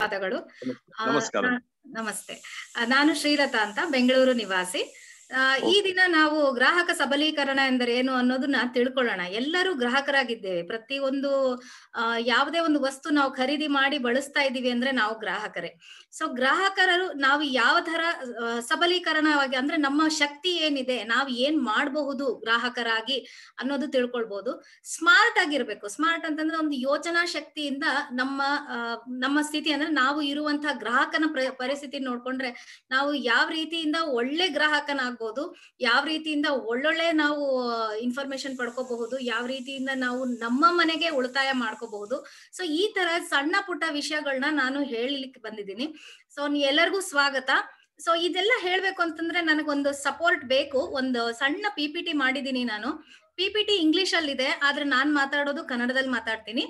ಧನ್ಯವಾದಗಳು ನಮಸ್ತೆ ನಾನು ಶ್ರೀಲತಾ ಅಂತ ಬೆಂಗಳೂರು ನಿವಾಸಿ ಈ ದಿನ ನಾವು ಗ್ರಾಹಕ ಸಬಲೀಕರಣ ಎಂದರೆ ಏನು ಅನ್ನೋದನ್ನ ತಿಳ್ಕೊಳ್ಳೋಣ ಎಲ್ಲರೂ ಗ್ರಾಹಕರಾಗಿದ್ದೇವೆ ಪ್ರತಿ ಒಂದು ಯಾವುದೇ ಒಂದು ವಸ್ತು ನಾವು ಖರೀದಿ ಮಾಡಿ ಬಳಸ್ತಾ ಇದ್ದೀವಿ ಅಂದ್ರೆ ನಾವು ಗ್ರಾಹಕರೇ ಸೊ ಗ್ರಾಹಕರರು ನಾವು ಯಾವ ತರ ಸಬಲೀಕರಣವಾಗಿ ಅಂದ್ರೆ ನಮ್ಮ ಶಕ್ತಿ ಏನಿದೆ ನಾವು ಏನ್ ಮಾಡಬಹುದು ಗ್ರಾಹಕರಾಗಿ ಅನ್ನೋದು ತಿಳ್ಕೊಳ್ಬಹುದು ಸ್ಮಾರ್ಟ್ ಆಗಿರ್ಬೇಕು ಸ್ಮಾರ್ಟ್ ಅಂತಂದ್ರೆ ಒಂದು ಯೋಚನಾ ಶಕ್ತಿಯಿಂದ ನಮ್ಮ ನಮ್ಮ ಸ್ಥಿತಿ ಅಂದ್ರೆ ನಾವು ಇರುವಂತಹ ಗ್ರಾಹಕನ ಪರಿಸ್ಥಿತಿ ನೋಡ್ಕೊಂಡ್ರೆ ನಾವು ಯಾವ ರೀತಿಯಿಂದ ಒಳ್ಳೆ ಗ್ರಾಹಕನಾಗ ಆಗ್ಬೋದು ಯಾವ ರೀತಿಯಿಂದ ಒಳ್ಳೊಳ್ಳೆ ನಾವು ಇನ್ಫಾರ್ಮೇಶನ್ ಪಡ್ಕೋಬಹುದು ಯಾವ ರೀತಿಯಿಂದ ನಾವು ನಮ್ಮ ಮನೆಗೆ ಉಳಿತಾಯ ಮಾಡ್ಕೋಬಹುದು ಸೊ ಈ ತರ ಸಣ್ಣ ಪುಟ್ಟ ವಿಷಯಗಳನ್ನ ನಾನು ಹೇಳಲಿಕ್ಕೆ ಬಂದಿದ್ದೀನಿ ಸೊ ಎಲ್ಲರಿಗೂ ಸ್ವಾಗತ ಸೊ ಇದೆಲ್ಲ ಹೇಳ್ಬೇಕು ಅಂತಂದ್ರೆ ನನಗೊಂದು ಸಪೋರ್ಟ್ ಬೇಕು ಒಂದು ಸಣ್ಣ ಪಿ ಪಿ ಟಿ ಮಾಡಿದ್ದೀನಿ ನಾನು ಪಿ ಪಿ ಟಿ ಇಂಗ್ಲಿಷ್ ಅಲ್ಲಿ ಇದೆ ಆದ್ರೆ ನಾನ್ ಮಾತಾಡೋದು ಕನ್ನಡದಲ್ಲಿ ಮಾತಾಡ್ತೀನಿ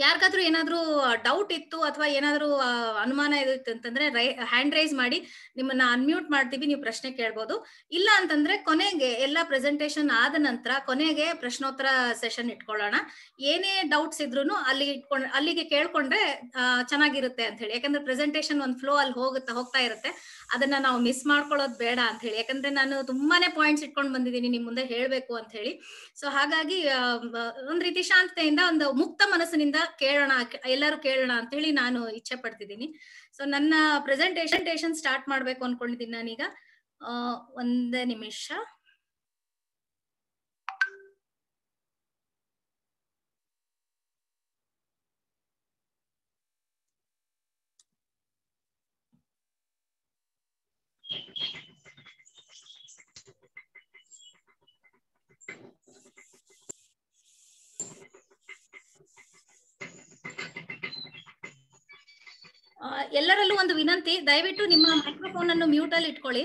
ಯಾರಿಗಾದ್ರೂ ಏನಾದ್ರೂ ಡೌಟ್ ಇತ್ತು ಅಥವಾ ಏನಾದ್ರೂ ಅನುಮಾನ ಇತ್ತು ಅಂತಂದ್ರೆ ಹ್ಯಾಂಡ್ ರೈಸ್ ಮಾಡಿ ನಿಮ್ಮನ್ನ ಅನ್ಮ್ಯೂಟ್ ಮಾಡ್ತೀವಿ ನೀವು ಪ್ರಶ್ನೆ ಕೇಳ್ಬೋದು ಇಲ್ಲ ಅಂತಂದ್ರೆ ಕೊನೆಗೆ ಎಲ್ಲ ಪ್ರೆಸೆಂಟೇಶನ್ ಆದ ನಂತರ ಕೊನೆಗೆ ಪ್ರಶ್ನೋತ್ತರ ಸೆಷನ್ ಇಟ್ಕೊಳ್ಳೋಣ ಏನೇ ಡೌಟ್ಸ್ ಇದ್ರು ಅಲ್ಲಿ ಇಟ್ಕೊಂಡ್ ಅಲ್ಲಿಗೆ ಕೇಳ್ಕೊಂಡ್ರೆ ಚೆನ್ನಾಗಿರುತ್ತೆ ಅಂತ ಹೇಳಿ ಯಾಕಂದ್ರೆ ಪ್ರೆಸೆಂಟೇಶನ್ ಒಂದು ಫ್ಲೋ ಅಲ್ಲಿ ಹೋಗುತ್ತಾ ಹೋಗ್ತಾ ಇರುತ್ತೆ ಅದನ್ನ ನಾವು ಮಿಸ್ ಮಾಡ್ಕೊಳ್ಳೋದು ಬೇಡ ಅಂತ ಹೇಳಿ ಯಾಕಂದ್ರೆ ನಾನು ತುಂಬಾನೇ ಪಾಯಿಂಟ್ಸ್ ಇಟ್ಕೊಂಡು ಬಂದಿದ್ದೀನಿ ನಿಮ್ ಮುಂದೆ ಹೇಳ್ಬೇಕು ಅಂತ ಹೇಳಿ ಸೊ ಹಾಗಾಗಿ ಒಂದ್ ರೀತಿ ಶಾಂತತೆಯಿಂದ ಒಂದು ಮುಕ್ತ ಮನಸ್ಸಿನಿಂದ ಕೇಳೋಣ ಎಲ್ಲರೂ ಕೇಳೋಣ ಅಂತ ಹೇಳಿ ನಾನು ಇಚ್ಛೆ ಪಡ್ತಿದ್ದೀನಿ ಸೊ ನನ್ನ ಪ್ರೆಸೆಂಟೇಷನ್ ಸ್ಟಾರ್ಟ್ ಮಾಡ್ಬೇಕು ಅನ್ಕೊಂಡಿದ್ದೀನಿ ನಾನೀಗ ಒಂದೇ ನಿಮಿಷ ಎಲ್ಲರಲ್ಲೂ ಒಂದು ವಿನಂತಿ ದಯವಿಟ್ಟು ನಿಮ್ಮ ಮೈಕ್ರೋಫೋನ್ ಅನ್ನು ಮ್ಯೂಟ್ ಅಲ್ಲಿ ಇಟ್ಕೊಳ್ಳಿ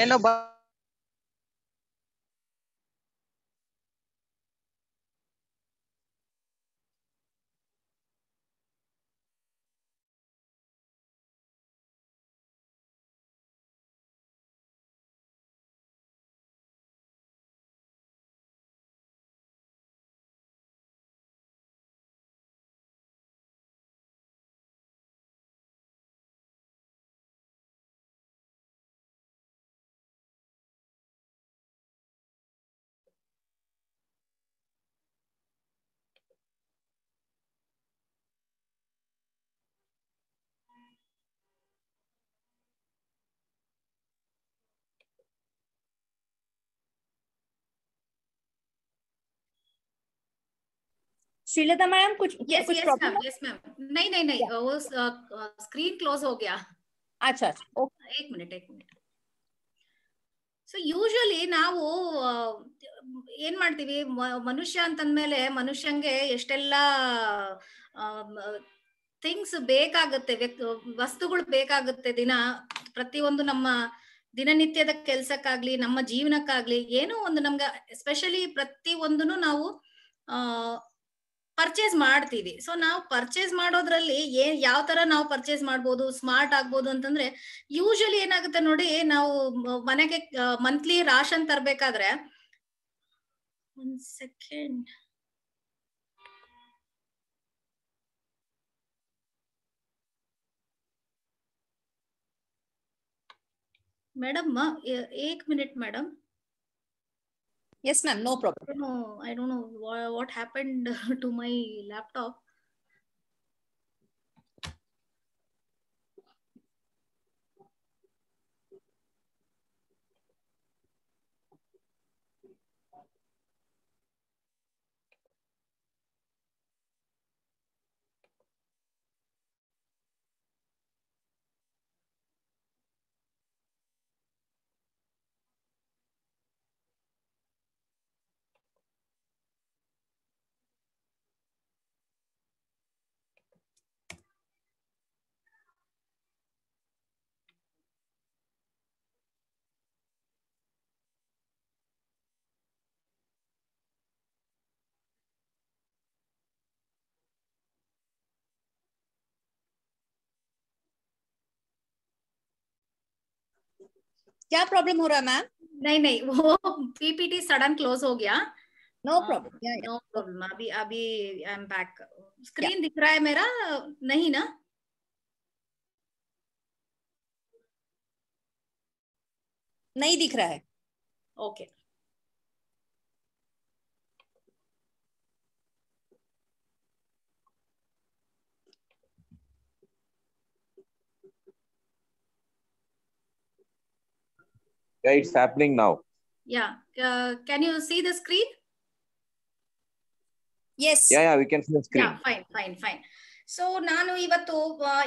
ಏನೋ श्रीलता मैडम कुछ yes yes ma'am yes ma'am नहीं नहीं नहीं yeah. वो स्क्रीन uh, क्लोज हो गया अच्छा अच्छा okay. एक मिनट एक मिनट ಸೊ ಯೂಶಲಿ ನಾವು ಏನ್ ಮಾಡ್ತೀವಿ ಮನುಷ್ಯ ಅಂತಂದ್ಮೇಲೆ ಮನುಷ್ಯಂಗೆ ಎಷ್ಟೆಲ್ಲ ಥಿಂಗ್ಸ್ ಬೇಕಾಗುತ್ತೆ ವಸ್ತುಗಳು ಬೇಕಾಗುತ್ತೆ ದಿನ ಪ್ರತಿಯೊಂದು ನಮ್ಮ ದಿನನಿತ್ಯದ ಕೆಲ್ಸಕ್ಕಾಗ್ಲಿ ನಮ್ಮ ಜೀವನಕ್ಕಾಗ್ಲಿ ಏನೋ ಒಂದು ನಮ್ಗೆ ಎಸ್ಪೆಷಲಿ ಪ್ರತಿ ಒಂದನ್ನು ನಾವು ಪರ್ಚೇಸ್ ಮಾಡ್ತೀವಿ ಸೊ ನಾವು ಪರ್ಚೇಸ್ ಮಾಡೋದ್ರಲ್ಲಿ ಏನ್ ಯಾವ ತರ ನಾವು ಪರ್ಚೇಸ್ ಮಾಡ್ಬೋದು ಸ್ಮಾರ್ಟ್ ಆಗ್ಬೋದು ಅಂತಂದ್ರೆ ಯೂಶಲಿ ಏನಾಗುತ್ತೆ ನೋಡಿ ನಾವು ಮನೆಗೆ ಮಂತ್ಲಿ ರಾಷನ್ ತರ್ಬೇಕಾದ್ರೆ ಒಂದ್ ಸೆಕೆಂಡ್ ಮೇಡಮ್ ಏಕ್ minute madam Yes, ma'am, no problem. I don't know, I don't know what, what happened to my laptop. क्या प्रॉब्लम हो रहा है मैम नहीं नहीं वो पीपीटी सडन क्लोज हो गया नो प्रॉब्लम नो प्रॉब्लम अभी अभी आई एम बैक स्क्रीन दिख रहा है मेरा नहीं ना नहीं दिख रहा है okay okay. Yeah, it's happening now. Yeah. Uh, can you see the screen? Fine fine fine so ನಾನು ಇವತ್ತು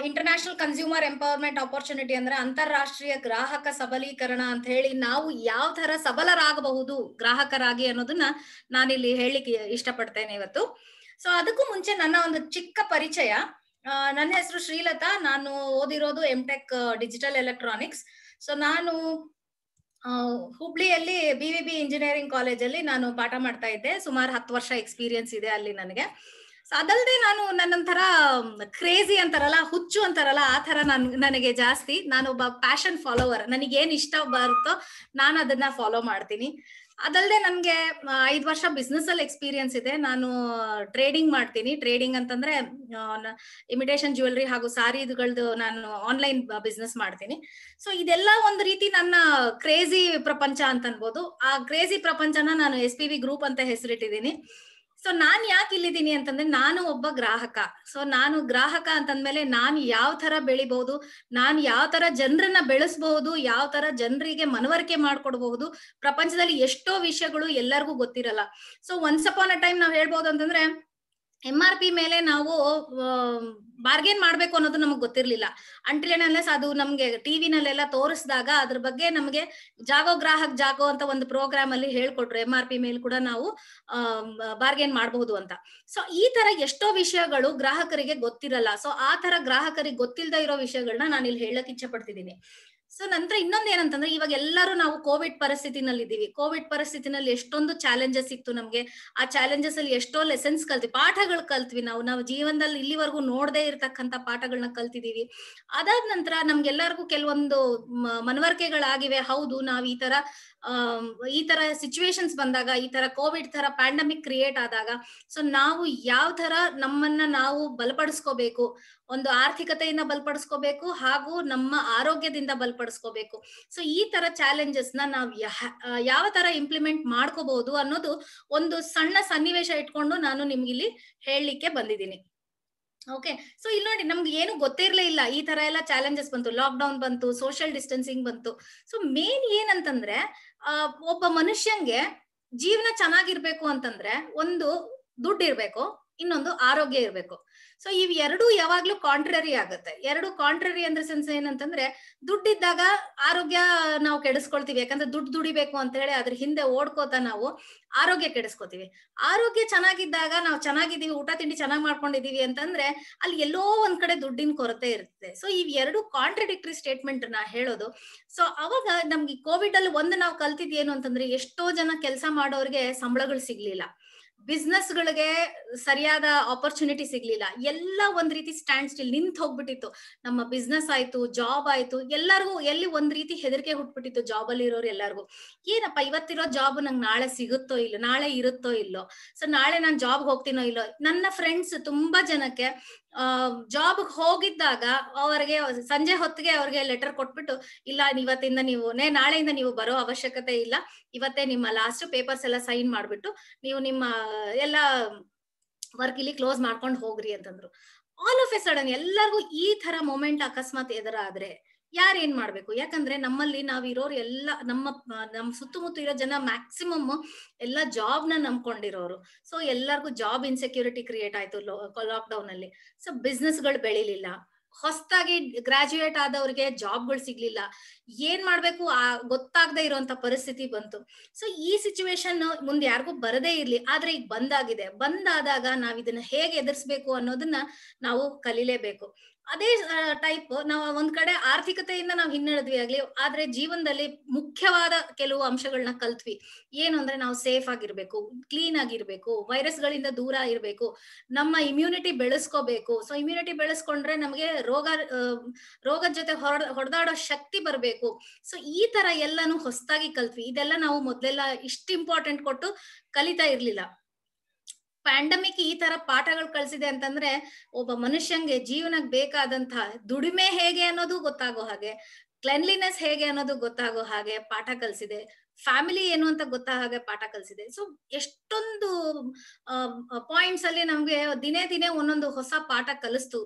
ಇಂಟರ್ನ್ಯಾಷನಲ್ ಕನ್ಸ್ಯೂಮರ್ ಎಂಪವರ್ಮೆಂಟ್ ಆಪರ್ಚುನಿಟಿ ಅಂದ್ರೆ ಅಂತಾರಾಷ್ಟ್ರೀಯ ಗ್ರಾಹಕ ಸಬಲೀಕರಣ ಅಂತ ಹೇಳಿ ನಾವು ಯಾವ ತರ ಸಬಲರಾಗಬಹುದು ಗ್ರಾಹಕರಾಗಿ ಅನ್ನೋದನ್ನ ನಾನಿಲ್ಲಿ ಹೇಳಿಕ್ಕೆ ಇಷ್ಟಪಡ್ತೇನೆ ಇವತ್ತು ಸೊ ಅದಕ್ಕೂ ಮುಂಚೆ ನನ್ನ ಒಂದು ಚಿಕ್ಕ ಪರಿಚಯ ನನ್ನ ಹೆಸರು ಶ್ರೀಲತಾ ನಾನು ಓದಿರೋದು ಎಂಟೆಕ್ ಡಿಜಿಟಲ್ ಎಲೆಕ್ಟ್ರಾನಿಕ್ಸ್ ಸೊ ನಾನು ಹುಬ್ಳಿಯಲ್ಲಿ ಬಿ ವಿ ಬಿ ಇಂಜಿನಿಯರಿಂಗ್ ಕಾಲೇಜಲ್ಲಿ ನಾನು ಪಾಠ ಮಾಡ್ತಾ ಇದ್ದೆ ಸುಮಾರು ಹತ್ತು ವರ್ಷ ಎಕ್ಸ್ಪೀರಿಯನ್ಸ್ ಇದೆ ಅಲ್ಲಿ ನನಗೆ ಅದಲ್ಲದೆ ನಾನು ನನ್ನಂತರ ಕ್ರೇಜಿ ಅಂತಾರಲ್ಲ ಹುಚ್ಚು ಅಂತಾರಲ್ಲ ಆ ಥರ ನಾನು ನನಗೆ ಜಾಸ್ತಿ ನಾನೊಬ್ಬ ಪ್ಯಾಷನ್ ಫಾಲೋವರ್ ನನಗೇನು ಇಷ್ಟ ಬರುತ್ತೋ ನಾನು ಅದನ್ನ ಫಾಲೋ ಮಾಡ್ತೀನಿ ಅದಲ್ಲದೆ ನನ್ಗೆ ಐದು ವರ್ಷ ಬಿಸ್ನೆಸ್ ಅಲ್ಲಿ ಎಕ್ಸ್ಪೀರಿಯನ್ಸ್ ಇದೆ ನಾನು ಟ್ರೇಡಿಂಗ್ ಮಾಡ್ತೀನಿ ಟ್ರೇಡಿಂಗ್ ಅಂತಂದ್ರೆ ಇಮಿಟೇಷನ್ ಜ್ಯುವೆಲ್ರಿ ಹಾಗೂ ಸಾರಿಗಳದ್ದು ನಾನು ಆನ್ಲೈನ್ ಬಿಸ್ನೆಸ್ ಮಾಡ್ತೀನಿ ಸೊ ಇದೆಲ್ಲ ಒಂದು ರೀತಿ ನನ್ನ ಕ್ರೇಜಿ ಪ್ರಪಂಚ ಅಂತ ಅನ್ಬೋದು ಆ ಕ್ರೇಜಿ ಪ್ರಪಂಚನ ನಾನು ಎಸ್ ಪಿ ವಿ ಗ್ರೂಪ್ ಅಂತ ಹೆಸರಿಟ್ಟಿದ್ದೀನಿ ಸೊ ನಾನ್ ಯಾಕೆ ಇಲ್ಲಿದ್ದೀನಿ ಅಂತಂದ್ರೆ ನಾನು ಒಬ್ಬ ಗ್ರಾಹಕ ಸೊ ನಾನು ಗ್ರಾಹಕ ಅಂತಂದ್ಮೇಲೆ ನಾನು ಯಾವ ತರ ಬೆಳಿಬಹುದು ನಾನು ಯಾವ ತರ ಜನರನ್ನ ಬೆಳೆಸಬಹುದು ಯಾವ ತರ ಜನರಿಗೆ ಮನವರಿಕೆ ಮಾಡ್ಕೊಡ್ಬಹುದು ಪ್ರಪಂಚದಲ್ಲಿ ಎಷ್ಟೋ ವಿಷಯಗಳು ಎಲ್ಲರಿಗೂ ಗೊತ್ತಿರಲ್ಲ so once on a time ನಾವ್ ಹೇಳ್ಬಹುದು ಅಂತಂದ್ರೆ ಎಂ ಆರ್ ಪಿ ಮೇಲೆ ನಾವು ಬಾರ್ಗೇನ್ ಮಾಡ್ಬೇಕು ಅನ್ನೋದು ನಮಗ್ ಗೊತ್ತಿರ್ಲಿಲ್ಲ ಅಂಟ್ಲೇನಲ್ಲಸ್ ಅದು ನಮ್ಗೆ ಟಿವಿನಲ್ಲೆಲ್ಲ ತೋರಿಸಿದಾಗ ಅದ್ರ ಬಗ್ಗೆ ನಮ್ಗೆ ಜಾಗೋ ಗ್ರಾಹಕ್ ಜಾಗೋ ಅಂತ ಒಂದು ಪ್ರೋಗ್ರಾಮ್ ಅಲ್ಲಿ ಹೇಳ್ಕೊಟ್ರು ಎಂ ಆರ್ ಪಿ ಮೇಲೆ ಕೂಡ ನಾವು ಬಾರ್ಗೇನ್ ಮಾಡಬಹುದು ಅಂತ ಸೊ ಈ ತರ ಎಷ್ಟೋ ವಿಷಯಗಳು ಗ್ರಾಹಕರಿಗೆ ಗೊತ್ತಿರಲ್ಲ ಸೊ ಆ ತರ ಗ್ರಾಹಕರಿಗೆ ಗೊತ್ತಿಲ್ಲದೆ ಇರೋ ವಿಷಯಗಳನ್ನ ನಾನು ಇಲ್ಲಿ ಹೇಳಕ್ ಇಚ್ಛೆ ಪಡ್ತಿದ್ದೀನಿ ಸೊ ನಂತರ ಇನ್ನೊಂದ್ ಏನಂತಂದ್ರೆ ಇವಾಗ ಎಲ್ಲರೂ ನಾವು ಕೋವಿಡ್ ಪರಿಸ್ಥಿತಿನಲ್ಲಿ ಇದೀವಿ ಕೋವಿಡ್ ಪರಿಸ್ಥಿತಿನಲ್ಲಿ ಎಷ್ಟೊಂದು ಚಾಲೆಂಜಸ್ ಇತ್ತು ನಮ್ಗೆ ಆ ಚಾಲೆಂಜಸ್ ಅಲ್ಲಿ ಎಷ್ಟೋ ಲೆಸನ್ಸ್ ಕಲ್ತ್ವಿ ಪಾಠಗಳು ಕಲ್ತ್ವಿ ನಾವು ನಾವು ಜೀವನದಲ್ಲಿ ಇಲ್ಲಿವರೆಗೂ ನೋಡದೆ ಇರತಕ್ಕಂತ ಪಾಠಗಳನ್ನ ಕಲ್ತಿದೀವಿ ಅದಾದ ನಂತರ ನಮ್ಗೆಲ್ಲರಿಗೂ ಕೆಲವೊಂದು ಮನವರಿಕೆಗಳಾಗಿವೆ ಹೌದು ನಾವ್ ಈ ತರ ಈ ತರ ಸಿಚುವೇಶನ್ಸ್ ಬಂದಾಗ ಈ ತರ ಕೋವಿಡ್ ತರ ಪ್ಯಾಂಡಮಿಕ್ ಕ್ರಿಯೇಟ್ ಆದಾಗ ಸೊ ನಾವು ಯಾವ ತರ ನಮ್ಮನ್ನ ನಾವು ಬಲಪಡಿಸ್ಕೋಬೇಕು ಒಂದು ಆರ್ಥಿಕತೆಯಿಂದ ಬಲಪಡಿಸ್ಕೋಬೇಕು ಹಾಗೂ ನಮ್ಮ ಆರೋಗ್ಯದಿಂದ ಬಲಪಡಿಸ್ಕೋಬೇಕು ಸೊ ಈ ತರ ಚಾಲೆಂಜಸ್ ನ ನಾವು ಯಾವ ತರ ಇಂಪ್ಲಿಮೆಂಟ್ ಮಾಡ್ಕೋಬಹುದು ಅನ್ನೋದು ಒಂದು ಸಣ್ಣ ಸನ್ನಿವೇಶ ಇಟ್ಕೊಂಡು ನಾನು ಇಲ್ಲಿ ಹೇಳಲಿಕ್ಕೆ ಬಂದಿದ್ದೀನಿ ಓಕೆ ಸೊ ಇಲ್ಲಿ ನೋಡಿ ನಮ್ಗೆ ಏನು ಗೊತ್ತಿರಲೇ ಇಲ್ಲ ಈ ತರ ಎಲ್ಲ ಚಾಲೆಂಜಸ್ ಬಂತು ಲಾಕ್ ಡೌನ್ ಬಂತು ಸೋಷಿಯಲ್ ಡಿಸ್ಟೆನ್ಸಿಂಗ್ ಬಂತು ಸೊ ಮೇನ್ ಏನಂತಂದ್ರೆ ಒಬ್ಬ ಮನುಷ್ಯಂಗೆ ಜೀವನ ಚೆನ್ನಾಗಿರ್ಬೇಕು ಅಂತಂದ್ರೆ ಒಂದು ದುಡ್ಡು ಇರ್ಬೇಕು ಇನ್ನೊಂದು ಆರೋಗ್ಯ ಇರ್ಬೇಕು ಸೊ ಇವ್ ಎರಡು ಯಾವಾಗ್ಲೂ ಕಾಂಟ್ರರಿ ಆಗುತ್ತೆ ಎರಡು ಕಾಂಟ್ರರಿ ಅಂದ್ರೆ ಸೆನ್ಸ್ ಏನಂತಂದ್ರೆ ದುಡ್ಡಿದ್ದಾಗ ಆರೋಗ್ಯ ನಾವು ಕೆಡಿಸ್ಕೊಳ್ತೀವಿ ಯಾಕಂದ್ರೆ ದುಡ್ಡು ದುಡಿಬೇಕು ಅಂತ ಹೇಳಿ ಅದ್ರ ಹಿಂದೆ ಓಡ್ಕೋತ ನಾವು ಆರೋಗ್ಯ ಕೆಡಿಸ್ಕೋತೀವಿ ಆರೋಗ್ಯ ಚೆನ್ನಾಗಿದ್ದಾಗ ನಾವು ಚೆನ್ನಾಗಿದ್ದೀವಿ ಊಟ ತಿಂಡಿ ಚೆನ್ನಾಗಿ ಮಾಡ್ಕೊಂಡಿದೀವಿ ಅಂತಂದ್ರೆ ಅಲ್ಲಿ ಎಲ್ಲೋ ಒಂದ್ ಕಡೆ ದುಡ್ಡಿನ ಕೊರತೆ ಇರುತ್ತೆ ಸೊ ಇವ್ ಎರಡು ಕಾಂಟ್ರಡಿಕ್ಟರಿ ಸ್ಟೇಟ್ಮೆಂಟ್ ನಾ ಹೇಳೋದು ಸೊ ಅವಾಗ ನಮ್ಗೆ ಕೋವಿಡ್ ಅಲ್ಲಿ ಒಂದು ನಾವು ಕಲ್ತಿದ್ವಿ ಏನು ಅಂತಂದ್ರೆ ಎಷ್ಟೋ ಜನ ಕೆಲಸ ಮಾಡೋರಿಗೆ ಸಂಬಳಗಳು ಸಿಗ್ಲಿಲ್ಲ ಬಿಸ್ನೆಸ್ ಗಳಿಗೆ ಸರಿಯಾದ ಆಪರ್ಚುನಿಟಿ ಸಿಗ್ಲಿಲ್ಲ ಎಲ್ಲ ಒಂದ್ ರೀತಿ ಸ್ಟ್ಯಾಂಡ್ ಸ್ಟಿಲ್ ನಿಂತ್ ಹೋಗ್ಬಿಟ್ಟಿತ್ತು ನಮ್ಮ ಬಿಸ್ನೆಸ್ ಆಯ್ತು ಜಾಬ್ ಆಯ್ತು ಎಲ್ಲರಿಗೂ ಎಲ್ಲಿ ಒಂದ್ ರೀತಿ ಹೆದರಿಕೆ ಹುಟ್ಬಿಟ್ಟಿತ್ತು ಜಾಬ್ ಅಲ್ಲಿ ಇರೋರು ಎಲ್ಲರಿಗೂ ಏನಪ್ಪ ಇವತ್ತಿರೋ ಜಾಬ್ ನಂಗೆ ನಾಳೆ ಸಿಗುತ್ತೋ ಇಲ್ಲ ನಾಳೆ ಇರುತ್ತೋ ಇಲ್ಲೋ ಸೊ ನಾಳೆ ನಾನು ಜಾಬ್ ಹೋಗ್ತೀನೋ ಇಲ್ಲೋ ನನ್ನ ಫ್ರೆಂಡ್ಸ್ ತುಂಬಾ ಜನಕ್ಕೆ ಜಾಬ್ ಹೋಗಿದ್ದಾಗ ಅವರಿಗೆ ಸಂಜೆ ಹೊತ್ತಿಗೆ ಅವ್ರಿಗೆ ಲೆಟರ್ ಕೊಟ್ಬಿಟ್ಟು ಇಲ್ಲ ಇವತ್ತಿಂದ ನೀವು ನೇ ನಾಳೆಯಿಂದ ನೀವು ಬರೋ ಅವಶ್ಯಕತೆ ಇಲ್ಲ ಇವತ್ತೇ ನಿಮ್ಮ ಲಾಸ್ಟ್ ಪೇಪರ್ಸ್ ಎಲ್ಲ ಸೈನ್ ಮಾಡ್ಬಿಟ್ಟು ನೀವು ನಿಮ್ಮ ಎಲ್ಲ ವರ್ಕ್ ಇಲ್ಲಿ ಕ್ಲೋಸ್ ಮಾಡ್ಕೊಂಡು ಹೋಗ್ರಿ ಅಂತಂದ್ರು ಆಲ್ ಆಫ್ ಎ ಸಡನ್ ಎಲ್ಲರಿಗೂ ಈ ತರ ಮೊಮೆಂಟ್ ಅಕಸ್ಮಾತ್ ಎದುರಾದ್ರೆ ಯಾರೇನ್ ಮಾಡ್ಬೇಕು ಯಾಕಂದ್ರೆ ನಮ್ಮಲ್ಲಿ ನಾವ್ ಇರೋರು ಎಲ್ಲ ನಮ್ಮ ನಮ್ಮ ಸುತ್ತಮುತ್ತ ಇರೋ ಜನ ಮ್ಯಾಕ್ಸಿಮಮ್ ಎಲ್ಲ ಜಾಬ್ ನ ನಂಬ್ಕೊಂಡಿರೋರು ಸೊ ಎಲ್ಲರಿಗೂ ಜಾಬ್ ಇನ್ಸೆಕ್ಯೂರಿಟಿ ಕ್ರಿಯೇಟ್ ಆಯ್ತು ಲಾಕ್ ಡೌನ್ ಅಲ್ಲಿ ಸೊ ಬಿಸ್ನೆಸ್ ಗಳು ಬೆಳಿಲಿಲ್ಲ ಹೊಸ್ತಾಗಿ ಗ್ರಾಜುಯೇಟ್ ಆದವ್ರಿಗೆ ಜಾಬ್ಗಳು ಸಿಗ್ಲಿಲ್ಲ ಏನ್ ಮಾಡ್ಬೇಕು ಆ ಗೊತ್ತಾಗದೆ ಇರುವಂತ ಪರಿಸ್ಥಿತಿ ಬಂತು ಸೊ ಈ ಸಿಚುವೇಶನ್ ಮುಂದೆ ಯಾರಿಗೂ ಬರದೇ ಇರ್ಲಿ ಆದ್ರೆ ಈಗ ಬಂದಾಗಿದೆ ಬಂದಾದಾಗ ನಾವ್ ಇದನ್ನ ಹೇಗೆ ಎದುರಿಸ್ಬೇಕು ಅನ್ನೋದನ್ನ ನಾವು ಕಲಿಲೇಬೇಕು ಅದೇ ಟೈಪ್ ನಾವು ಒಂದ್ ಕಡೆ ಆರ್ಥಿಕತೆಯಿಂದ ನಾವು ಹಿನ್ನಡೆದ್ವಿ ಆಗ್ಲಿ ಆದ್ರೆ ಜೀವನದಲ್ಲಿ ಮುಖ್ಯವಾದ ಕೆಲವು ಅಂಶಗಳನ್ನ ಕಲ್ತ್ವಿ ಏನು ಅಂದ್ರೆ ನಾವು ಸೇಫ್ ಆಗಿರ್ಬೇಕು ಕ್ಲೀನ್ ಆಗಿರ್ಬೇಕು ವೈರಸ್ ಗಳಿಂದ ದೂರ ಇರಬೇಕು ನಮ್ಮ ಇಮ್ಯುನಿಟಿ ಬೆಳೆಸ್ಕೋಬೇಕು ಸೊ ಇಮ್ಯುನಿಟಿ ಬೆಳೆಸ್ಕೊಂಡ್ರೆ ನಮಗೆ ರೋಗ ರೋಗದ ಜೊತೆ ಹೊರ ಹೊಡೆದಾಡೋ ಶಕ್ತಿ ಬರಬೇಕು ಸೊ ಈ ತರ ಎಲ್ಲಾನು ಹೊಸದಾಗಿ ಕಲ್ತ್ವಿ ಇದೆಲ್ಲ ನಾವು ಮೊದ್ಲೆಲ್ಲ ಇಷ್ಟು ಇಂಪಾರ್ಟೆಂಟ್ ಕೊಟ್ಟು ಕಲಿತಾ ಇರ್ಲಿಲ್ಲ ಪ್ಯಾಂಡಮಿಕ್ ಈ ತರ ಪಾಠಗಳು ಕಲಿಸಿದೆ ಅಂತಂದ್ರೆ ಒಬ್ಬ ಮನುಷ್ಯಂಗೆ ಜೀವನಕ್ಕೆ ಬೇಕಾದಂತಹ ದುಡಿಮೆ ಹೇಗೆ ಅನ್ನೋದು ಗೊತ್ತಾಗೋ ಹಾಗೆ ಕ್ಲೆನ್ಲಿನೆಸ್ ಹೇಗೆ ಅನ್ನೋದು ಗೊತ್ತಾಗೋ ಹಾಗೆ ಪಾಠ ಕಲಿಸಿದೆ ಫ್ಯಾಮಿಲಿ ಏನು ಅಂತ ಗೊತ್ತಾಗ ಹಾಗೆ ಪಾಠ ಕಲಿಸಿದೆ ಸೊ ಎಷ್ಟೊಂದು ಪಾಯಿಂಟ್ಸ್ ಅಲ್ಲಿ ನಮ್ಗೆ ದಿನೇ ದಿನೇ ಒಂದೊಂದು ಹೊಸ ಪಾಠ ಕಲಿಸ್ತು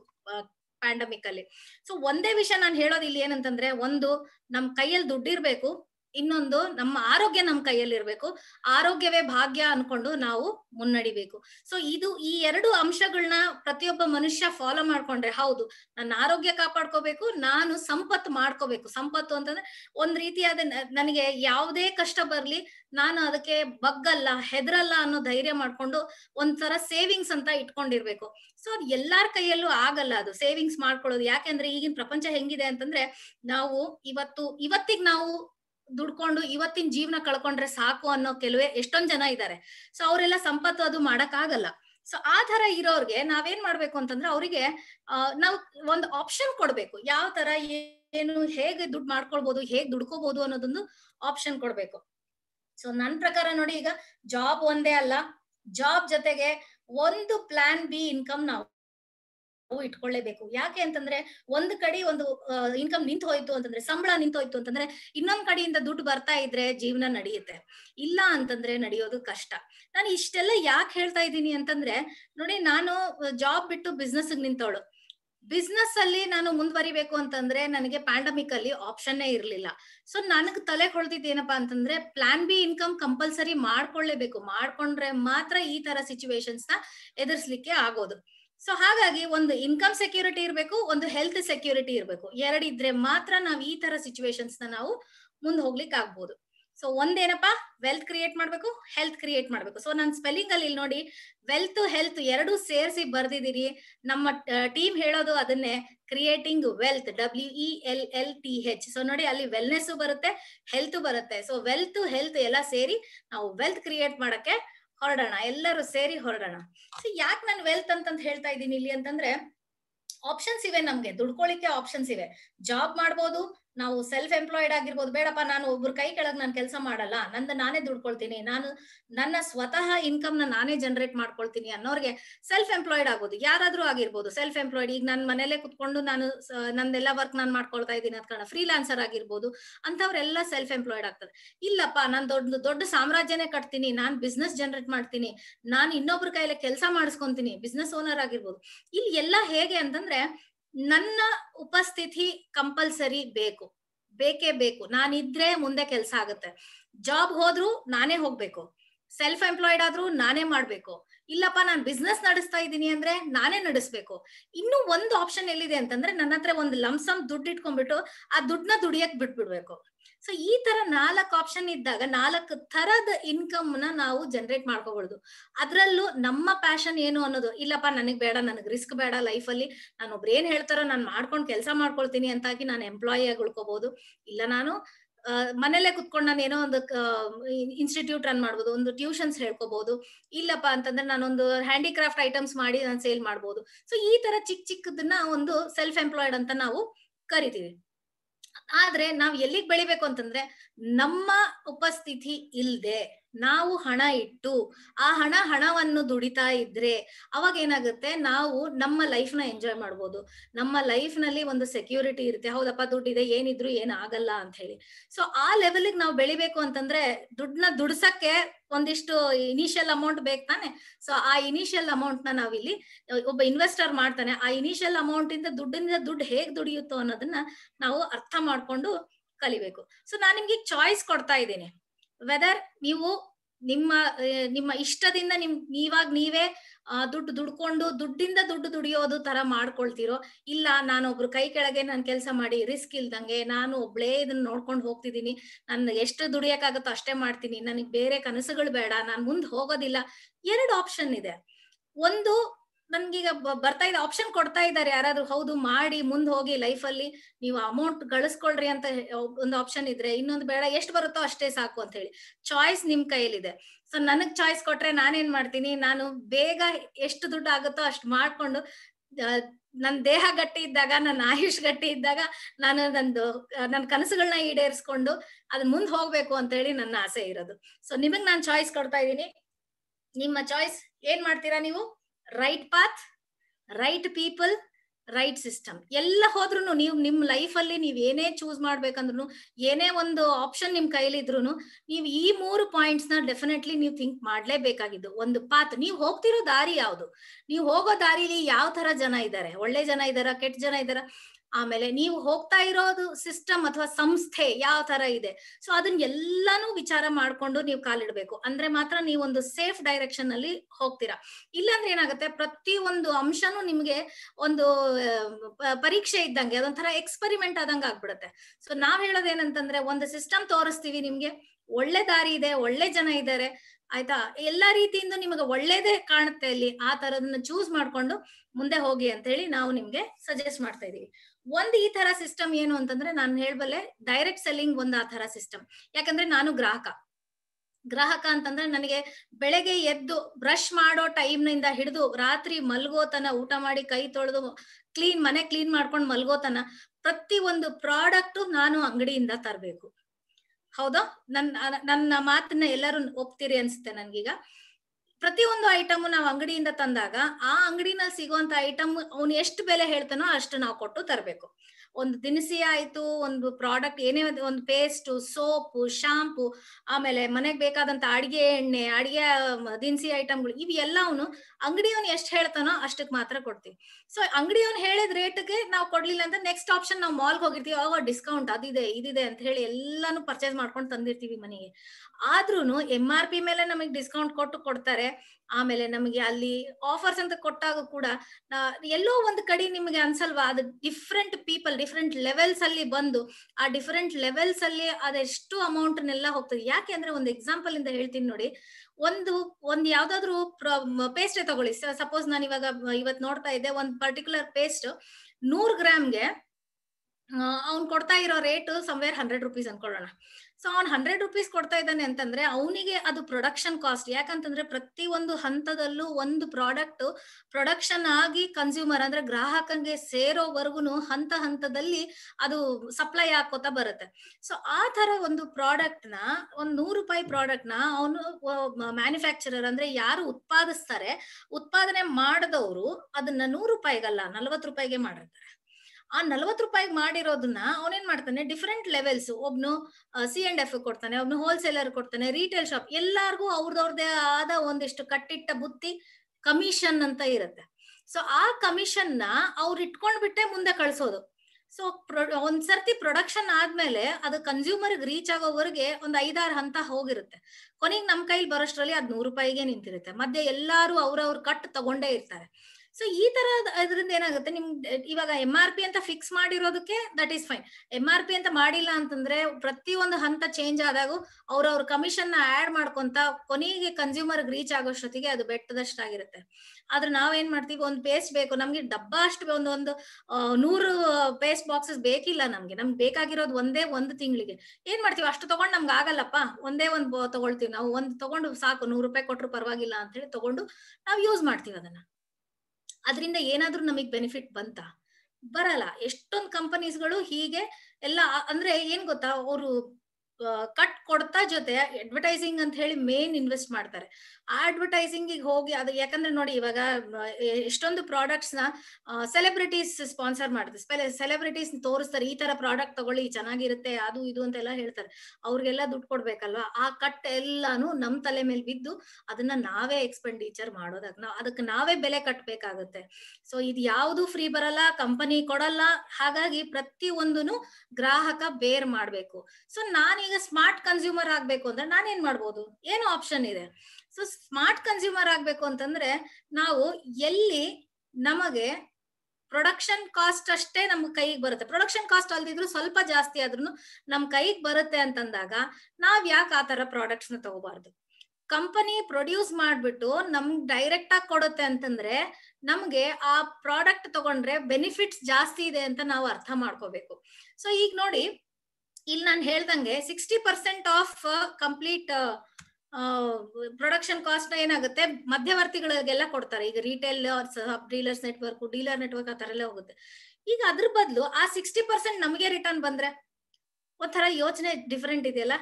ಪ್ಯಾಂಡಮಿಕ್ ಅಲ್ಲಿ ಸೊ ಒಂದೇ ವಿಷಯ ನಾನು ಹೇಳೋದು ಇಲ್ಲಿ ಏನಂತಂದ್ರೆ ಒಂದು ನಮ್ ಕೈಯಲ್ಲಿ ದುಡ್ಡಿರ್ಬೇಕು ಇನ್ನೊಂದು ನಮ್ಮ ಆರೋಗ್ಯ ನಮ್ಮ ಕೈಯಲ್ಲಿ ಇರ್ಬೇಕು ಆರೋಗ್ಯವೇ ಭಾಗ್ಯ ಅನ್ಕೊಂಡು ನಾವು ಮುನ್ನಡಿಬೇಕು ಸೊ ಇದು ಈ ಎರಡು ಅಂಶಗಳನ್ನ ಪ್ರತಿಯೊಬ್ಬ ಮನುಷ್ಯ ಫಾಲೋ ಮಾಡ್ಕೊಂಡ್ರೆ ಹೌದು ನನ್ನ ಆರೋಗ್ಯ ಕಾಪಾಡ್ಕೋಬೇಕು ನಾನು ಸಂಪತ್ತು ಮಾಡ್ಕೋಬೇಕು ಸಂಪತ್ತು ಅಂತಂದ್ರೆ ಒಂದ್ ರೀತಿಯಾದ ನನಗೆ ಯಾವುದೇ ಕಷ್ಟ ಬರ್ಲಿ ನಾನು ಅದಕ್ಕೆ ಬಗ್ಗಲ್ಲ ಹೆದರಲ್ಲ ಅನ್ನೋ ಧೈರ್ಯ ಮಾಡ್ಕೊಂಡು ಒಂಥರ ಸೇವಿಂಗ್ಸ್ ಅಂತ ಇಟ್ಕೊಂಡಿರ್ಬೇಕು ಸೊ ಅದ್ ಎಲ್ಲಾರ ಕೈಯಲ್ಲೂ ಆಗಲ್ಲ ಅದು ಸೇವಿಂಗ್ಸ್ ಮಾಡ್ಕೊಳ್ಳೋದು ಯಾಕೆಂದ್ರೆ ಈಗಿನ ಪ್ರಪಂಚ ಹೆಂಗಿದೆ ಅಂತಂದ್ರೆ ನಾವು ಇವತ್ತು ಇವತ್ತಿಗೆ ನಾವು ದುಡ್ಕೊಂಡು ಇವತ್ತಿನ ಜೀವನ ಕಳ್ಕೊಂಡ್ರೆ ಸಾಕು ಅನ್ನೋ ಕೆಲವೇ ಎಷ್ಟೊಂದ್ ಜನ ಇದ್ದಾರೆ ಸೊ ಅವರೆಲ್ಲ ಸಂಪತ್ತು ಅದು ಮಾಡಕ್ ಆಗಲ್ಲ ಸೊ ಆ ತರ ಇರೋರ್ಗೆ ನಾವೇನ್ ಮಾಡ್ಬೇಕು ಅಂತಂದ್ರೆ ಅವರಿಗೆ ನಾವು ಒಂದ್ ಆಪ್ಷನ್ ಕೊಡ್ಬೇಕು ಯಾವ ತರ ಏನು ಹೇಗೆ ದುಡ್ಡು ಮಾಡ್ಕೊಳ್ಬಹುದು ಹೇಗ್ ದುಡ್ಕೋಬಹುದು ಅನ್ನೋದೊಂದು ಆಪ್ಷನ್ ಕೊಡ್ಬೇಕು ಸೊ ನನ್ ಪ್ರಕಾರ ನೋಡಿ ಈಗ ಜಾಬ್ ಒಂದೇ ಅಲ್ಲ ಜಾಬ್ ಜೊತೆಗೆ ಒಂದು ಪ್ಲಾನ್ ಬಿ ಇನ್ಕಮ್ ನಾವು ಇಟ್ಕೊಳ್ಳೇಬೇಕು ಯಾಕೆ ಅಂತಂದ್ರೆ ಒಂದ್ ಕಡೆ ಒಂದು ಇನ್ಕಮ್ ನಿಂತು ಹೋಯ್ತು ಅಂತಂದ್ರೆ ಸಂಬಳ ನಿಂತು ಹೋಯ್ತು ಅಂತಂದ್ರೆ ಇನ್ನೊಂದ್ ಕಡೆಯಿಂದ ದುಡ್ಡು ಬರ್ತಾ ಇದ್ರೆ ಜೀವನ ನಡೆಯುತ್ತೆ ಇಲ್ಲ ಅಂತಂದ್ರೆ ನಡೆಯೋದು ಕಷ್ಟ ನಾನು ಇಷ್ಟೆಲ್ಲ ಯಾಕೆ ಹೇಳ್ತಾ ಇದ್ದೀನಿ ಅಂತಂದ್ರೆ ನೋಡಿ ನಾನು ಜಾಬ್ ಬಿಟ್ಟು ಬಿಸ್ನೆಸ್ ನಿಂತವಳು ಬಿಸ್ನೆಸ್ ಅಲ್ಲಿ ನಾನು ಮುಂದುವರಿಬೇಕು ಅಂತಂದ್ರೆ ನನಗೆ ಪ್ಯಾಂಡಮಿಕ್ ಅಲ್ಲಿ ಆಪ್ಷನ್ನೇ ಇರ್ಲಿಲ್ಲ ಸೊ ನನಗ್ ತಲೆ ಏನಪ್ಪಾ ಅಂತಂದ್ರೆ ಪ್ಲಾನ್ ಬಿ ಇನ್ಕಮ್ ಕಂಪಲ್ಸರಿ ಮಾಡ್ಕೊಳ್ಳೇಬೇಕು ಮಾಡ್ಕೊಂಡ್ರೆ ಮಾತ್ರ ಈ ತರ ಸಿಚುವೇಶನ್ಸ್ ನ ಎದುರಿಸ್ಲಿಕ್ಕೆ ಆಗೋದು ಸೊ ಹಾಗಾಗಿ ಒಂದು ಇನ್ಕಮ್ ಸೆಕ್ಯೂರಿಟಿ ಇರಬೇಕು ಒಂದು ಹೆಲ್ತ್ ಸೆಕ್ಯೂರಿಟಿ ಇರಬೇಕು ಎರಡಿದ್ರೆ ಮಾತ್ರ ನಾವು ಈ ತರ ಸಿಚುವೇಶನ್ಸ್ ನಾವು ಮುಂದೆ ಹೋಗ್ಲಿಕ್ಕೆ ಆಗ್ಬೋದು ಸೊ ಒಂದೇನಪ್ಪ ವೆಲ್ತ್ ಕ್ರಿಯೇಟ್ ಮಾಡ್ಬೇಕು ಹೆಲ್ತ್ ಕ್ರಿಯೇಟ್ ಮಾಡ್ಬೇಕು ಸೊ ನನ್ನ ಸ್ಪೆಲ್ಲಿಂಗ್ ಅಲ್ಲಿ ನೋಡಿ ವೆಲ್ತ್ ಹೆಲ್ತ್ ಎರಡೂ ಸೇರಿಸಿ ಬರ್ದಿದ್ದೀರಿ ನಮ್ಮ ಟೀಮ್ ಹೇಳೋದು ಅದನ್ನೇ creating wealth W E L L T H so ನೋಡಿ ಅಲ್ಲಿ ವೆಲ್ನೆಸ್ ಬರುತ್ತೆ ಹೆಲ್ತ್ ಬರುತ್ತೆ ಸೊ ವೆಲ್ತ್ ಹೆಲ್ತ್ ಎಲ್ಲ ಸೇರಿ ನಾವು ವೆಲ್ತ್ ಕ್ರಿಯೇಟ್ ಮಾಡಕ್ಕೆ ಹೊರಡೋಣ ಎಲ್ಲರೂ ಸೇರಿ ಹೊರಡೋಣ ಸೊ ಯಾಕೆ ನಾನು ವೆಲ್ತ್ ಅಂತ ಹೇಳ್ತಾ ಇದ್ದೀನಿ ಇಲ್ಲಿ ಅಂತಂದ್ರೆ ಆಪ್ಷನ್ಸ್ ಇವೆ ನಮ್ಗೆ ದುಡ್ಕೊಳ್ಳಿಕ್ಕೆ ಆಪ್ಷನ್ಸ್ ಇವೆ ಜಾಬ್ ಮಾಡ್ಬೋದು ನಾವು ಸೆಲ್ಫ್ ಎಂಪ್ಲಾಯ್ಡ್ ಆಗಿರ್ಬೋದು ಬೇಡಪ್ಪ ನಾನು ಒಬ್ರು ಕೈ ಕೆಳಗೆ ನಾನು ಕೆಲಸ ಮಾಡಲ್ಲ ನಂದು ನಾನೇ ದುಡ್ಕೊಳ್ತೀನಿ ನಾನು ನನ್ನ ಸ್ವತಃ ಇನ್ಕಮ್ ನ ನಾನೇ ಜನರೇಟ್ ಮಾಡ್ಕೊಳ್ತೀನಿ ಅನ್ನೋರ್ಗೆ ಸೆಲ್ಫ್ ಎಂಪ್ಲಾಯ್ಡ್ ಆಗೋದು ಯಾರಾದ್ರೂ ಆಗಿರ್ಬೋದು ಸೆಲ್ಫ್ ಎಂಪ್ಲಾಯ್ಡ್ ಈಗ ನನ್ನ ಮನೆಯಲ್ಲೇ ಕುತ್ಕೊಂಡು ನಾನು ನಂದೆಲ್ಲ ವರ್ಕ್ ನಾನು ಮಾಡ್ಕೊಳ್ತಾ ಇದ್ದೀನಿ ಅದ ಕಾರಣ ಫ್ರೀಲಾನ್ಸರ್ ಆಗಿರ್ಬೋದು ಅಂತವ್ರೆಲ್ಲ ಸೆಲ್ಫ್ ಎಂಪ್ಲಾಯ್ಡ್ ಆಗ್ತದೆ ಇಲ್ಲಪ್ಪ ನಾನು ದೊಡ್ಡ ದೊಡ್ಡ ಸಾಮ್ರಾಜ್ಯನೇ ಕಟ್ತೀನಿ ನಾನು ಬಿಸ್ನೆಸ್ ಜನರೇಟ್ ಮಾಡ್ತೀನಿ ನಾನು ಇನ್ನೊಬ್ರ ಕೈಯಲ್ಲಿ ಕೆಲಸ ಮಾಡಿಸ್ಕೊಂತೀನಿ ಬಿಸ್ನೆಸ್ ಓನರ್ ಆಗಿರ್ಬೋದು ಇಲ್ಲಿ ಎಲ್ಲ ಹೇಗೆ ಅಂತಂದ್ರೆ ನನ್ನ ಉಪಸ್ಥಿತಿ ಕಂಪಲ್ಸರಿ ಬೇಕು ಬೇಕೇ ಬೇಕು ನಾನಿದ್ರೆ ಮುಂದೆ ಕೆಲಸ ಆಗುತ್ತೆ ಜಾಬ್ ಹೋದ್ರು ನಾನೇ ಹೋಗ್ಬೇಕು ಸೆಲ್ಫ್ ಎಂಪ್ಲಾಯ್ಡ್ ಆದ್ರೂ ನಾನೇ ಮಾಡ್ಬೇಕು ಇಲ್ಲಪ್ಪ ನಾನು ಬಿಸ್ನೆಸ್ ನಡೆಸ್ತಾ ಇದ್ದೀನಿ ಅಂದ್ರೆ ನಾನೇ ನಡೆಸ್ಬೇಕು ಇನ್ನು ಒಂದು ಆಪ್ಷನ್ ಎಲ್ಲಿದೆ ಅಂತಂದ್ರೆ ನನ್ನ ಹತ್ರ ಒಂದು ಲಂಸಮ್ ದುಡ್ಡು ಇಟ್ಕೊಂಡ್ಬಿಟ್ಟು ಆ ದುಡ್ಡನ್ನ ದುಡಿಯಕ್ ಬಿಟ್ಬಿಡ್ಬೇಕು ಸೊ ಈ ತರ ನಾಲ್ಕು ಆಪ್ಷನ್ ಇದ್ದಾಗ ನಾಲ್ಕು ತರದ ಇನ್ಕಮ್ ನ ನಾವು ಜನರೇಟ್ ಮಾಡ್ಕೋಬಹುದು ಅದ್ರಲ್ಲೂ ನಮ್ಮ ಪ್ಯಾಷನ್ ಏನು ಅನ್ನೋದು ಇಲ್ಲಪ್ಪ ನನಗ್ ಬೇಡ ನನಗ್ ರಿಸ್ಕ್ ಬೇಡ ಲೈಫ್ ಅಲ್ಲಿ ನಾನು ಒಬ್ರು ಏನ್ ಹೇಳ್ತಾರೋ ನಾನು ಮಾಡ್ಕೊಂಡು ಕೆಲಸ ಮಾಡ್ಕೊಳ್ತೀನಿ ಅಂತಾಗಿ ನಾನು ಎಂಪ್ಲಾಯಿ ಆಗಿ ಉಳ್ಕೋಬಹುದು ಇಲ್ಲ ನಾನು ಮನೇಲೆ ಕುತ್ಕೊಂಡು ನಾನು ಏನೋ ಒಂದು ಇನ್ಸ್ಟಿಟ್ಯೂಟ್ ರನ್ ಮಾಡ್ಬೋದು ಒಂದು ಟ್ಯೂಷನ್ಸ್ ಹೇಳ್ಕೋಬಹುದು ಇಲ್ಲಪ್ಪ ಅಂತಂದ್ರೆ ನಾನೊಂದು ಹ್ಯಾಂಡಿಕ್ರಾಫ್ಟ್ ಐಟಮ್ಸ್ ಮಾಡಿ ನಾನು ಸೇಲ್ ಮಾಡ್ಬೋದು ಸೊ ಈ ತರ ಚಿಕ್ಕ ಚಿಕ್ಕದನ್ನ ಒಂದು ಸೆಲ್ಫ್ ಎಂಪ್ಲಾಯ್ಡ್ ಅಂತ ನಾವು ಕರಿತೀವಿ ಆದ್ರೆ ನಾವ್ ಎಲ್ಲಿಗ್ ಬೆಳಿಬೇಕು ಅಂತಂದ್ರೆ ನಮ್ಮ ಉಪಸ್ಥಿತಿ ಇಲ್ದೆ ನಾವು ಹಣ ಇಟ್ಟು ಆ ಹಣ ಹಣವನ್ನು ದುಡಿತಾ ಇದ್ರೆ ಅವಾಗ ಏನಾಗುತ್ತೆ ನಾವು ನಮ್ಮ ಲೈಫ್ ನ ಎಂಜಾಯ್ ಮಾಡ್ಬೋದು ನಮ್ಮ ಲೈಫ್ ನಲ್ಲಿ ಒಂದು ಸೆಕ್ಯೂರಿಟಿ ಇರುತ್ತೆ ಹೌದಪ್ಪ ದುಡ್ಡಿದೆ ಏನಿದ್ರು ಏನಾಗಲ್ಲ ಅಂತ ಹೇಳಿ ಸೊ ಆ ಲೆವೆಲ್ಗೆ ನಾವು ಬೆಳಿಬೇಕು ಅಂತಂದ್ರೆ ದುಡ್ಡನ್ನ ದುಡ್ಸಕ್ಕೆ ಒಂದಿಷ್ಟು ಇನಿಷಿಯಲ್ ಅಮೌಂಟ್ ಬೇಕು ತಾನೆ ಸೊ ಆ ಇನಿಷಿಯಲ್ ಅಮೌಂಟ್ ನ ಇಲ್ಲಿ ಒಬ್ಬ ಇನ್ವೆಸ್ಟರ್ ಮಾಡ್ತಾನೆ ಆ ಇನಿಷಿಯಲ್ ಅಮೌಂಟ್ ಇಂದ ದುಡ್ಡಿಂದ ದುಡ್ಡು ಹೇಗ್ ದುಡಿಯುತ್ತೋ ಅನ್ನೋದನ್ನ ನಾವು ಅರ್ಥ ಮಾಡ್ಕೊಂಡು ಕಲಿಬೇಕು ಸೊ ನಾನು ನಿಮ್ಗೆ ಚಾಯ್ಸ್ ಕೊಡ್ತಾ ಇದ್ದೀನಿ ವೆದರ್ ನೀವು ನಿಮ್ಮ ನಿಮ್ಮ ಇಷ್ಟದಿಂದ ನಿಮ್ ನೀವಾಗ ನೀವೇ ದುಡ್ಡು ದುಡ್ಕೊಂಡು ದುಡ್ಡಿಂದ ದುಡ್ಡು ದುಡಿಯೋದು ತರ ಮಾಡ್ಕೊಳ್ತಿರೋ ಇಲ್ಲ ನಾನು ಕೈ ಕೆಳಗೆ ನಾನು ಕೆಲಸ ಮಾಡಿ ರಿಸ್ಕ್ ಇಲ್ದಂಗೆ ನಾನು ಒಬ್ಳೇ ಇದನ್ನ ನೋಡ್ಕೊಂಡು ಹೋಗ್ತಿದ್ದೀನಿ ನಾನು ಎಷ್ಟು ದುಡಿಯಕ್ಕಾಗುತ್ತೋ ಅಷ್ಟೇ ಮಾಡ್ತೀನಿ ನನಗೆ ಬೇರೆ ಕನಸುಗಳು ಬೇಡ ನಾನು ಮುಂದೆ ಹೋಗೋದಿಲ್ಲ ಎರಡು ಆಪ್ಷನ್ ಇದೆ ಒಂದು ನನ್ಗೀಗ ಬರ್ತಾ ಇದೆ ಆಪ್ಷನ್ ಕೊಡ್ತಾ ಇದ್ದಾರೆ ಯಾರಾದ್ರೂ ಹೌದು ಮಾಡಿ ಮುಂದ್ ಹೋಗಿ ಲೈಫ್ ಅಲ್ಲಿ ನೀವು ಅಮೌಂಟ್ ಗಳಿಸ್ಕೊಳ್ರಿ ಅಂತ ಒಂದು ಆಪ್ಷನ್ ಇದ್ರೆ ಇನ್ನೊಂದು ಬೇಡ ಎಷ್ಟು ಬರುತ್ತೋ ಅಷ್ಟೇ ಸಾಕು ಅಂತ ಹೇಳಿ ಚಾಯ್ಸ್ ನಿಮ್ ಕೈಯಲ್ಲಿದೆ ಸೊ ನನಗ್ ಚಾಯ್ಸ್ ಕೊಟ್ರೆ ನಾನೇನ್ ಮಾಡ್ತೀನಿ ನಾನು ಬೇಗ ಎಷ್ಟು ದುಡ್ಡು ಆಗುತ್ತೋ ಅಷ್ಟು ಮಾಡ್ಕೊಂಡು ನನ್ನ ದೇಹ ಗಟ್ಟಿ ಇದ್ದಾಗ ನನ್ನ ಆಯುಷ್ ಗಟ್ಟಿ ಇದ್ದಾಗ ನಾನು ನಂದು ನನ್ನ ಕನಸುಗಳನ್ನ ಈಡೇರಿಸ್ಕೊಂಡು ಅದ್ ಮುಂದ್ ಹೋಗ್ಬೇಕು ಅಂತ ಹೇಳಿ ನನ್ನ ಆಸೆ ಇರೋದು ಸೊ ನಿಮಗ್ ನಾನು ಚಾಯ್ಸ್ ಕೊಡ್ತಾ ಇದ್ದೀನಿ ನಿಮ್ಮ ಚಾಯ್ಸ್ ಏನ್ ಮಾಡ್ತೀರಾ ನೀವು right path right people right system ಎಲ್ಲ ಹೋದ್ರು ನೀವು ನಿಮ್ ಲೈಫಲ್ಲಿ ನೀವ್ ಏನೇ ಚೂಸ್ ಮಾಡ್ಬೇಕಂದ್ರು ಏನೇ ಒಂದು ಆಪ್ಷನ್ ನಿಮ್ ಕೈಲಿದ್ರು ನೀವು ಈ ಮೂರು ಪಾಯಿಂಟ್ಸ್ ನ ಡೆಫಿನೆಟ್ಲಿ ನೀವು ಥಿಂಕ್ ಮಾಡ್ಲೇಬೇಕಾಗಿದ್ದು ಒಂದು ಪಾತ್ ನೀವು ಹೋಗ್ತಿರೋ ದಾರಿ ಯಾವ್ದು ನೀವು ಹೋಗೋ ದಾರಿಲಿ ಯಾವ ತರ ಜನ ಇದ್ದಾರೆ ಒಳ್ಳೆ ಜನ ಇದಾರ ಕೆಟ್ಟ ಜನ ಇದಾರ ಆಮೇಲೆ ನೀವು ಹೋಗ್ತಾ ಇರೋದು ಸಿಸ್ಟಮ್ ಅಥವಾ ಸಂಸ್ಥೆ ಯಾವ ತರ ಇದೆ ಸೊ ಅದನ್ನ ಎಲ್ಲಾನು ವಿಚಾರ ಮಾಡ್ಕೊಂಡು ನೀವು ಕಾಲಿಡ್ಬೇಕು ಅಂದ್ರೆ ಮಾತ್ರ ನೀವೊಂದು ಸೇಫ್ ಡೈರೆಕ್ಷನ್ ಅಲ್ಲಿ ಹೋಗ್ತೀರಾ ಇಲ್ಲಾಂದ್ರೆ ಏನಾಗುತ್ತೆ ಪ್ರತಿ ಒಂದು ಅಂಶನೂ ನಿಮ್ಗೆ ಒಂದು ಪರೀಕ್ಷೆ ಇದ್ದಂಗೆ ಅದೊಂಥರ ಎಕ್ಸ್ಪರಿಮೆಂಟ್ ಆದಂಗೆ ಆಗ್ಬಿಡುತ್ತೆ ಸೊ ನಾವ್ ಹೇಳೋದೇನಂತಂದ್ರೆ ಒಂದು ಸಿಸ್ಟಮ್ ತೋರಿಸ್ತೀವಿ ನಿಮ್ಗೆ ಒಳ್ಳೆ ದಾರಿ ಇದೆ ಒಳ್ಳೆ ಜನ ಇದ್ದಾರೆ ಆಯ್ತಾ ಎಲ್ಲಾ ರೀತಿಯಿಂದ ನಿಮಗೆ ಒಳ್ಳೇದೇ ಕಾಣುತ್ತೆ ಅಲ್ಲಿ ಆ ತರದನ್ನ ಚೂಸ್ ಮಾಡ್ಕೊಂಡು ಮುಂದೆ ಹೋಗಿ ಅಂತ ಹೇಳಿ ನಾವು ನಿಮ್ಗೆ ಸಜೆಸ್ಟ್ ಮಾಡ್ತಾ ಇದೀವಿ ಒಂದ್ ಈ ತರ ಸಿಸ್ಟಮ್ ಏನು ಅಂತಂದ್ರೆ ನಾನು ಹೇಳ್ಬಲ್ಲೆ ಡೈರೆಕ್ಟ್ ಸೆಲ್ಲಿಂಗ್ ಒಂದ್ ಆ ತರ ಸಿಸ್ಟಮ್ ಯಾಕಂದ್ರೆ ನಾನು ಗ್ರಾಹಕ ಗ್ರಾಹಕ ಅಂತಂದ್ರೆ ನನಗೆ ಬೆಳಗ್ಗೆ ಎದ್ದು ಬ್ರಷ್ ಮಾಡೋ ಟೈಮ್ ನಿಂದ ಹಿಡಿದು ರಾತ್ರಿ ಮಲ್ಗೋತನ ಊಟ ಮಾಡಿ ಕೈ ತೊಳೆದು ಕ್ಲೀನ್ ಮನೆ ಕ್ಲೀನ್ ಮಾಡ್ಕೊಂಡು ಮಲ್ಗೋತನ ಪ್ರತಿ ಒಂದು ಪ್ರಾಡಕ್ಟು ನಾನು ಅಂಗಡಿಯಿಂದ ತರಬೇಕು ಹೌದಾ ನನ್ನ ನನ್ನ ಮಾತನ್ನ ಎಲ್ಲರೂ ಒಪ್ತೀರಿ ಅನ್ಸುತ್ತೆ ನನ್ಗೀಗ ಒಂದು ಐಟಮ್ ನಾವು ಅಂಗಡಿಯಿಂದ ತಂದಾಗ ಆ ಅಂಗಡಿನಲ್ಲಿ ಸಿಗುವಂತ ಐಟಮ್ ಅವನು ಎಷ್ಟು ಬೆಲೆ ಹೇಳ್ತಾನೋ ಅಷ್ಟು ನಾವು ಕೊಟ್ಟು ತರಬೇಕು ಒಂದು ದಿನಸಿ ಆಯ್ತು ಒಂದು ಪ್ರಾಡಕ್ಟ್ ಏನೇ ಒಂದು ಪೇಸ್ಟು ಸೋಪು ಶಾಂಪು ಆಮೇಲೆ ಮನೆಗೆ ಬೇಕಾದಂತ ಅಡಿಗೆ ಎಣ್ಣೆ ಅಡಿಗೆ ದಿನಸಿ ಐಟಮ್ಗಳು ಇವು ಅಂಗಡಿಯವನು ಎಷ್ಟು ಹೇಳ್ತಾನೋ ಅಷ್ಟಕ್ಕೆ ಮಾತ್ರ ಕೊಡ್ತೀವಿ ಸೊ ಅಂಗಡಿಯವನು ಹೇಳಿದ ರೇಟ್ಗೆ ನಾವು ಕೊಡ್ಲಿಲ್ಲ ಅಂದ್ರೆ ನೆಕ್ಸ್ಟ್ ಆಪ್ಷನ್ ನಾವು ಮಾಲ್ಗೆ ಹೋಗಿರ್ತೀವಿ ಅವಾಗ ಡಿಸ್ಕೌಂಟ್ ಅದಿದೆ ಇದಿದೆ ಅಂತ ಹೇಳಿ ಎಲ್ಲಾನು ಪರ್ಚೇಸ್ ಮಾಡ್ಕೊಂಡು ತಂದಿರ್ತೀವಿ ಮನೆಗೆ ಆದ್ರೂ ಎಂ ಆರ್ ಪಿ ಮೇಲೆ ನಮಗೆ ಡಿಸ್ಕೌಂಟ್ ಕೊಟ್ಟು ಕೊಡ್ತಾರೆ ಆಮೇಲೆ ನಮಗೆ ಅಲ್ಲಿ ಆಫರ್ಸ್ ಅಂತ ಕೊಟ್ಟಾಗ ಕೂಡ ಎಲ್ಲೋ ಒಂದು ಕಡೆ ನಿಮಗೆ ಅನ್ಸಲ್ವಾ ಅದು ಡಿಫ್ರೆಂಟ್ ಪೀಪಲ್ ಡಿಫ್ರೆಂಟ್ ಲೆವೆಲ್ಸ್ ಅಲ್ಲಿ ಬಂದು ಆ ಡಿಫ್ರೆಂಟ್ ಲೆವೆಲ್ಸ್ ಅಲ್ಲಿ ಅದೆಷ್ಟು ಅಮೌಂಟ್ನೆಲ್ಲ ಹೋಗ್ತದೆ ಯಾಕೆ ಅಂದ್ರೆ ಒಂದು ಎಕ್ಸಾಂಪಲ್ ಇಂದ ಹೇಳ್ತೀನಿ ನೋಡಿ ಒಂದು ಒಂದ್ ಯಾವ್ದಾದ್ರು ಪೇಸ್ಟ್ ತಗೊಳ್ಳಿ ಸಪೋಸ್ ನಾನು ಇವಾಗ ಇವತ್ ನೋಡ್ತಾ ಇದ್ದೆ ಒಂದ್ ಪರ್ಟಿಕ್ಯುಲರ್ ಪೇಸ್ಟ್ ನೂರ್ ಗ್ರಾಮ್ಗೆ ಅವ್ನ್ ಕೊಡ್ತಾ ಇರೋ ರೇಟ್ ಸಮ್ವೇರ್ ಹಂಡ್ರೆಡ್ ರುಪೀಸ್ ಅನ್ಕೊಳ್ಳೋಣ ಸೊ ಅವ್ನ್ ಹಂಡ್ರೆಡ್ ರುಪೀಸ್ ಕೊಡ್ತಾ ಇದ್ದಾನೆ ಅಂತಂದ್ರೆ ಅವನಿಗೆ ಅದು ಪ್ರೊಡಕ್ಷನ್ ಕಾಸ್ಟ್ ಯಾಕಂತಂದ್ರೆ ಪ್ರತಿ ಒಂದು ಹಂತದಲ್ಲೂ ಒಂದು ಪ್ರಾಡಕ್ಟ್ ಪ್ರೊಡಕ್ಷನ್ ಆಗಿ ಕನ್ಸ್ಯೂಮರ್ ಅಂದ್ರೆ ಗ್ರಾಹಕನ್ಗೆ ಸೇರೋವರೆಗೂ ಹಂತ ಹಂತದಲ್ಲಿ ಅದು ಸಪ್ಲೈ ಹಾಕೋತಾ ಬರುತ್ತೆ ಸೊ ಆ ತರ ಒಂದು ಪ್ರಾಡಕ್ಟ್ ನ ಒಂದ್ ನೂರು ರೂಪಾಯಿ ಪ್ರಾಡಕ್ಟ್ ನ ಅವನು ಮ್ಯಾನುಫ್ಯಾಕ್ಚರರ್ ಅಂದ್ರೆ ಯಾರು ಉತ್ಪಾದಿಸ್ತಾರೆ ಉತ್ಪಾದನೆ ಮಾಡದವ್ರು ಅದನ್ನ ನೂರು ರೂಪಾಯಿಗಲ್ಲ ನಲ್ವತ್ ರೂಪಾಯಿಗೆ ಮಾಡಿರ್ತಾರೆ ಆ ನಲ್ವತ್ ರೂಪಾಯಿಗೆ ಮಾಡಿರೋದನ್ನ ಅವನೇನ್ ಮಾಡ್ತಾನೆ ಡಿಫ್ರೆಂಟ್ ಲೆವೆಲ್ಸ್ ಒಬ್ನು ಸಿ ಅಂಡ್ ಎಫ್ ಕೊಡ್ತಾನೆ ಒಬ್ನು ಹೋಲ್ಸೇಲರ್ ಕೊಡ್ತಾನೆ ರೀಟೇಲ್ ಶಾಪ್ ಎಲ್ಲಾರ್ಗು ಅವ್ರದವ್ರದೇ ಆದ ಒಂದಿಷ್ಟು ಕಟ್ಟಿಟ್ಟ ಬುತ್ತಿ ಕಮಿಷನ್ ಅಂತ ಇರುತ್ತೆ ಸೊ ಆ ಕಮಿಷನ್ ನ ಅವ್ರ ಇಟ್ಕೊಂಡ್ಬಿಟ್ಟೆ ಮುಂದೆ ಕಳ್ಸೋದು ಸೊ ಒಂದ್ಸರ್ತಿ ಪ್ರೊಡಕ್ಷನ್ ಆದ್ಮೇಲೆ ಅದು ಕನ್ಸ್ಯೂಮರ್ ರೀಚ್ ಆಗೋವರೆಗೆ ಒಂದ್ ಐದಾರು ಹಂತ ಹೋಗಿರುತ್ತೆ ಕೊನೆಗೆ ನಮ್ ಕೈಲಿ ಬರೋಷ್ಟ್ರಲ್ಲಿ ಅದ್ ನೂರು ರೂಪಾಯಿಗೆ ನಿಂತಿರುತ್ತೆ ಮಧ್ಯೆ ಎಲ್ಲಾರು ಅವ್ರವ್ರ ಕಟ್ ತಗೊಂಡೇ ಇರ್ತಾರೆ ಸೊ ಈ ತರ ಇದರಿಂದ ಏನಾಗುತ್ತೆ ನಿಮ್ ಇವಾಗ ಎಂ ಆರ್ ಪಿ ಅಂತ ಫಿಕ್ಸ್ ಮಾಡಿರೋದಕ್ಕೆ that is fine M R P ಅಂತ ಮಾಡಿಲ್ಲ ಅಂತಂದ್ರೆ ಪ್ರತಿ ಒಂದು ಹಂತ ಚೇಂಜ್ ಅವ್ರ ಅವ್ರ ಕಮಿಷನ್ ನ ಆಡ್ ಮಾಡ್ಕೊಂತ ಕೊನೆಗೆ ಕನ್ಸ್ಯೂಮರ್ ರೀಚ್ ಆಗೋಷ್ಟೊತ್ತಿಗೆ ಅದು ಬೆಟ್ಟದಷ್ಟಾಗಿರುತ್ತೆ ಆದ್ರೆ ನಾವೇನ್ ಮಾಡ್ತೀವಿ ಒಂದು ಪೇಸ್ಟ್ ಬೇಕು ನಮ್ಗೆ ಡಬ್ಬ ಅಷ್ಟು ಒಂದು ಒಂದು ನೂರು ಪೇಸ್ಟ್ ಬಾಕ್ಸಸ್ ಬೇಕಿಲ್ಲ ನಮ್ಗೆ ನಮ್ಗೆ ಬೇಕಾಗಿರೋದು ಒಂದೇ ಒಂದು ತಿಂಗಳಿಗೆ ಏನ್ ಮಾಡ್ತೀವಿ ಅಷ್ಟು ತಗೊಂಡ್ ನಮ್ಗೆ ಆಗಲ್ಲಪ್ಪ ಒಂದೇ ಒಂದು ತಗೊಳ್ತೀವಿ ನಾವು ಒಂದು ತಗೊಂಡು ಸಾಕು ನೂರು ರೂಪಾಯಿ ಕೊಟ್ಟರು ಪರವಾಗಿಲ್ಲ ಅಂತ ಹೇಳಿ ತಗೊಂಡು ನಾವು ಯೂಸ್ ಮಾಡ್ತೀವಿ ಅದನ್ನ ಅದರಿಂದ ಏನಾದ್ರೂ ನಮಗ್ ಬೆನಿಫಿಟ್ ಬಂತಾ ಬರಲ್ಲ ಎಷ್ಟೊಂದ್ ಕಂಪನೀಸ್ಗಳು ಹೀಗೆ ಎಲ್ಲ ಅಂದ್ರೆ ಏನ್ ಗೊತ್ತಾ ಅವರು ಕಟ್ ಕೊಡ್ತಾ ಜೊತೆ ಅಡ್ವರ್ಟೈಸಿಂಗ್ ಅಂತ ಹೇಳಿ ಮೇನ್ ಇನ್ವೆಸ್ಟ್ ಮಾಡ್ತಾರೆ ಆ ಅಡ್ವರ್ಟೈಸಿಂಗ್ ಹೋಗಿ ಅದು ಯಾಕಂದ್ರೆ ನೋಡಿ ಇವಾಗ ಎಷ್ಟೊಂದು ಪ್ರಾಡಕ್ಟ್ಸ್ ನ ಸೆಲೆಬ್ರಿಟೀಸ್ ಸ್ಪಾನ್ಸರ್ ಮಾಡ್ತಾರೆ ಸೆಲೆಬ್ರಿಟೀಸ್ ತೋರಿಸ್ತಾರೆ ಈ ತರ ಪ್ರಾಡಕ್ಟ್ ತಗೊಳ್ಳಿ ಚೆನ್ನಾಗಿರುತ್ತೆ ಅದು ಇದು ಅಂತೆಲ್ಲ ಹೇಳ್ತಾರೆ ಅವ್ರಿಗೆಲ್ಲ ದುಡ್ಡು ಕೊಡ್ಬೇಕಲ್ವಾ ಆ ಕಟ್ ಎಲ್ಲಾನು ನಮ್ ತಲೆ ಮೇಲೆ ಬಿದ್ದು ಅದನ್ನ ನಾವೇ ಎಕ್ಸ್ಪೆಂಡಿಚರ್ ಮಾಡೋದಕ್ಕೆ ನಾವು ಅದಕ್ಕೆ ನಾವೇ ಬೆಲೆ ಕಟ್ಟಬೇಕಾಗುತ್ತೆ ಸೊ ಇದು ಯಾವುದು ಫ್ರೀ ಬರಲ್ಲ ಕಂಪನಿ ಕೊಡಲ್ಲ ಹಾಗಾಗಿ ಪ್ರತಿ ಒಂದು ಗ್ರಾಹಕ ಬೇರ್ ಮಾಡ್ಬೇಕು ಸೊ ನಾನು ಈಗ ಸ್ಮಾರ್ಟ್ ಕನ್ಸ್ಯೂಮರ್ ಆಗ್ಬೇಕು ಅಂದ್ರೆ ನಾನೇನ್ ಮಾಡ್ಬೋದು ಏನು ಆಪ್ಷನ್ ಇದೆ ಸೊ ಸ್ಮಾರ್ಟ್ ಕನ್ಸ್ಯೂಮರ್ ಆಗ್ಬೇಕು ಅಂತಂದ್ರೆ ನಾವು ಎಲ್ಲಿ ನಮಗೆ ಪ್ರೊಡಕ್ಷನ್ ಕಾಸ್ಟ್ ಅಷ್ಟೇ ನಮ್ಮ ಕೈಗೆ ಬರುತ್ತೆ ಪ್ರೊಡಕ್ಷನ್ ಕಾಸ್ಟ್ ಅಲ್ದಿದ್ರು ಸ್ವಲ್ಪ ಜಾಸ್ತಿ ಆದ್ರೂ ನಮ್ ಕೈಗೆ ಬರುತ್ತೆ ಅಂತಂದಾಗ ನಾವ್ ಯಾಕೆ ಆ ತರ ಪ್ರಾಡಕ್ಟ್ಸ್ ನ ತಗೋಬಾರ್ದು ಕಂಪನಿ ಪ್ರೊಡ್ಯೂಸ್ ಮಾಡ್ಬಿಟ್ಟು ನಮ್ಗೆ ಡೈರೆಕ್ಟ್ ಆಗಿ ಕೊಡುತ್ತೆ ಅಂತಂದ್ರೆ ನಮ್ಗೆ ಆ ಪ್ರಾಡಕ್ಟ್ ತಗೊಂಡ್ರೆ ಬೆನಿಫಿಟ್ಸ್ ಜಾಸ್ತಿ ಇದೆ ಅಂತ ನಾವು ಅರ್ಥ ಮಾಡ್ಕೋಬೇಕು ಸೊ ಈಗ ನೋಡಿ ಇಲ್ಲಿ ನಾನು ಹೇಳ್ದಂಗೆ sixty percent of complete production cost ಏನಾಗುತ್ತೆ ಮಧ್ಯವರ್ತಿಗಳಿಗೆಲ್ಲ ಕೊಡ್ತಾರೆ ಈಗ retail sub dealers network dealer network ಆ ತರ ಎಲ್ಲ ಹೋಗುತ್ತೆ ಈಗ ಅದ್ರ ಬದಲು ಆ ಸಿಕ್ಸ್ಟಿ ಪರ್ಸೆಂಟ್ ನಮಗೆ ರಿಟರ್ನ್ ಬಂದ್ರೆ ಒಂಥರ ಯೋಚನೆ ಡಿಫ್ರೆಂಟ್ ಇದೆಯಲ್ಲ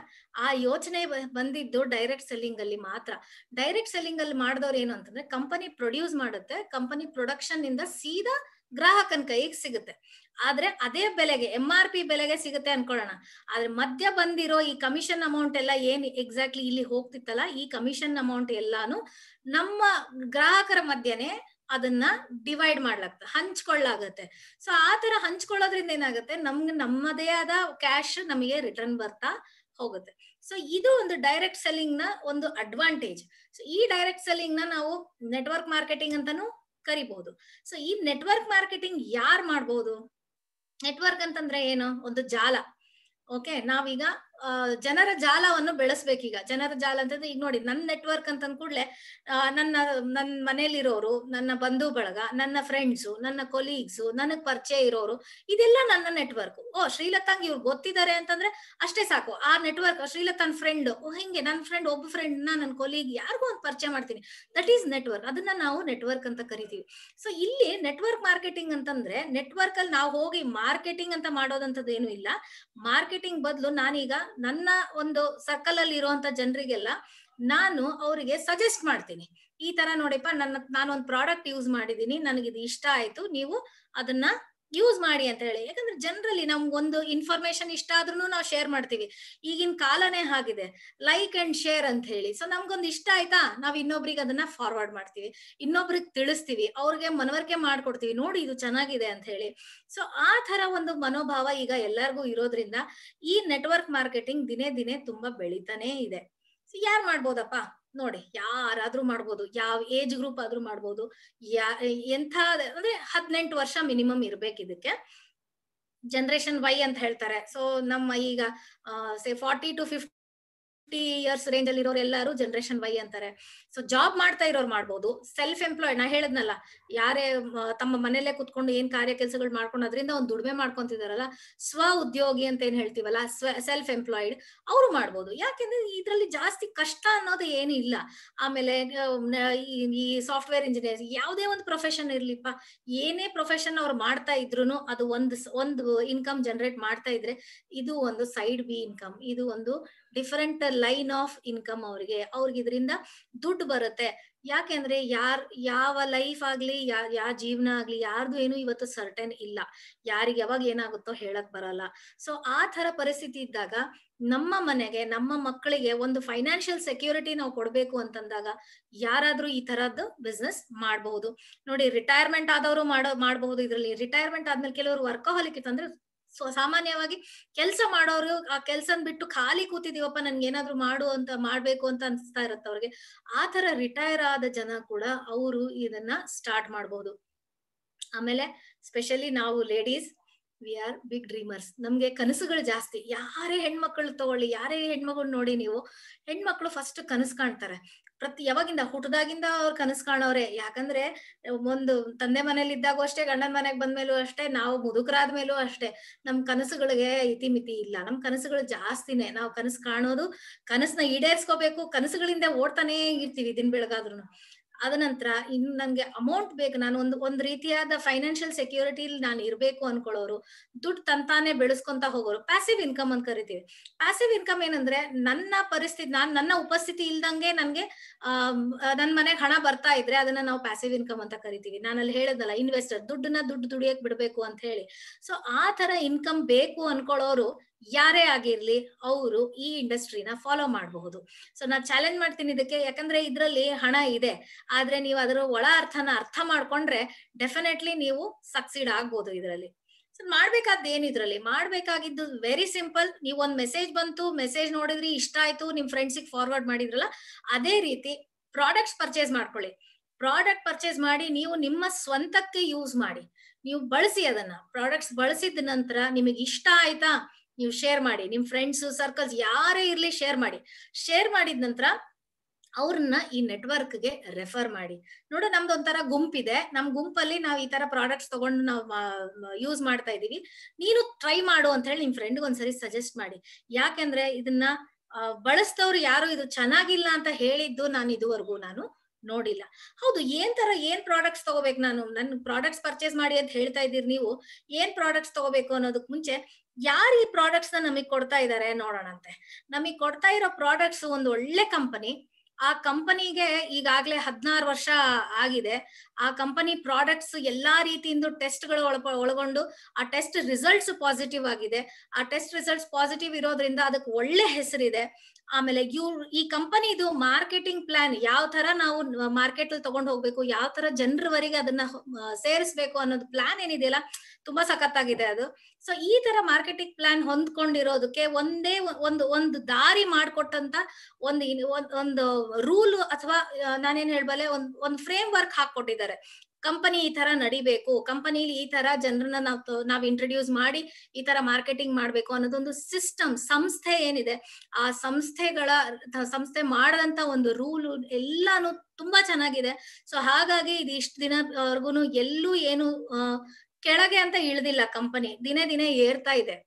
ಆ ಯೋಚನೆ ಬಂದಿದ್ದು ಡೈರೆಕ್ಟ್ ಸೆಲ್ಲಿಂಗ್ ಅಲ್ಲಿ ಮಾತ್ರ ಡೈರೆಕ್ಟ್ ಸೆಲ್ಲಿಂಗ್ ಅಲ್ಲಿ ಮಾಡಿದವ್ರು ಏನು ಅಂತಂದ್ರೆ ಕಂಪನಿ ಪ್ರೊಡ್ಯೂಸ್ ಮಾಡುತ್ತೆ ಕಂಪನಿ ಪ್ರೊಡಕ್ಷನ್ ಇಂದ ಸೀದಾ ಗ್ರಾಹಕನ ಕೈಗೆ ಸಿಗುತ್ತೆ ಆದ್ರೆ ಅದೇ ಬೆಲೆಗೆ ಎಂ ಆರ್ ಪಿ ಬೆಲೆಗೆ ಸಿಗುತ್ತೆ ಅನ್ಕೊಳ್ಳೋಣ ಆದ್ರೆ ಮಧ್ಯ ಬಂದಿರೋ ಈ ಕಮಿಷನ್ ಅಮೌಂಟ್ ಎಲ್ಲ ಏನ್ ಎಕ್ಸಾಕ್ಟ್ಲಿ ಇಲ್ಲಿ ಹೋಗ್ತಿತ್ತಲ್ಲ ಈ ಕಮಿಷನ್ ಅಮೌಂಟ್ ಎಲ್ಲಾನು ನಮ್ಮ ಗ್ರಾಹಕರ ಮಧ್ಯನೇ ಅದನ್ನ ಡಿವೈಡ್ ಮಾಡ್ಲಾಗ್ತದೆ ಹಂಚ್ಕೊಳ್ಳಾಗತ್ತೆ ಸೊ ಆ ತರ ಹಂಚ್ಕೊಳ್ಳೋದ್ರಿಂದ ಏನಾಗುತ್ತೆ ನಮ್ಗೆ ನಮ್ಮದೇ ಆದ ಕ್ಯಾಶ್ ನಮಗೆ ರಿಟರ್ನ್ ಬರ್ತಾ ಹೋಗುತ್ತೆ ಸೊ ಇದು ಒಂದು ಡೈರೆಕ್ಟ್ ಸೆಲ್ಲಿಂಗ್ ನ ಒಂದು ಅಡ್ವಾಂಟೇಜ್ ಸೊ ಈ ಡೈರೆಕ್ಟ್ ಸೆಲ್ಲಿಂಗ್ ನ ನಾವು ನೆಟ್ವರ್ಕ್ ಮಾರ್ಕೆಟಿಂಗ್ ಅಂತಾನು ಕರಿಬಹುದು ಸೊ ಈ ನೆಟ್ವರ್ಕ್ ಮಾರ್ಕೆಟಿಂಗ್ ಯಾರ್ ಮಾಡಬಹುದು ನೆಟ್ವರ್ಕ್ ಅಂತಂದ್ರೆ ಏನು ಒಂದು ಜಾಲ ಓಕೆ ನಾವೀಗ ಜನರ ಜಾಲವನ್ನು ಬೆಳೆಸ್ಬೇಕೀಗ ಜನರ ಜಾಲ ಅಂತಂದ್ರೆ ಈಗ ನೋಡಿ ನನ್ನ ನೆಟ್ವರ್ಕ್ ಅಂತ ಕೂಡಲೇ ನನ್ನ ನನ್ನ ಮನೇಲಿರೋರು ನನ್ನ ಬಂಧು ಬಳಗ ನನ್ನ ಫ್ರೆಂಡ್ಸು ನನ್ನ ಕೊಲೀಗ್ಸು ನನಗ್ ಪರಿಚಯ ಇರೋರು ಇದೆಲ್ಲ ನನ್ನ ನೆಟ್ವರ್ಕ್ ಓ ಶ್ರೀಲತಾಂಗ್ ಇವ್ರು ಗೊತ್ತಿದ್ದಾರೆ ಅಂತಂದ್ರೆ ಅಷ್ಟೇ ಸಾಕು ಆ ನೆಟ್ವರ್ಕ್ ಶ್ರೀಲತಾನ್ ಫ್ರೆಂಡ್ ಓ ಹಿಂಗೆ ನನ್ನ ಫ್ರೆಂಡ್ ಒಬ್ಬ ಫ್ರೆಂಡ್ ನ ನನ್ನ ಕೊಲೀಗ್ ಯಾರಿಗೂ ಒಂದು ಪರಿಚಯ ಮಾಡ್ತೀನಿ ದಟ್ ಈಸ್ ನೆಟ್ವರ್ಕ್ ಅದನ್ನ ನಾವು ನೆಟ್ವರ್ಕ್ ಅಂತ ಕರಿತೀವಿ ಸೊ ಇಲ್ಲಿ ನೆಟ್ವರ್ಕ್ ಮಾರ್ಕೆಟಿಂಗ್ ಅಂತಂದ್ರೆ ನೆಟ್ವರ್ಕ್ ಅಲ್ಲಿ ನಾವು ಹೋಗಿ ಮಾರ್ಕೆಟಿಂಗ್ ಅಂತ ಮಾಡೋದಂತದ್ದು ಏನು ಇಲ್ಲ ಮಾರ್ಕೆಟಿಂಗ್ ಬದಲು ನಾನೀಗ ನನ್ನ ಒಂದು ಸರ್ಕಲ್ ಅಲ್ಲಿ ಇರುವಂತ ಜನರಿಗೆಲ್ಲ ನಾನು ಅವರಿಗೆ ಸಜೆಸ್ಟ್ ಮಾಡ್ತೀನಿ ಈ ತರ ನೋಡಿಪ್ಪ ನನ್ನ ನಾನು ಒಂದು ಪ್ರಾಡಕ್ಟ್ ಯೂಸ್ ಮಾಡಿದ್ದೀನಿ ನನಗೆ ಇದು ಇಷ್ಟ ಆಯ್ತು ನೀವು ಅದನ್ನ ಯೂಸ್ ಮಾಡಿ ಅಂತ ಹೇಳಿ ಯಾಕಂದ್ರೆ ಜನರಲಿ ನಮ್ಗೊಂದು ಇನ್ಫಾರ್ಮೇಶನ್ ಇಷ್ಟ ಆದ್ರೂ ನಾವು ಶೇರ್ ಮಾಡ್ತೀವಿ ಈಗಿನ ಕಾಲನೇ ಆಗಿದೆ ಲೈಕ್ ಅಂಡ್ ಶೇರ್ ಅಂತ ಹೇಳಿ ಸೊ ನಮ್ಗೊಂದು ಇಷ್ಟ ಆಯ್ತಾ ನಾವ್ ಇನ್ನೊಬ್ರಿಗೆ ಅದನ್ನ ಫಾರ್ವರ್ಡ್ ಮಾಡ್ತೀವಿ ಇನ್ನೊಬ್ರಿಗೆ ತಿಳಿಸ್ತೀವಿ ಅವ್ರಿಗೆ ಮನವರಿಕೆ ಮಾಡ್ಕೊಡ್ತೀವಿ ನೋಡಿ ಇದು ಚೆನ್ನಾಗಿದೆ ಅಂತ ಹೇಳಿ ಸೊ ಆ ತರ ಒಂದು ಮನೋಭಾವ ಈಗ ಎಲ್ಲರಿಗೂ ಇರೋದ್ರಿಂದ ಈ ನೆಟ್ವರ್ಕ್ ಮಾರ್ಕೆಟಿಂಗ್ ದಿನೇ ದಿನೇ ತುಂಬಾ ಬೆಳಿತಾನೇ ಇದೆ ಸೊ ಯಾರ್ ಮಾಡ್ಬೋದಪ್ಪ ನೋಡಿ ಯಾರಾದ್ರೂ ಮಾಡ್ಬೋದು ಯಾವ ಏಜ್ ಗ್ರೂಪ್ ಆದ್ರೂ ಮಾಡ್ಬೋದು ಯಾ ಎಂಥ ಅಂದ್ರೆ ಹದಿನೆಂಟು ವರ್ಷ ಮಿನಿಮಮ್ ಇರ್ಬೇಕು ಇದಕ್ಕೆ ಜನರೇಷನ್ ವೈ ಅಂತ ಹೇಳ್ತಾರೆ ಸೊ ನಮ್ಮ ಈಗ say forty to fifty fifty years range ಅಲ್ಲಿ ಇರೋರು ಎಲ್ಲರೂ ಜನರೇಷನ್ ವೈ ಅಂತಾರೆ ಸೊ ಜಾಬ್ ಮಾಡ್ತಾ ಇರೋರು ಮಾಡ್ಬೋದು ಸೆಲ್ಫ್ ಎಂಪ್ಲಾಯ್ಡ್ ನಾ ಹೇಳದ್ನಲ್ಲ ಯಾರೇ ತಮ್ಮ ಮನೆಯಲ್ಲೇ ಕುತ್ಕೊಂಡು ಏನ್ ಕಾರ್ಯ ಕೆಲಸಗಳು ಮಾಡ್ಕೊಂಡು ಅದರಿಂದ ಒಂದು ದುಡಿಮೆ ಮಾಡ್ಕೊಂತಿದಾರಲ್ಲ ಸ್ವ ಉದ್ಯೋಗಿ ಅಂತ ಏನ್ ಹೇಳ್ತೀವಲ್ಲ ಸ್ವ ಸೆಲ್ಫ್ ಎಂಪ್ಲಾಯ್ಡ್ ಅವರು ಮಾಡ್ಬೋದು ಯಾಕೆಂದ್ರೆ ಇದರಲ್ಲಿ ಜಾಸ್ತಿ ಕಷ್ಟ ಅನ್ನೋದು ಏನು ಇಲ್ಲ ಆಮೇಲೆ ಈ ಸಾಫ್ಟ್ವೇರ್ ಇಂಜಿನಿಯರ್ ಯಾವುದೇ ಒಂದು ಪ್ರೊಫೆಷನ್ ಇರ್ಲಿಪ್ಪ ಏನೇ ಪ್ರೊಫೆಷನ್ ಅವ್ರು ಮಾಡ್ತಾ ಇದ್ರು ಅದು ಒಂದು ಒಂದು ಇನ್ಕಮ್ ಜನರೇಟ್ ಮಾಡ್ತಾ ಇದ್ರೆ ಇದು ಒಂದು ಸೈಡ್ ಬಿ ಇನ್ಕಮ್ ಇದು ಒಂದು ಡಿಫರೆಂಟ್ ಲೈನ್ ಆಫ್ ಇನ್ಕಮ್ ಅವ್ರಿಗೆ ಅವ್ರಿಗೆ ಇದರಿಂದ ದುಡ್ಡು ಬರುತ್ತೆ ಯಾಕೆಂದ್ರೆ ಯಾರ್ ಯಾವ ಲೈಫ್ ಆಗ್ಲಿ ಯಾ ಯಾವ ಜೀವನ ಆಗ್ಲಿ ಯಾರ್ದು ಏನು ಇವತ್ತು ಸರ್ಟನ್ ಇಲ್ಲ ಯಾರಿಗೆ ಯಾವಾಗ ಏನಾಗುತ್ತೋ ಹೇಳಕ್ ಬರಲ್ಲ ಸೊ ಆ ತರ ಪರಿಸ್ಥಿತಿ ಇದ್ದಾಗ ನಮ್ಮ ಮನೆಗೆ ನಮ್ಮ ಮಕ್ಕಳಿಗೆ ಒಂದು ಫೈನಾನ್ಷಿಯಲ್ ಸೆಕ್ಯೂರಿಟಿ ನಾವು ಕೊಡ್ಬೇಕು ಅಂತಂದಾಗ ಯಾರಾದ್ರೂ ಈ ತರದ್ದು ಬಿಸ್ನೆಸ್ ಮಾಡಬಹುದು ನೋಡಿ ರಿಟೈರ್ಮೆಂಟ್ ಆದವರು ಮಾಡೋ ಮಾಡಬಹುದು ಇದರಲ್ಲಿ ರಿಟೈರ್ಮೆಂಟ್ ಆದ್ಮೇಲೆ ಕೆಲವರು ವರ್ಕಹಾಲಿಕ್ ಇತ್ತು ಸೊ ಸಾಮಾನ್ಯವಾಗಿ ಕೆಲಸ ಮಾಡೋರು ಆ ಕೆಲ್ಸನ್ ಬಿಟ್ಟು ಖಾಲಿ ಕೂತಿದೀವಪ್ಪ ನನ್ಗೆ ಏನಾದ್ರು ಮಾಡು ಅಂತ ಮಾಡ್ಬೇಕು ಅಂತ ಅನ್ಸ್ತಾ ಇರತ್ತ ಅವ್ರಿಗೆ ಆ ತರ ರಿಟೈರ್ ಆದ ಜನ ಕೂಡ ಅವರು ಇದನ್ನ ಸ್ಟಾರ್ಟ್ ಮಾಡ್ಬೋದು ಆಮೇಲೆ ಸ್ಪೆಷಲಿ ನಾವು ladies we are big dreamers ನಮ್ಗೆ ಕನಸುಗಳು ಜಾಸ್ತಿ ಯಾರೇ ಹೆಣ್ಮಕ್ಳು ತಗೊಳ್ಳಿ ಯಾರೇ ಹೆಣ್ಮಗಳು ನೋಡಿ ನೀವು ಹೆಣ್ಮಕ್ಳು ಫಸ್ಟ್ ಕನಸು ಕಾಣ್ತಾರೆ ಪ್ರತಿ ಯಾವಾಗಿಂದ ಹುಟ್ಟದಾಗಿಂದ ಅವ್ರ ಕನಸು ಕಾಣೋರೆ ಯಾಕಂದ್ರೆ ಒಂದು ತಂದೆ ಮನೇಲಿ ಇದ್ದಾಗೂ ಅಷ್ಟೇ ಗಂಡನ ಮನೆಗ್ ಬಂದ್ಮೇಲೂ ಅಷ್ಟೇ ನಾವು ಮುದುಕರಾದ್ಮೇಲೂ ಅಷ್ಟೇ ನಮ್ ಕನಸುಗಳಿಗೆ ಇತಿಮಿತಿ ಇಲ್ಲ ನಮ್ ಕನಸುಗಳು ಜಾಸ್ತಿನೇ ನಾವು ಕನಸು ಕಾಣೋದು ಕನಸನ್ನ ಈಡೇರಿಸ್ಕೋಬೇಕು ಕನಸುಗಳಿಂದ ಓಡ್ತಾನೇ ಇರ್ತೀವಿ ದಿನ ಬೆಳಗಾದ್ರು ಅದ ನಂತರ ಇನ್ನು ನಂಗೆ ಅಮೌಂಟ್ ಬೇಕು ನಾನು ಒಂದು ಒಂದ್ ರೀತಿಯಾದ ಫೈನಾನ್ಷಿಯಲ್ ಸೆಕ್ಯೂರಿಟಿ ನಾನು ಇರಬೇಕು ಅನ್ಕೊಳ್ಳೋರು ದುಡ್ಡು ತಂತಾನೆ ಬೆಳೆಸ್ಕೊಂತ ಹೋಗೋರು ಪ್ಯಾಸಿವ್ ಇನ್ಕಮ್ ಅಂತ ಕರಿತೀವಿ ಪ್ಯಾಸಿವ್ ಇನ್ಕಮ್ ಏನಂದ್ರೆ ನನ್ನ ಪರಿಸ್ಥಿತಿ ನಾನು ನನ್ನ ಉಪಸ್ಥಿತಿ ಇಲ್ದಂಗೆ ನನ್ಗೆ ನನ್ನ ಮನೆಗೆ ಹಣ ಬರ್ತಾ ಇದ್ರೆ ಅದನ್ನ ನಾವು ಪ್ಯಾಸಿವ್ ಇನ್ಕಮ್ ಅಂತ ಕರಿತೀವಿ ನಾನು ಅಲ್ಲಿ ಹೇಳದಲ್ಲ ಇನ್ವೆಸ್ಟರ್ ದುಡ್ಡನ್ನ ದುಡ್ಡು ದುಡಿಯಕ್ ಬಿಡ್ಬೇಕು ಅಂತ ಹೇಳಿ ಸೊ ಆ ತರ ಇನ್ಕಮ್ ಬೇಕು ಅನ್ಕೊಳ್ಳೋರು ಯಾರೇ ಆಗಿರ್ಲಿ ಅವರು ಈ ಇಂಡಸ್ಟ್ರಿನ ಫಾಲೋ ಮಾಡಬಹುದು ಸೊ ನಾ ಚಾಲೆಂಜ್ ಮಾಡ್ತೀನಿ ಇದಕ್ಕೆ ಯಾಕಂದ್ರೆ ಇದರಲ್ಲಿ ಹಣ ಇದೆ ಆದ್ರೆ ನೀವು ಅದರ ಒಳ ಅರ್ಥನ ಅರ್ಥ ಮಾಡ್ಕೊಂಡ್ರೆ ಡೆಫಿನೆಟ್ಲಿ ನೀವು ಸಕ್ಸೀಡ್ ಆಗ್ಬೋದು ಇದರಲ್ಲಿ ಸೊ ಮಾಡ್ಬೇಕಾದ್ದು ಏನು ಇದ್ರಲ್ಲಿ ಮಾಡ್ಬೇಕಾಗಿದ್ದು ವೆರಿ ಸಿಂಪಲ್ ನೀವು ಒಂದ್ ಮೆಸೇಜ್ ಬಂತು ಮೆಸೇಜ್ ನೋಡಿದ್ರಿ ಇಷ್ಟ ಆಯ್ತು ನಿಮ್ ಫ್ರೆಂಡ್ಸಿಗೆ ಫಾರ್ವರ್ಡ್ ಮಾಡಿದ್ರಲ್ಲ ಅದೇ ರೀತಿ ಪ್ರಾಡಕ್ಟ್ಸ್ ಪರ್ಚೇಸ್ ಮಾಡ್ಕೊಳ್ಳಿ ಪ್ರಾಡಕ್ಟ್ ಪರ್ಚೇಸ್ ಮಾಡಿ ನೀವು ನಿಮ್ಮ ಸ್ವಂತಕ್ಕೆ ಯೂಸ್ ಮಾಡಿ ನೀವು ಬಳಸಿ ಅದನ್ನ ಪ್ರಾಡಕ್ಟ್ಸ್ ಬಳಸಿದ ನಂತರ ನಿಮಗೆ ಇಷ್ಟ ಆಯ್ತಾ ನೀವು ಶೇರ್ ಮಾಡಿ ನಿಮ್ ಫ್ರೆಂಡ್ಸ್ ಸರ್ಕಲ್ಸ್ ಯಾರೇ ಇರ್ಲಿ ಶೇರ್ ಮಾಡಿ ಶೇರ್ ಮಾಡಿದ ನಂತರ ಅವ್ರನ್ನ ಈ ನೆಟ್ವರ್ಕ್ ಗೆ ರೆಫರ್ ಮಾಡಿ ನೋಡು ನಮ್ದು ಒಂಥರ ಗುಂಪಿದೆ ನಮ್ ಗುಂಪಲ್ಲಿ ನಾವು ಈ ತರ ಪ್ರಾಡಕ್ಟ್ಸ್ ತಗೊಂಡು ನಾವು ಯೂಸ್ ಮಾಡ್ತಾ ಇದೀವಿ ನೀನು ಟ್ರೈ ಮಾಡು ಅಂತ ಹೇಳಿ ನಿಮ್ ಫ್ರೆಂಡ್ಗೆ ಒಂದ್ಸರಿ ಸಜೆಸ್ಟ್ ಮಾಡಿ ಯಾಕೆಂದ್ರೆ ಇದನ್ನ ಬಳಸ್ದವ್ರು ಯಾರು ಇದು ಚೆನ್ನಾಗಿಲ್ಲ ಅಂತ ಹೇಳಿದ್ದು ನಾನು ಇದುವರೆಗೂ ನಾನು ನೋಡಿಲ್ಲ ಹೌದು ಏನ್ ತರ ಏನ್ ಪ್ರಾಡಕ್ಟ್ಸ್ ತಗೋಬೇಕು ನಾನು ನನ್ ಪ್ರಾಡಕ್ಟ್ಸ್ ಪರ್ಚೇಸ್ ಮಾಡಿ ಅಂತ ಹೇಳ್ತಾ ಇದ್ದೀರಿ ನೀವು ಏನ್ ಪ್ರಾಡಕ್ಟ್ಸ್ ತಗೋಬೇಕು ಅನ್ನೋದಕ್ ಮುಂಚೆ ಯಾರು ಈ ಪ್ರಾಡಕ್ಟ್ಸ್ ನ ನಮಗ್ ಕೊಡ್ತಾ ಇದಾರೆ ನೋಡೋಣಂತೆ ನಮಗ್ ಕೊಡ್ತಾ ಇರೋ ಪ್ರಾಡಕ್ಟ್ಸ್ ಒಂದು ಒಳ್ಳೆ ಕಂಪನಿ ಆ ಕಂಪನಿಗೆ ಈಗಾಗ್ಲೇ ಹದಿನಾರು ವರ್ಷ ಆಗಿದೆ ಆ ಕಂಪನಿ ಪ್ರಾಡಕ್ಟ್ಸ್ ಎಲ್ಲಾ ರೀತಿಯಿಂದ ಟೆಸ್ಟ್ ಗಳು ಒಳಗೊಂಡು ಆ ಟೆಸ್ಟ್ ರಿಸಲ್ಟ್ಸ್ ಪಾಸಿಟಿವ್ ಆಗಿದೆ ಆ ಟೆಸ್ಟ್ ರಿಸಲ್ಟ್ಸ್ ಪಾಸಿಟಿವ್ ಇರೋದ್ರಿಂದ ಅದಕ್ಕೆ ಒಳ್ಳೆ ಹೆಸರಿದೆ ಆಮೇಲೆ ಇವ್ರು ಈ ಕಂಪನಿದು ಮಾರ್ಕೆಟಿಂಗ್ ಪ್ಲಾನ್ ಯಾವ ತರ ನಾವು ಮಾರ್ಕೆಟ್ ಅಲ್ಲಿ ತಗೊಂಡ್ ಹೋಗ್ಬೇಕು ಯಾವ ತರ ಜನರವರೆಗೆ ಅದನ್ನ ಸೇರಿಸ್ಬೇಕು ಅನ್ನೋದು ಪ್ಲಾನ್ ಏನಿದೆಯಲ್ಲ ತುಂಬಾ ಸಖತ್ತಾಗಿದೆ ಅದು ಸೊ ಈ ತರ ಮಾರ್ಕೆಟಿಂಗ್ ಪ್ಲಾನ್ ಹೊಂದ್ಕೊಂಡಿರೋದಕ್ಕೆ ಒಂದೇ ಒಂದು ಒಂದು ದಾರಿ ಮಾಡ್ಕೊಟ್ಟಂತ ಒಂದು ಒಂದು ರೂಲ್ ಅಥವಾ ನಾನೇನ್ ಹೇಳ್ಬಲ್ಲೆ ಒಂದು ಒಂದು ಫ್ರೇಮ್ ವರ್ಕ್ ಹಾಕೊಟ್ಟಿದ್ದಾರೆ ಕಂಪನಿ ಈ ತರ ನಡಿಬೇಕು ಕಂಪನಿಲಿ ಈ ತರ ಜನರನ್ನ ನಾವು ನಾವ್ ಇಂಟ್ರೊಡ್ಯೂಸ್ ಮಾಡಿ ಈ ತರ ಮಾರ್ಕೆಟಿಂಗ್ ಮಾಡ್ಬೇಕು ಅನ್ನೋದೊಂದು ಸಿಸ್ಟಮ್ ಸಂಸ್ಥೆ ಏನಿದೆ ಆ ಸಂಸ್ಥೆಗಳ ಸಂಸ್ಥೆ ಮಾಡದಂತ ಒಂದು ರೂಲ್ ಎಲ್ಲಾನು ತುಂಬಾ ಚೆನ್ನಾಗಿದೆ ಸೊ ಹಾಗಾಗಿ ಇದು ಇಷ್ಟು ದಿನವರ್ಗುನು ಎಲ್ಲೂ ಏನು ಕೆಳಗೆ ಅಂತ ಇಳ್ದಿಲ್ಲ ಕಂಪನಿ ದಿನೇ ದಿನೇ ಏರ್ತಾ ಇದೆ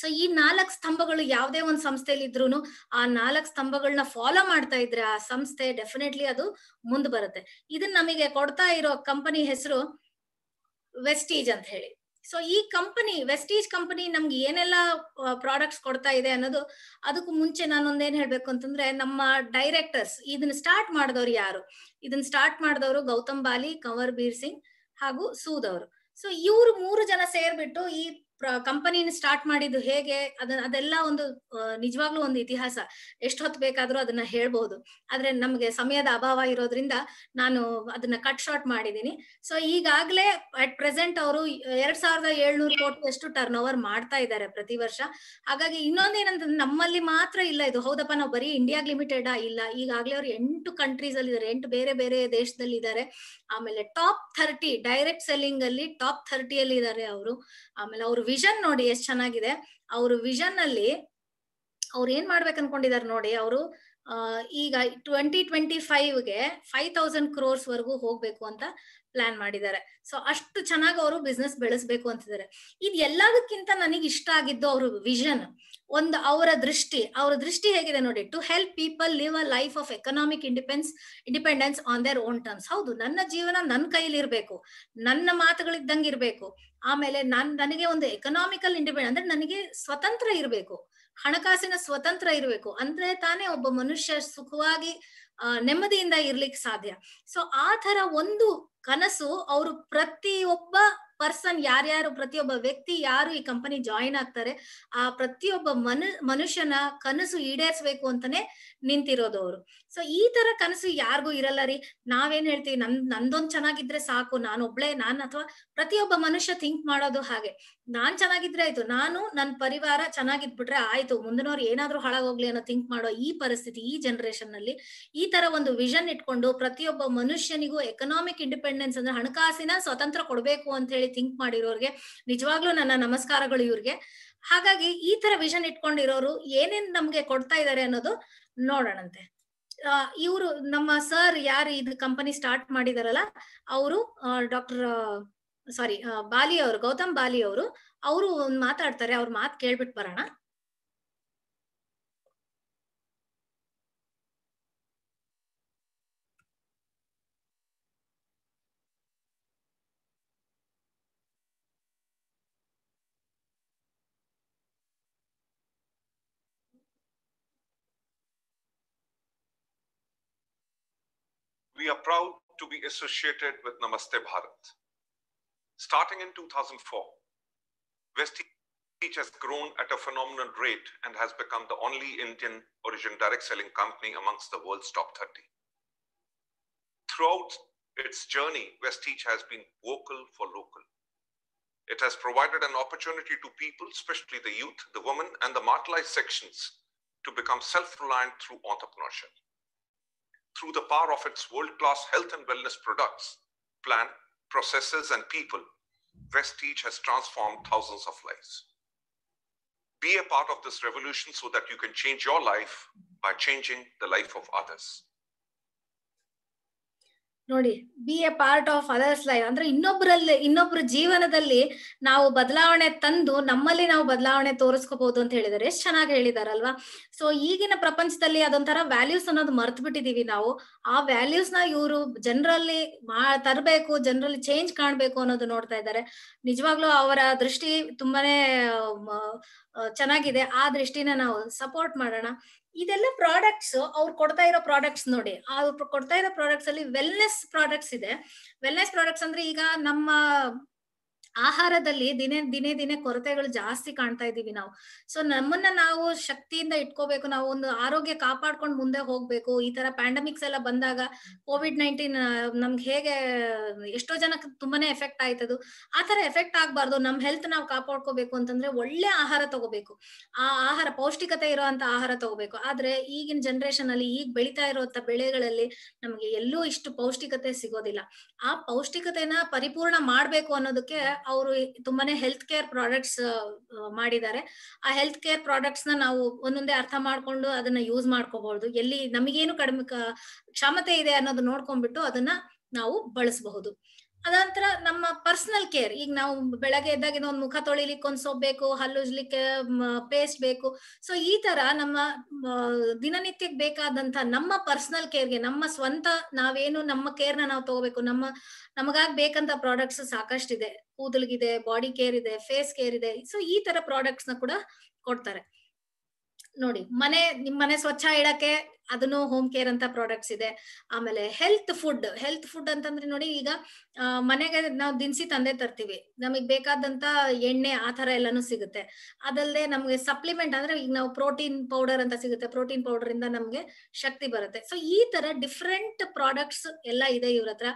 ಸೊ ಈ ನಾಲ್ಕು ಸ್ತಂಭಗಳು ಯಾವುದೇ ಒಂದು ಸಂಸ್ಥೆಯಲ್ಲಿ ಇದ್ರು ಆ ನಾಲ್ಕು ಸ್ತಂಭಗಳನ್ನ ಫಾಲೋ ಮಾಡ್ತಾ ಇದ್ರೆ ಆ ಸಂಸ್ಥೆ ಡೆಫಿನೆಟ್ಲಿ ಅದು ಮುಂದ್ ಬರುತ್ತೆ ಇದನ್ನ ನಮಗೆ ಕೊಡ್ತಾ ಇರೋ ಕಂಪನಿ ಹೆಸರು ವೆಸ್ಟೀಜ್ ಅಂತ ಹೇಳಿ ಸೊ ಈ ಕಂಪನಿ ವೆಸ್ಟೀಜ್ ಕಂಪನಿ ನಮ್ಗೆ ಏನೆಲ್ಲ ಪ್ರಾಡಕ್ಟ್ಸ್ ಕೊಡ್ತಾ ಇದೆ ಅನ್ನೋದು ಅದಕ್ಕೂ ಮುಂಚೆ ನಾನು ಒಂದೇನ್ ಹೇಳ್ಬೇಕು ಅಂತಂದ್ರೆ ನಮ್ಮ ಡೈರೆಕ್ಟರ್ಸ್ ಇದನ್ನ ಸ್ಟಾರ್ಟ್ ಮಾಡಿದವ್ರು ಯಾರು ಇದನ್ನ ಸ್ಟಾರ್ಟ್ ಮಾಡಿದವರು ಗೌತಮ್ ಬಾಲಿ ಕಂವರ್ ಬೀರ್ ಸಿಂಗ್ ಹಾಗೂ ಸೂದ್ ಅವರು ಸೊ ಇವರು ಮೂರು ಜನ ಸೇರ್ಬಿಟ್ಟು ಈ ಕಂಪನಿನ ಸ್ಟಾರ್ಟ್ ಮಾಡಿದ್ದು ಹೇಗೆ ಅದನ್ನ ಅದೆಲ್ಲ ಒಂದು ನಿಜವಾಗ್ಲೂ ಒಂದು ಇತಿಹಾಸ ಎಷ್ಟು ಹೊತ್ತು ಬೇಕಾದ್ರೂ ಅದನ್ನ ಹೇಳ್ಬಹುದು ಆದ್ರೆ ನಮ್ಗೆ ಸಮಯದ ಅಭಾವ ಇರೋದ್ರಿಂದ ನಾನು ಅದನ್ನ ಕಟ್ ಶಾರ್ಟ್ ಮಾಡಿದೀನಿ ಸೊ ಈಗಾಗ್ಲೇ ಅಟ್ ಪ್ರೆಸೆಂಟ್ ಅವರು ಎರಡ್ ಸಾವಿರದ ಏಳ್ನೂರು ಕೋಟಿ ಅಷ್ಟು ಟರ್ನ್ ಓವರ್ ಮಾಡ್ತಾ ಇದ್ದಾರೆ ಪ್ರತಿ ವರ್ಷ ಹಾಗಾಗಿ ಇನ್ನೊಂದೇನಂತಂದ್ರೆ ನಮ್ಮಲ್ಲಿ ಮಾತ್ರ ಇಲ್ಲ ಇದು ಹೌದಪ್ಪ ನಾವು ಬರೀ ಇಂಡಿಯಾ ಲಿಮಿಟೆಡ್ ಇಲ್ಲ ಈಗಾಗ್ಲೇ ಅವ್ರು ಎಂಟು ಕಂಟ್ರೀಸ್ ಅಲ್ಲಿ ಇದ್ದಾರೆ ಎಂಟು ಬೇರೆ ಬೇರೆ ದೇಶದಲ್ಲಿ ಇದ್ದಾರೆ ಆಮೇಲೆ ಟಾಪ್ ಥರ್ಟಿ ಡೈರೆಕ್ಟ್ ಸೆಲ್ಲಿಂಗ್ ಅಲ್ಲಿ ಟಾಪ್ ಅಲ್ಲಿ ಇದ್ದಾರೆ ಅವರು ಆಮೇಲೆ ಅವರು ವಿಷನ್ ನೋಡಿ ಎಷ್ಟ್ ಚೆನ್ನಾಗಿದೆ ಅವ್ರ ವಿಷನ್ ಅಲ್ಲಿ ಅವ್ರು ಏನ್ ಮಾಡ್ಬೇಕು ಅನ್ಕೊಂಡಿದಾರೆ ನೋಡಿ ಅವರು ಈಗ ಟ್ವೆಂಟಿ ಟ್ವೆಂಟಿ ಫೈವ್ಗೆ ಫೈವ್ ತೌಸಂಡ್ ಕ್ರೋರ್ಸ್ ವರೆಗೂ ಹೋಗ್ಬೇಕು ಅಂತ ಪ್ಲಾನ್ ಮಾಡಿದ್ದಾರೆ ಸೊ ಅಷ್ಟು ಚೆನ್ನಾಗಿ ಅವರು ಬಿಸ್ನೆಸ್ ಬೆಳೆಸ್ಬೇಕು ಅಂತಿದ್ದಾರೆ ಇದ್ ಎಲ್ಲದಕ್ಕಿಂತ ನನಗೆ ಇಷ್ಟ ಆಗಿದ್ದು ಅವ್ರ ವಿಷನ್ ಒಂದು ಅವರ ದೃಷ್ಟಿ ಅವರ ದೃಷ್ಟಿ ಹೇಗಿದೆ ನೋಡಿ to help people live a life of economic independence independence on their own terms ಹೌದು ನನ್ನ ಜೀವನ ನನ್ನ ಕೈಲಿ ಇರಬೇಕು ನನ್ನ ಮಾತುಗಳಿದ್ದಂಗೆ ಇರಬೇಕು ಆಮೇಲೆ ನನ್ ನನಗೆ ಒಂದು ಎಕನಾಮಿಕಲ್ ಇಂಡಿಪೆಂಡ್ ಅಂದ್ರೆ ನನಗೆ ಸ್ವತಂತ್ರ ಇರಬೇಕು ಹಣಕಾಸಿನ ಸ್ವತಂತ್ರ ಇರಬೇಕು ಅಂದ್ರೆ ತಾನೇ ಒಬ್ಬ ಮನುಷ್ಯ ಸುಖವಾಗಿ ನೆಮ್ಮದಿಯಿಂದ ಇರ್ಲಿಕ್ಕೆ ಸಾಧ್ಯ ಸೊ ಆ ತರ ಒಂದು ಕನಸು ಅವರು ಪ್ರತಿ ಒಬ್ಬ ಪರ್ಸನ್ ಯಾರ್ಯಾರು ಪ್ರತಿಯೊಬ್ಬ ವ್ಯಕ್ತಿ ಯಾರು ಈ ಕಂಪನಿ ಜಾಯಿನ್ ಆಗ್ತಾರೆ ಆ ಪ್ರತಿಯೊಬ್ಬ ಮನು ಮನುಷ್ಯನ ಕನಸು ಈಡೇರಿಸಬೇಕು ಅಂತಾನೆ ನಿಂತಿರೋದು ಅವರು ಸೊ ಈ ತರ ಕನಸು ಯಾರಿಗೂ ಇರಲ್ಲ ರೀ ನಾವೇನ್ ಹೇಳ್ತೀವಿ ನನ್ ನಂದೊಂದ್ ಚೆನ್ನಾಗಿದ್ರೆ ಸಾಕು ನಾನೊಬ್ಳೆ ನಾನು ಅಥವಾ ಪ್ರತಿಯೊಬ್ಬ ಮನುಷ್ಯ ಥಿಂಕ್ ಮಾಡೋದು ಹಾಗೆ ನಾನ್ ಚೆನ್ನಾಗಿದ್ರೆ ಆಯ್ತು ನಾನು ನನ್ನ ಪರಿವಾರ ಚೆನ್ನಾಗಿದ್ಬಿಟ್ರೆ ಆಯ್ತು ಮುಂದಿನವ್ರು ಏನಾದ್ರೂ ಹಾಳಾಗೋಗ್ಲಿ ಅನ್ನೋ ಥಿಂಕ್ ಮಾಡೋ ಈ ಪರಿಸ್ಥಿತಿ ಈ ಜನರೇಷನ್ ನಲ್ಲಿ ಈ ತರ ಒಂದು ವಿಷನ್ ಇಟ್ಕೊಂಡು ಪ್ರತಿಯೊಬ್ಬ ಮನುಷ್ಯನಿಗೂ ಎಕನಾಮಿಕ್ ಇಂಡಿಪೆಂಡೆನ್ಸ್ ಅಂದ್ರೆ ಹಣಕಾಸಿನ ಸ್ವತಂತ್ರ ಕೊಡ್ಬೇಕು ಅಂತ ಹೇಳಿ ಥಿಂಕ್ ಮಾಡಿರೋರ್ಗೆ ನಿಜವಾಗ್ಲೂ ನನ್ನ ನಮಸ್ಕಾರಗಳು ಇವ್ರಿಗೆ ಹಾಗಾಗಿ ಈ ತರ ವಿಷನ್ ಇಟ್ಕೊಂಡಿರೋರು ಏನೇನ್ ನಮ್ಗೆ ಕೊಡ್ತಾ ಇದಾರೆ ಅನ್ನೋದು ನೋಡೋಣಂತೆ ಇವರು ನಮ್ಮ ಸರ್ ಯಾರು ಇದು ಕಂಪನಿ ಸ್ಟಾರ್ಟ್ ಮಾಡಿದಾರಲ್ಲ ಅವರು ಡಾಕ್ಟರ್ ಸಾರಿ ಬಾಲಿ ಅವರು ಗೌತಮ್ ಬಾಲಿ ಅವರು ಅವರು ಮಾತಾಡ್ತಾರೆ ಅವ್ರ ಮಾತು ಕೇಳ್ಬಿಟ್ಟು ಬರೋಣ we are proud to be associated with Namaste Bharat. Starting in 2004, Vestige has grown at a phenomenal rate and has become the only Indian origin direct selling company amongst the world's top 30. Throughout its journey, Vestige has been vocal for local. It has provided an opportunity to people, especially the youth, the women, and the marginalized sections, to become self reliant through entrepreneurship through the power of its world-class health and wellness products, plan, processes, and people, Vestige has transformed thousands of lives. Be a part of this revolution so that you can change your life by changing the life of others. ನೋಡಿ be a part of others life ಅಂದ್ರೆ ಇನ್ನೊಬ್ಬರಲ್ಲಿ ಇನ್ನೊಬ್ಬರ ಜೀವನದಲ್ಲಿ ನಾವು ಬದಲಾವಣೆ ತಂದು ನಮ್ಮಲ್ಲಿ ನಾವು ಬದಲಾವಣೆ ತೋರಿಸ್ಕೋಬಹುದು ಅಂತ ಹೇಳಿದಾರೆ ಎಷ್ಟು ಚೆನ್ನಾಗಿ ಹೇಳಿದಾರಲ್ವಾ ಸೊ ಈಗಿನ ಪ್ರಪಂಚದಲ್ಲಿ ಅದೊಂಥರ ವ್ಯಾಲ್ಯೂಸ್ ಅನ್ನೋದು ಮರ್ತ್ ಬಿಟ್ಟಿದೀವಿ ನಾವು ಆ ವ್ಯಾಲ್ಯೂಸ್ ನ ಇವರು ಜನರಲ್ಲಿ ಮಾ ತರಬೇಕು ಜನರಲ್ಲಿ ಚೇಂಜ್ ಕಾಣ್ಬೇಕು ಅನ್ನೋದು ನೋಡ್ತಾ ಇದ್ದಾರೆ ನಿಜವಾಗ್ಲೂ ಅವರ ದೃಷ್ಟಿ ತುಂಬಾನೇ ಚೆನ್ನಾಗಿದೆ ಆ ದೃಷ್ಟಿನ ನಾವು ಸಪೋರ್ಟ್ ಮಾಡೋಣ ಇದೆಲ್ಲ ಪ್ರಾಡಕ್ಟ್ಸ್ ಅವ್ರು ಕೊಡ್ತಾ ಇರೋ ಪ್ರಾಡಕ್ಟ್ಸ್ ನೋಡಿ ಅವ್ರು ಕೊಡ್ತಾ ಇರೋ ಪ್ರಾಡಕ್ಟ್ಸ್ ಅಲ್ಲಿ ವೆಲ್ನೆಸ್ ಪ್ರಾಡಕ್ಟ್ಸ್ ಇದೆ ವೆಲ್ನೆಸ್ ಪ್ರಾಡಕ್ಟ್ಸ್ ಅಂದ್ರೆ ಈಗ ನಮ್ಮ ಆಹಾರದಲ್ಲಿ ದಿನೇ ದಿನೇ ದಿನೇ ಕೊರತೆಗಳು ಜಾಸ್ತಿ ಕಾಣ್ತಾ ಇದೀವಿ ನಾವು ಸೊ ನಮ್ಮನ್ನ ನಾವು ಶಕ್ತಿಯಿಂದ ಇಟ್ಕೋಬೇಕು ನಾವು ಒಂದು ಆರೋಗ್ಯ ಕಾಪಾಡ್ಕೊಂಡು ಮುಂದೆ ಹೋಗ್ಬೇಕು ಈ ತರ ಪ್ಯಾಂಡಮಿಕ್ಸ್ ಎಲ್ಲ ಬಂದಾಗ ಕೋವಿಡ್ ನೈನ್ಟೀನ್ ನಮ್ಗೆ ಹೇಗೆ ಎಷ್ಟೋ ಜನಕ್ಕೆ ತುಂಬಾನೇ ಎಫೆಕ್ಟ್ ಆಯ್ತದು ಆ ತರ ಎಫೆಕ್ಟ್ ಆಗ್ಬಾರ್ದು ನಮ್ ಹೆಲ್ತ್ ನಾವು ಕಾಪಾಡ್ಕೋಬೇಕು ಅಂತಂದ್ರೆ ಒಳ್ಳೆ ಆಹಾರ ತಗೋಬೇಕು ಆ ಆಹಾರ ಪೌಷ್ಟಿಕತೆ ಇರುವಂತ ಆಹಾರ ತಗೋಬೇಕು ಆದ್ರೆ ಈಗಿನ ಜನರೇಷನ್ ಅಲ್ಲಿ ಈಗ ಬೆಳಿತಾ ಇರುವಂತ ಬೆಳೆಗಳಲ್ಲಿ ನಮ್ಗೆ ಎಲ್ಲೂ ಇಷ್ಟು ಪೌಷ್ಟಿಕತೆ ಸಿಗೋದಿಲ್ಲ ಆ ಪೌಷ್ಟಿಕತೆನ ಪರಿಪೂರ್ಣ ಮಾಡ್ಬೇಕು ಅನ್ನೋದಕ್ಕೆ ಅವರು ತುಂಬಾನೇ ಹೆಲ್ತ್ ಕೇರ್ ಪ್ರಾಡಕ್ಟ್ಸ್ ಮಾಡಿದ್ದಾರೆ ಆ ಹೆಲ್ತ್ ಕೇರ್ ಪ್ರಾಡಕ್ಟ್ಸ್ ನ ನಾವು ಒಂದೊಂದೇ ಅರ್ಥ ಮಾಡ್ಕೊಂಡು ಅದನ್ನ ಯೂಸ್ ಮಾಡ್ಕೋಬಹುದು ಎಲ್ಲಿ ನಮಗೇನು ಕಡಿಮೆ ಕ್ಷಮತೆ ಇದೆ ಅನ್ನೋದು ನೋಡ್ಕೊಂಡ್ಬಿಟ್ಟು ಅದನ್ನ ನಾವು ಬಳಸಬಹುದು ಅದಂತರ ನಮ್ಮ ಪರ್ಸನಲ್ ಕೇರ್ ಈಗ ನಾವು ಬೆಳಗ್ಗೆ ಇದ್ದಾಗ ಒಂದು ಮುಖ ತೊಳಿಲಿಕ್ಕೆ ಒಂದು ಸೋಪ್ ಬೇಕು ಹಲ್ಲುಜ್ಲಿಕ್ಕೆ ಪೇಸ್ಟ್ ಬೇಕು ಸೊ ಈ ತರ ನಮ್ಮ ದಿನನಿತ್ಯಕ್ಕೆ ಬೇಕಾದಂತ ನಮ್ಮ ಪರ್ಸನಲ್ ಕೇರ್ಗೆ ನಮ್ಮ ಸ್ವಂತ ನಾವೇನು ನಮ್ಮ ಕೇರ್ನ ನಾವು ತಗೋಬೇಕು ನಮ್ಮ ನಮಗಾಗ್ ಬೇಕಂತ ಪ್ರಾಡಕ್ಟ್ಸ್ ಸಾಕಷ್ಟು ಇದೆ ಕೂದಲ್ಗಿದೆ ಬಾಡಿ ಕೇರ್ ಇದೆ ಫೇಸ್ ಕೇರ್ ಇದೆ ಸೊ ಈ ತರ ಪ್ರಾಡಕ್ಟ್ಸ್ ನ ಕೂಡ ಕೊಡ್ತಾರೆ ನೋಡಿ ಮನೆ ನಿಮ್ ಮನೆ ಸ್ವಚ್ಛ ಇಡಕ್ಕೆ ಅದನ್ನು ಹೋಮ್ ಕೇರ್ ಅಂತ ಪ್ರಾಡಕ್ಟ್ಸ್ ಇದೆ ಆಮೇಲೆ ಹೆಲ್ತ್ ಫುಡ್ ಹೆಲ್ತ್ ಫುಡ್ ಅಂತಂದ್ರೆ ನೋಡಿ ಈಗ ಮನೆಗೆ ನಾವು ದಿನಸಿ ತಂದೆ ತರ್ತೀವಿ ನಮಗೆ ಬೇಕಾದಂತ ಎಣ್ಣೆ ಆ ತರ ಎಲ್ಲಾನು ಸಿಗುತ್ತೆ ಅದಲ್ಲದೆ ನಮಗೆ ಸಪ್ಲಿಮೆಂಟ್ ಅಂದ್ರೆ ಈಗ ನಾವು ಪ್ರೋಟೀನ್ ಪೌಡರ್ ಅಂತ ಸಿಗುತ್ತೆ ಪ್ರೋಟೀನ್ ಪೌಡರ್ ಇಂದ ನಮ್ಗೆ ಶಕ್ತಿ ಬರುತ್ತೆ ಸೊ ಈ ತರ ಡಿಫ್ರೆಂಟ್ ಪ್ರಾಡಕ್ಟ್ಸ್ ಎಲ್ಲ ಇದೆ ಇವ್ರ ಹತ್ರ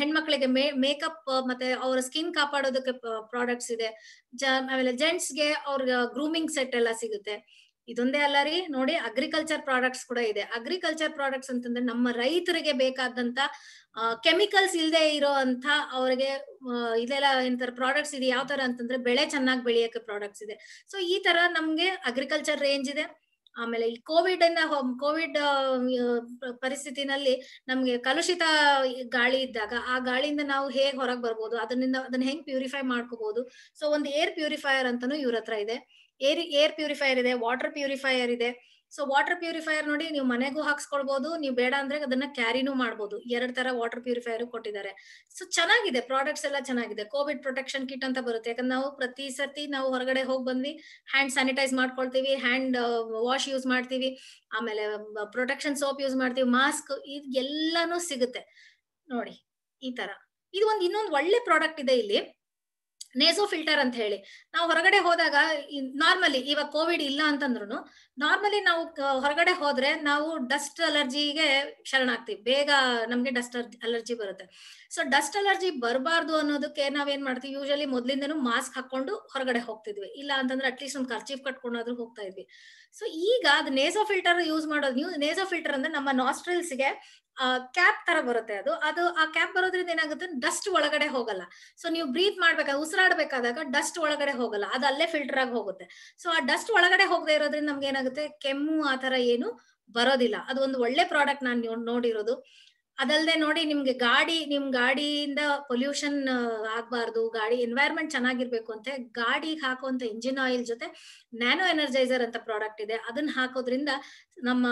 ಹೆಣ್ಮಕ್ಳಿಗೆ ಮೇ ಮೇಕಪ್ ಮತ್ತೆ ಅವ್ರ ಸ್ಕಿನ್ ಕಾಪಾಡೋದಕ್ಕೆ ಪ್ರಾಡಕ್ಟ್ಸ್ ಇದೆ ಜ ಆಮೇಲೆ ಜೆಂಟ್ಸ್ಗೆ ಅವ್ರ ಗ್ರೂಮಿಂಗ್ ಸೆಟ್ ಎಲ್ಲ ಸಿಗುತ್ತೆ ಇದೊಂದೇ ಅಲ್ಲ ರೀ ನೋಡಿ ಅಗ್ರಿಕಲ್ಚರ್ ಪ್ರಾಡಕ್ಟ್ಸ್ ಕೂಡ ಇದೆ ಅಗ್ರಿಕಲ್ಚರ್ ಪ್ರಾಡಕ್ಟ್ಸ್ ಅಂತಂದ್ರೆ ನಮ್ಮ ರೈತರಿಗೆ ಬೇಕಾದಂತ ಕೆಮಿಕಲ್ಸ್ ಇಲ್ಲದೆ ಇರೋ ಅಂತ ಅವ್ರಿಗೆ ಇದೆಲ್ಲ ಎಂತರ ಪ್ರಾಡಕ್ಟ್ಸ್ ಇದೆ ಯಾವ ತರ ಅಂತಂದ್ರೆ ಬೆಳೆ ಚೆನ್ನಾಗಿ ಬೆಳೆಯಕ್ಕೆ ಪ್ರಾಡಕ್ಟ್ಸ್ ಇದೆ ಸೊ ಈ ತರ ನಮ್ಗೆ ಅಗ್ರಿಕಲ್ಚರ್ ರೇಂಜ್ ಇದೆ ಆಮೇಲೆ ಈ ಕೋವಿಡ್ ಇಂದ ಕೋವಿಡ್ ಪರಿಸ್ಥಿತಿನಲ್ಲಿ ನಮ್ಗೆ ಕಲುಷಿತ ಗಾಳಿ ಇದ್ದಾಗ ಆ ಗಾಳಿಯಿಂದ ನಾವು ಹೇಗೆ ಹೊರಗೆ ಬರ್ಬೋದು ಅದರಿಂದ ಅದನ್ನ ಹೆಂಗ್ ಪ್ಯೂರಿಫೈ ಮಾಡ್ಕೋಬಹುದು ಸೊ ಒಂದು ಏರ್ ಪ್ಯೂರಿಫೈಯರ್ ಅಂತಾನು ಇವ್ರ ಹತ್ರ ಇದೆ ಏರ್ ಏರ್ ಪ್ಯೂರಿಫೈಯರ್ ಇದೆ ವಾಟರ್ ಪ್ಯೂರಿಫೈಯರ್ ಇದೆ ಸೊ ವಾಟರ್ ಪ್ಯೂರಿಫೈಯರ್ ನೋಡಿ ನೀವು ಮನೆಗೂ ಹಾಕ್ಸ್ಕೊಳ್ಬಹುದು ನೀವು ಬೇಡ ಅಂದ್ರೆ ಅದನ್ನ ಕ್ಯಾರಿನೂ ಮಾಡ್ಬೋದು ಎರಡ್ ತರ ವಾಟರ್ ಪ್ಯೂರಿಫೈಯರ್ ಕೊಟ್ಟಿದ್ದಾರೆ ಸೊ ಚೆನ್ನಾಗಿದೆ ಪ್ರಾಡಕ್ಟ್ಸ್ ಎಲ್ಲ ಚೆನ್ನಾಗಿದೆ ಕೋವಿಡ್ ಪ್ರೊಟೆಕ್ಷನ್ ಕಿಟ್ ಅಂತ ಬರುತ್ತೆ ಯಾಕಂದ್ರೆ ನಾವು ಪ್ರತಿ ಸರ್ತಿ ನಾವು ಹೊರಗಡೆ ಹೋಗಿ ಬಂದ್ವಿ ಹ್ಯಾಂಡ್ ಸ್ಯಾನಿಟೈಸ್ ಮಾಡ್ಕೊಳ್ತೀವಿ ಹ್ಯಾಂಡ್ ವಾಶ್ ಯೂಸ್ ಮಾಡ್ತೀವಿ ಆಮೇಲೆ ಪ್ರೊಟೆಕ್ಷನ್ ಸೋಪ್ ಯೂಸ್ ಮಾಡ್ತೀವಿ ಮಾಸ್ಕ್ ಇದ್ ಎಲ್ಲಾನು ಸಿಗುತ್ತೆ ನೋಡಿ ಈ ತರ ಇದು ಒಂದು ಇನ್ನೊಂದು ಒಳ್ಳೆ ಪ್ರಾಡಕ್ಟ್ ಇದೆ ಇಲ್ಲಿ ನೇಸೋ ಫಿಲ್ಟರ್ ಅಂತ ಹೇಳಿ ನಾವು ಹೊರಗಡೆ ಹೋದಾಗ ನಾರ್ಮಲಿ ಇವಾಗ ಕೋವಿಡ್ ಇಲ್ಲ ಅಂತಂದ್ರು ನಾರ್ಮಲಿ ನಾವು ಹೊರಗಡೆ ಹೋದ್ರೆ ನಾವು ಡಸ್ಟ್ ಅಲರ್ಜಿಗೆ ಶರಣಾಗ್ತೀವಿ ಬೇಗ ನಮ್ಗೆ ಡಸ್ಟ್ ಅಲರ್ಜಿ ಬರುತ್ತೆ ಸೊ ಡಸ್ಟ್ ಅಲರ್ಜಿ ಬರಬಾರ್ದು ಅನ್ನೋದಕ್ಕೆ ನಾವೇನ್ ಮಾಡ್ತೀವಿ ಯೂಶಲಿ ಮೊದ್ಲಿಂದನೂ ಮಾಸ್ಕ್ ಹಾಕೊಂಡು ಹೊರಗಡೆ ಹೋಗ್ತಿದ್ವಿ ಇಲ್ಲ ಅಂತಂದ್ರೆ ಅಟ್ಲೀಸ್ಟ್ ಒಂದು ಕರ್ಚೀಫ್ ಕಟ್ಕೊಂಡಾದ್ರೂ ಹೋಗ್ತಾ ಇದ್ವಿ ಸೊ ಈಗ ಅದು ನೇಸೋ ಫಿಲ್ಟರ್ ಯೂಸ್ ಮಾಡೋದು ನೀವು ನೇಸೋ ಫಿಲ್ಟರ್ ಅಂದ್ರೆ ನಮ್ಮ ನಾಸ್ಟ್ರಲ್ಸ್ಗೆ ಗೆ ಕ್ಯಾಪ್ ತರ ಬರುತ್ತೆ ಅದು ಅದು ಆ ಕ್ಯಾಪ್ ಬರೋದ್ರಿಂದ ಏನಾಗುತ್ತೆ ಡಸ್ಟ್ ಒಳಗಡೆ ಹೋಗಲ್ಲ ಸೊ ನೀವು ಬ್ರೀತ್ ಮಾಡ್ಬೇಕಾದ್ರೆ ಉಸಿರಾಡ್ಬೇಕಾದಾಗ ಡಸ್ಟ್ ಒಳಗಡೆ ಹೋಗಲ್ಲ ಅದು ಅಲ್ಲೇ ಫಿಲ್ಟರ್ ಆಗಿ ಹೋಗುತ್ತೆ ಸೊ ಆ ಡಸ್ಟ್ ಒಳಗಡೆ ಹೋಗದೆ ಇರೋದ್ರಿಂದ ನಮ್ಗೆ ಏನಾಗುತ್ತೆ ಕೆಮ್ಮು ಆ ತರ ಏನು ಬರೋದಿಲ್ಲ ಅದು ಒಂದು ಒಳ್ಳೆ ಪ್ರಾಡಕ್ಟ್ ನಾನು ನೋಡಿರೋದು ಅದಲ್ದೆ ನೋಡಿ ನಿಮ್ಗೆ ಗಾಡಿ ನಿಮ್ ಗಾಡಿಯಿಂದ ಪೊಲ್ಯೂಷನ್ ಆಗ್ಬಾರ್ದು ಗಾಡಿ ಎನ್ವೈರ್ಮೆಂಟ್ ಚೆನ್ನಾಗಿರ್ಬೇಕು ಅಂತ ಗಾಡಿಗೆ ಹಾಕುವಂತ ಇಂಜಿನ್ ಆಯಿಲ್ ಜೊತೆ ನ್ಯಾನೋ ಎನರ್ಜೈಸರ್ ಅಂತ ಪ್ರಾಡಕ್ಟ್ ಇದೆ ಅದನ್ನ ಹಾಕೋದ್ರಿಂದ ನಮ್ಮ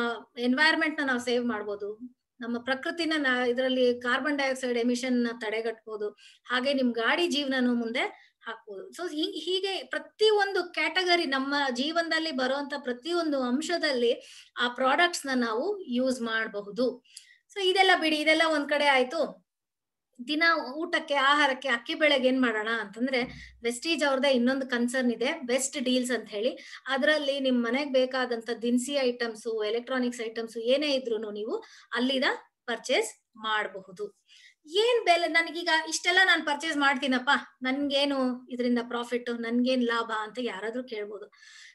ಎನ್ವೈರ್ಮೆಂಟ್ ನ ನಾವು ಸೇವ್ ಮಾಡ್ಬೋದು ನಮ್ಮ ಪ್ರಕೃತಿನ ಇದರಲ್ಲಿ ಕಾರ್ಬನ್ ಡೈಆಕ್ಸೈಡ್ ಎಮಿಷನ್ ನ ತಡೆಗಟ್ಬೋದು ಹಾಗೆ ನಿಮ್ ಗಾಡಿ ಜೀವನನು ಮುಂದೆ ಹಾಕ್ಬೋದು ಸೊ ಹೀಗೆ ಪ್ರತಿ ಒಂದು ಕ್ಯಾಟಗರಿ ನಮ್ಮ ಜೀವನದಲ್ಲಿ ಬರುವಂತ ಪ್ರತಿಯೊಂದು ಅಂಶದಲ್ಲಿ ಆ ಪ್ರಾಡಕ್ಟ್ಸ್ ನ ನಾವು ಯೂಸ್ ಮಾಡಬಹುದು ಸೊ ಇದೆಲ್ಲ ಬಿಡಿ ಇದೆಲ್ಲ ಒಂದ್ ಕಡೆ ಆಯ್ತು ದಿನ ಊಟಕ್ಕೆ ಆಹಾರಕ್ಕೆ ಅಕ್ಕಿ ಬೆಳೆಗೆ ಏನ್ ಮಾಡೋಣ ಅಂತಂದ್ರೆ ವೆಸ್ಟೀಜ್ ಅವ್ರದ್ದೇ ಇನ್ನೊಂದು ಕನ್ಸರ್ನ್ ಇದೆ ಬೆಸ್ಟ್ ಡೀಲ್ಸ್ ಅಂತ ಹೇಳಿ ಅದರಲ್ಲಿ ನಿಮ್ ಮನೆಗೆ ಬೇಕಾದಂತ ದಿನಸಿ ಐಟಮ್ಸ್ ಎಲೆಕ್ಟ್ರಾನಿಕ್ಸ್ ಐಟಮ್ಸ್ ಏನೇ ಇದ್ರು ನೀವು ಅಲ್ಲಿದ ಪರ್ಚೇಸ್ ಮಾಡಬಹುದು ಏನ್ ಬೆಲೆ ನನಗೀಗ ಇಷ್ಟೆಲ್ಲ ನಾನು ಪರ್ಚೇಸ್ ಮಾಡ್ತೀನಪ್ಪ ನನ್ಗೇನು ಇದರಿಂದ ಪ್ರಾಫಿಟ್ ನನ್ಗೇನ್ ಲಾಭ ಅಂತ ಯಾರಾದ್ರೂ ಕೇಳ್ಬೋದು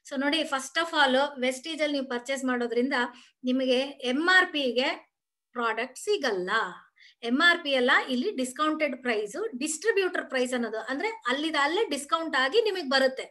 ಸೊ ನೋಡಿ ಫಸ್ಟ್ ಆಫ್ ಆಲ್ ವೆಸ್ಟೀಜ್ ಅಲ್ಲಿ ನೀವು ಪರ್ಚೇಸ್ ಮಾಡೋದ್ರಿಂದ ನಿಮಗೆ ಎಂ ಆರ್ ಪಿಗೆ ಪ್ರಾಡಕ್ಟ್ ಸಿಗಲ್ಲ ಎಂ ಆರ್ ಪಿ ಎಲ್ಲ ಇಲ್ಲಿ ಡಿಸ್ಕೌಂಟೆಡ್ ಪ್ರೈಸ್ ಡಿಸ್ಟ್ರಿಬ್ಯೂಟರ್ ಪ್ರೈಸ್ ಅನ್ನೋದು ಅಂದ್ರೆ ಅಲ್ಲಿದ ಅಲ್ಲೇ ಡಿಸ್ಕೌಂಟ್ ಆಗಿ ನಿಮಗೆ ಬರುತ್ತೆ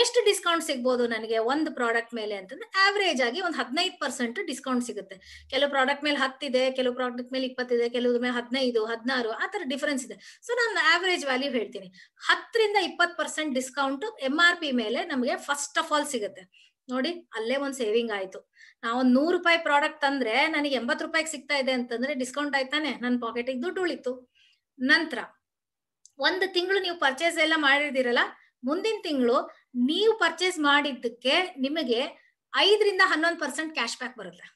ಎಷ್ಟು ಡಿಸ್ಕೌಂಟ್ ಸಿಗ್ಬೋದು ನನಗೆ ಒಂದು ಪ್ರಾಡಕ್ಟ್ ಮೇಲೆ ಅಂತಂದ್ರೆ ಆವ್ರೇಜ್ ಆಗಿ ಒಂದು ಹದಿನೈದು ಪರ್ಸೆಂಟ್ ಡಿಸ್ಕೌಂಟ್ ಸಿಗುತ್ತೆ ಕೆಲವು ಪ್ರಾಡಕ್ಟ್ ಮೇಲೆ ಹತ್ತಿದೆ ಕೆಲವು ಪ್ರಾಡಕ್ಟ್ ಮೇಲೆ ಇಪ್ಪತ್ತಿದೆ ಕೆಲವ್ರ ಮೇಲೆ ಹದಿನೈದು ಹದಿನಾರು ಆ ತರ ಡಿಫರೆನ್ಸ್ ಇದೆ ಸೊ ನಾನು ಆವ್ರೇಜ್ ವ್ಯಾಲ್ಯೂ ಹೇಳ್ತೀನಿ ಹತ್ತರಿಂದ ಇಪ್ಪತ್ತು percent discount M R P ಮೇಲೆ ನಮಗೆ ಫಸ್ಟ್ ಆಫ್ ಆಲ್ ಸಿಗುತ್ತೆ ನೋಡಿ ಅಲ್ಲೇ ಒಂದ್ ಸೇವಿಂಗ್ ಆಯ್ತು ನಾವೊಂದ್ ನೂರು ರೂಪಾಯಿ ಪ್ರಾಡಕ್ಟ್ ತಂದ್ರೆ ನನಗೆ ಎಂಬತ್ ರೂಪಾಯಿಗೆ ಸಿಗ್ತಾ ಇದೆ ಅಂತಂದ್ರೆ ಡಿಸ್ಕೌಂಟ್ ಆಯ್ತಾನೆ ನನ್ನ ಪಾಕೆಟಿಗೆ ದುಡ್ಡು ಉಳಿತು ನಂತರ ಒಂದು ತಿಂಗಳು ನೀವು ಪರ್ಚೇಸ್ ಎಲ್ಲ ಮಾಡಿದಿರಲ್ಲ ಮುಂದಿನ ತಿಂಗಳು ನೀವು ಪರ್ಚೇಸ್ ಮಾಡಿದ್ದಕ್ಕೆ ನಿಮಗೆ ಐದರಿಂದ ಹನ್ನೊಂದು ಪರ್ಸೆಂಟ್ ಕ್ಯಾಶ್ ಬ್ಯಾಕ್ ಬರುತ್ತೆ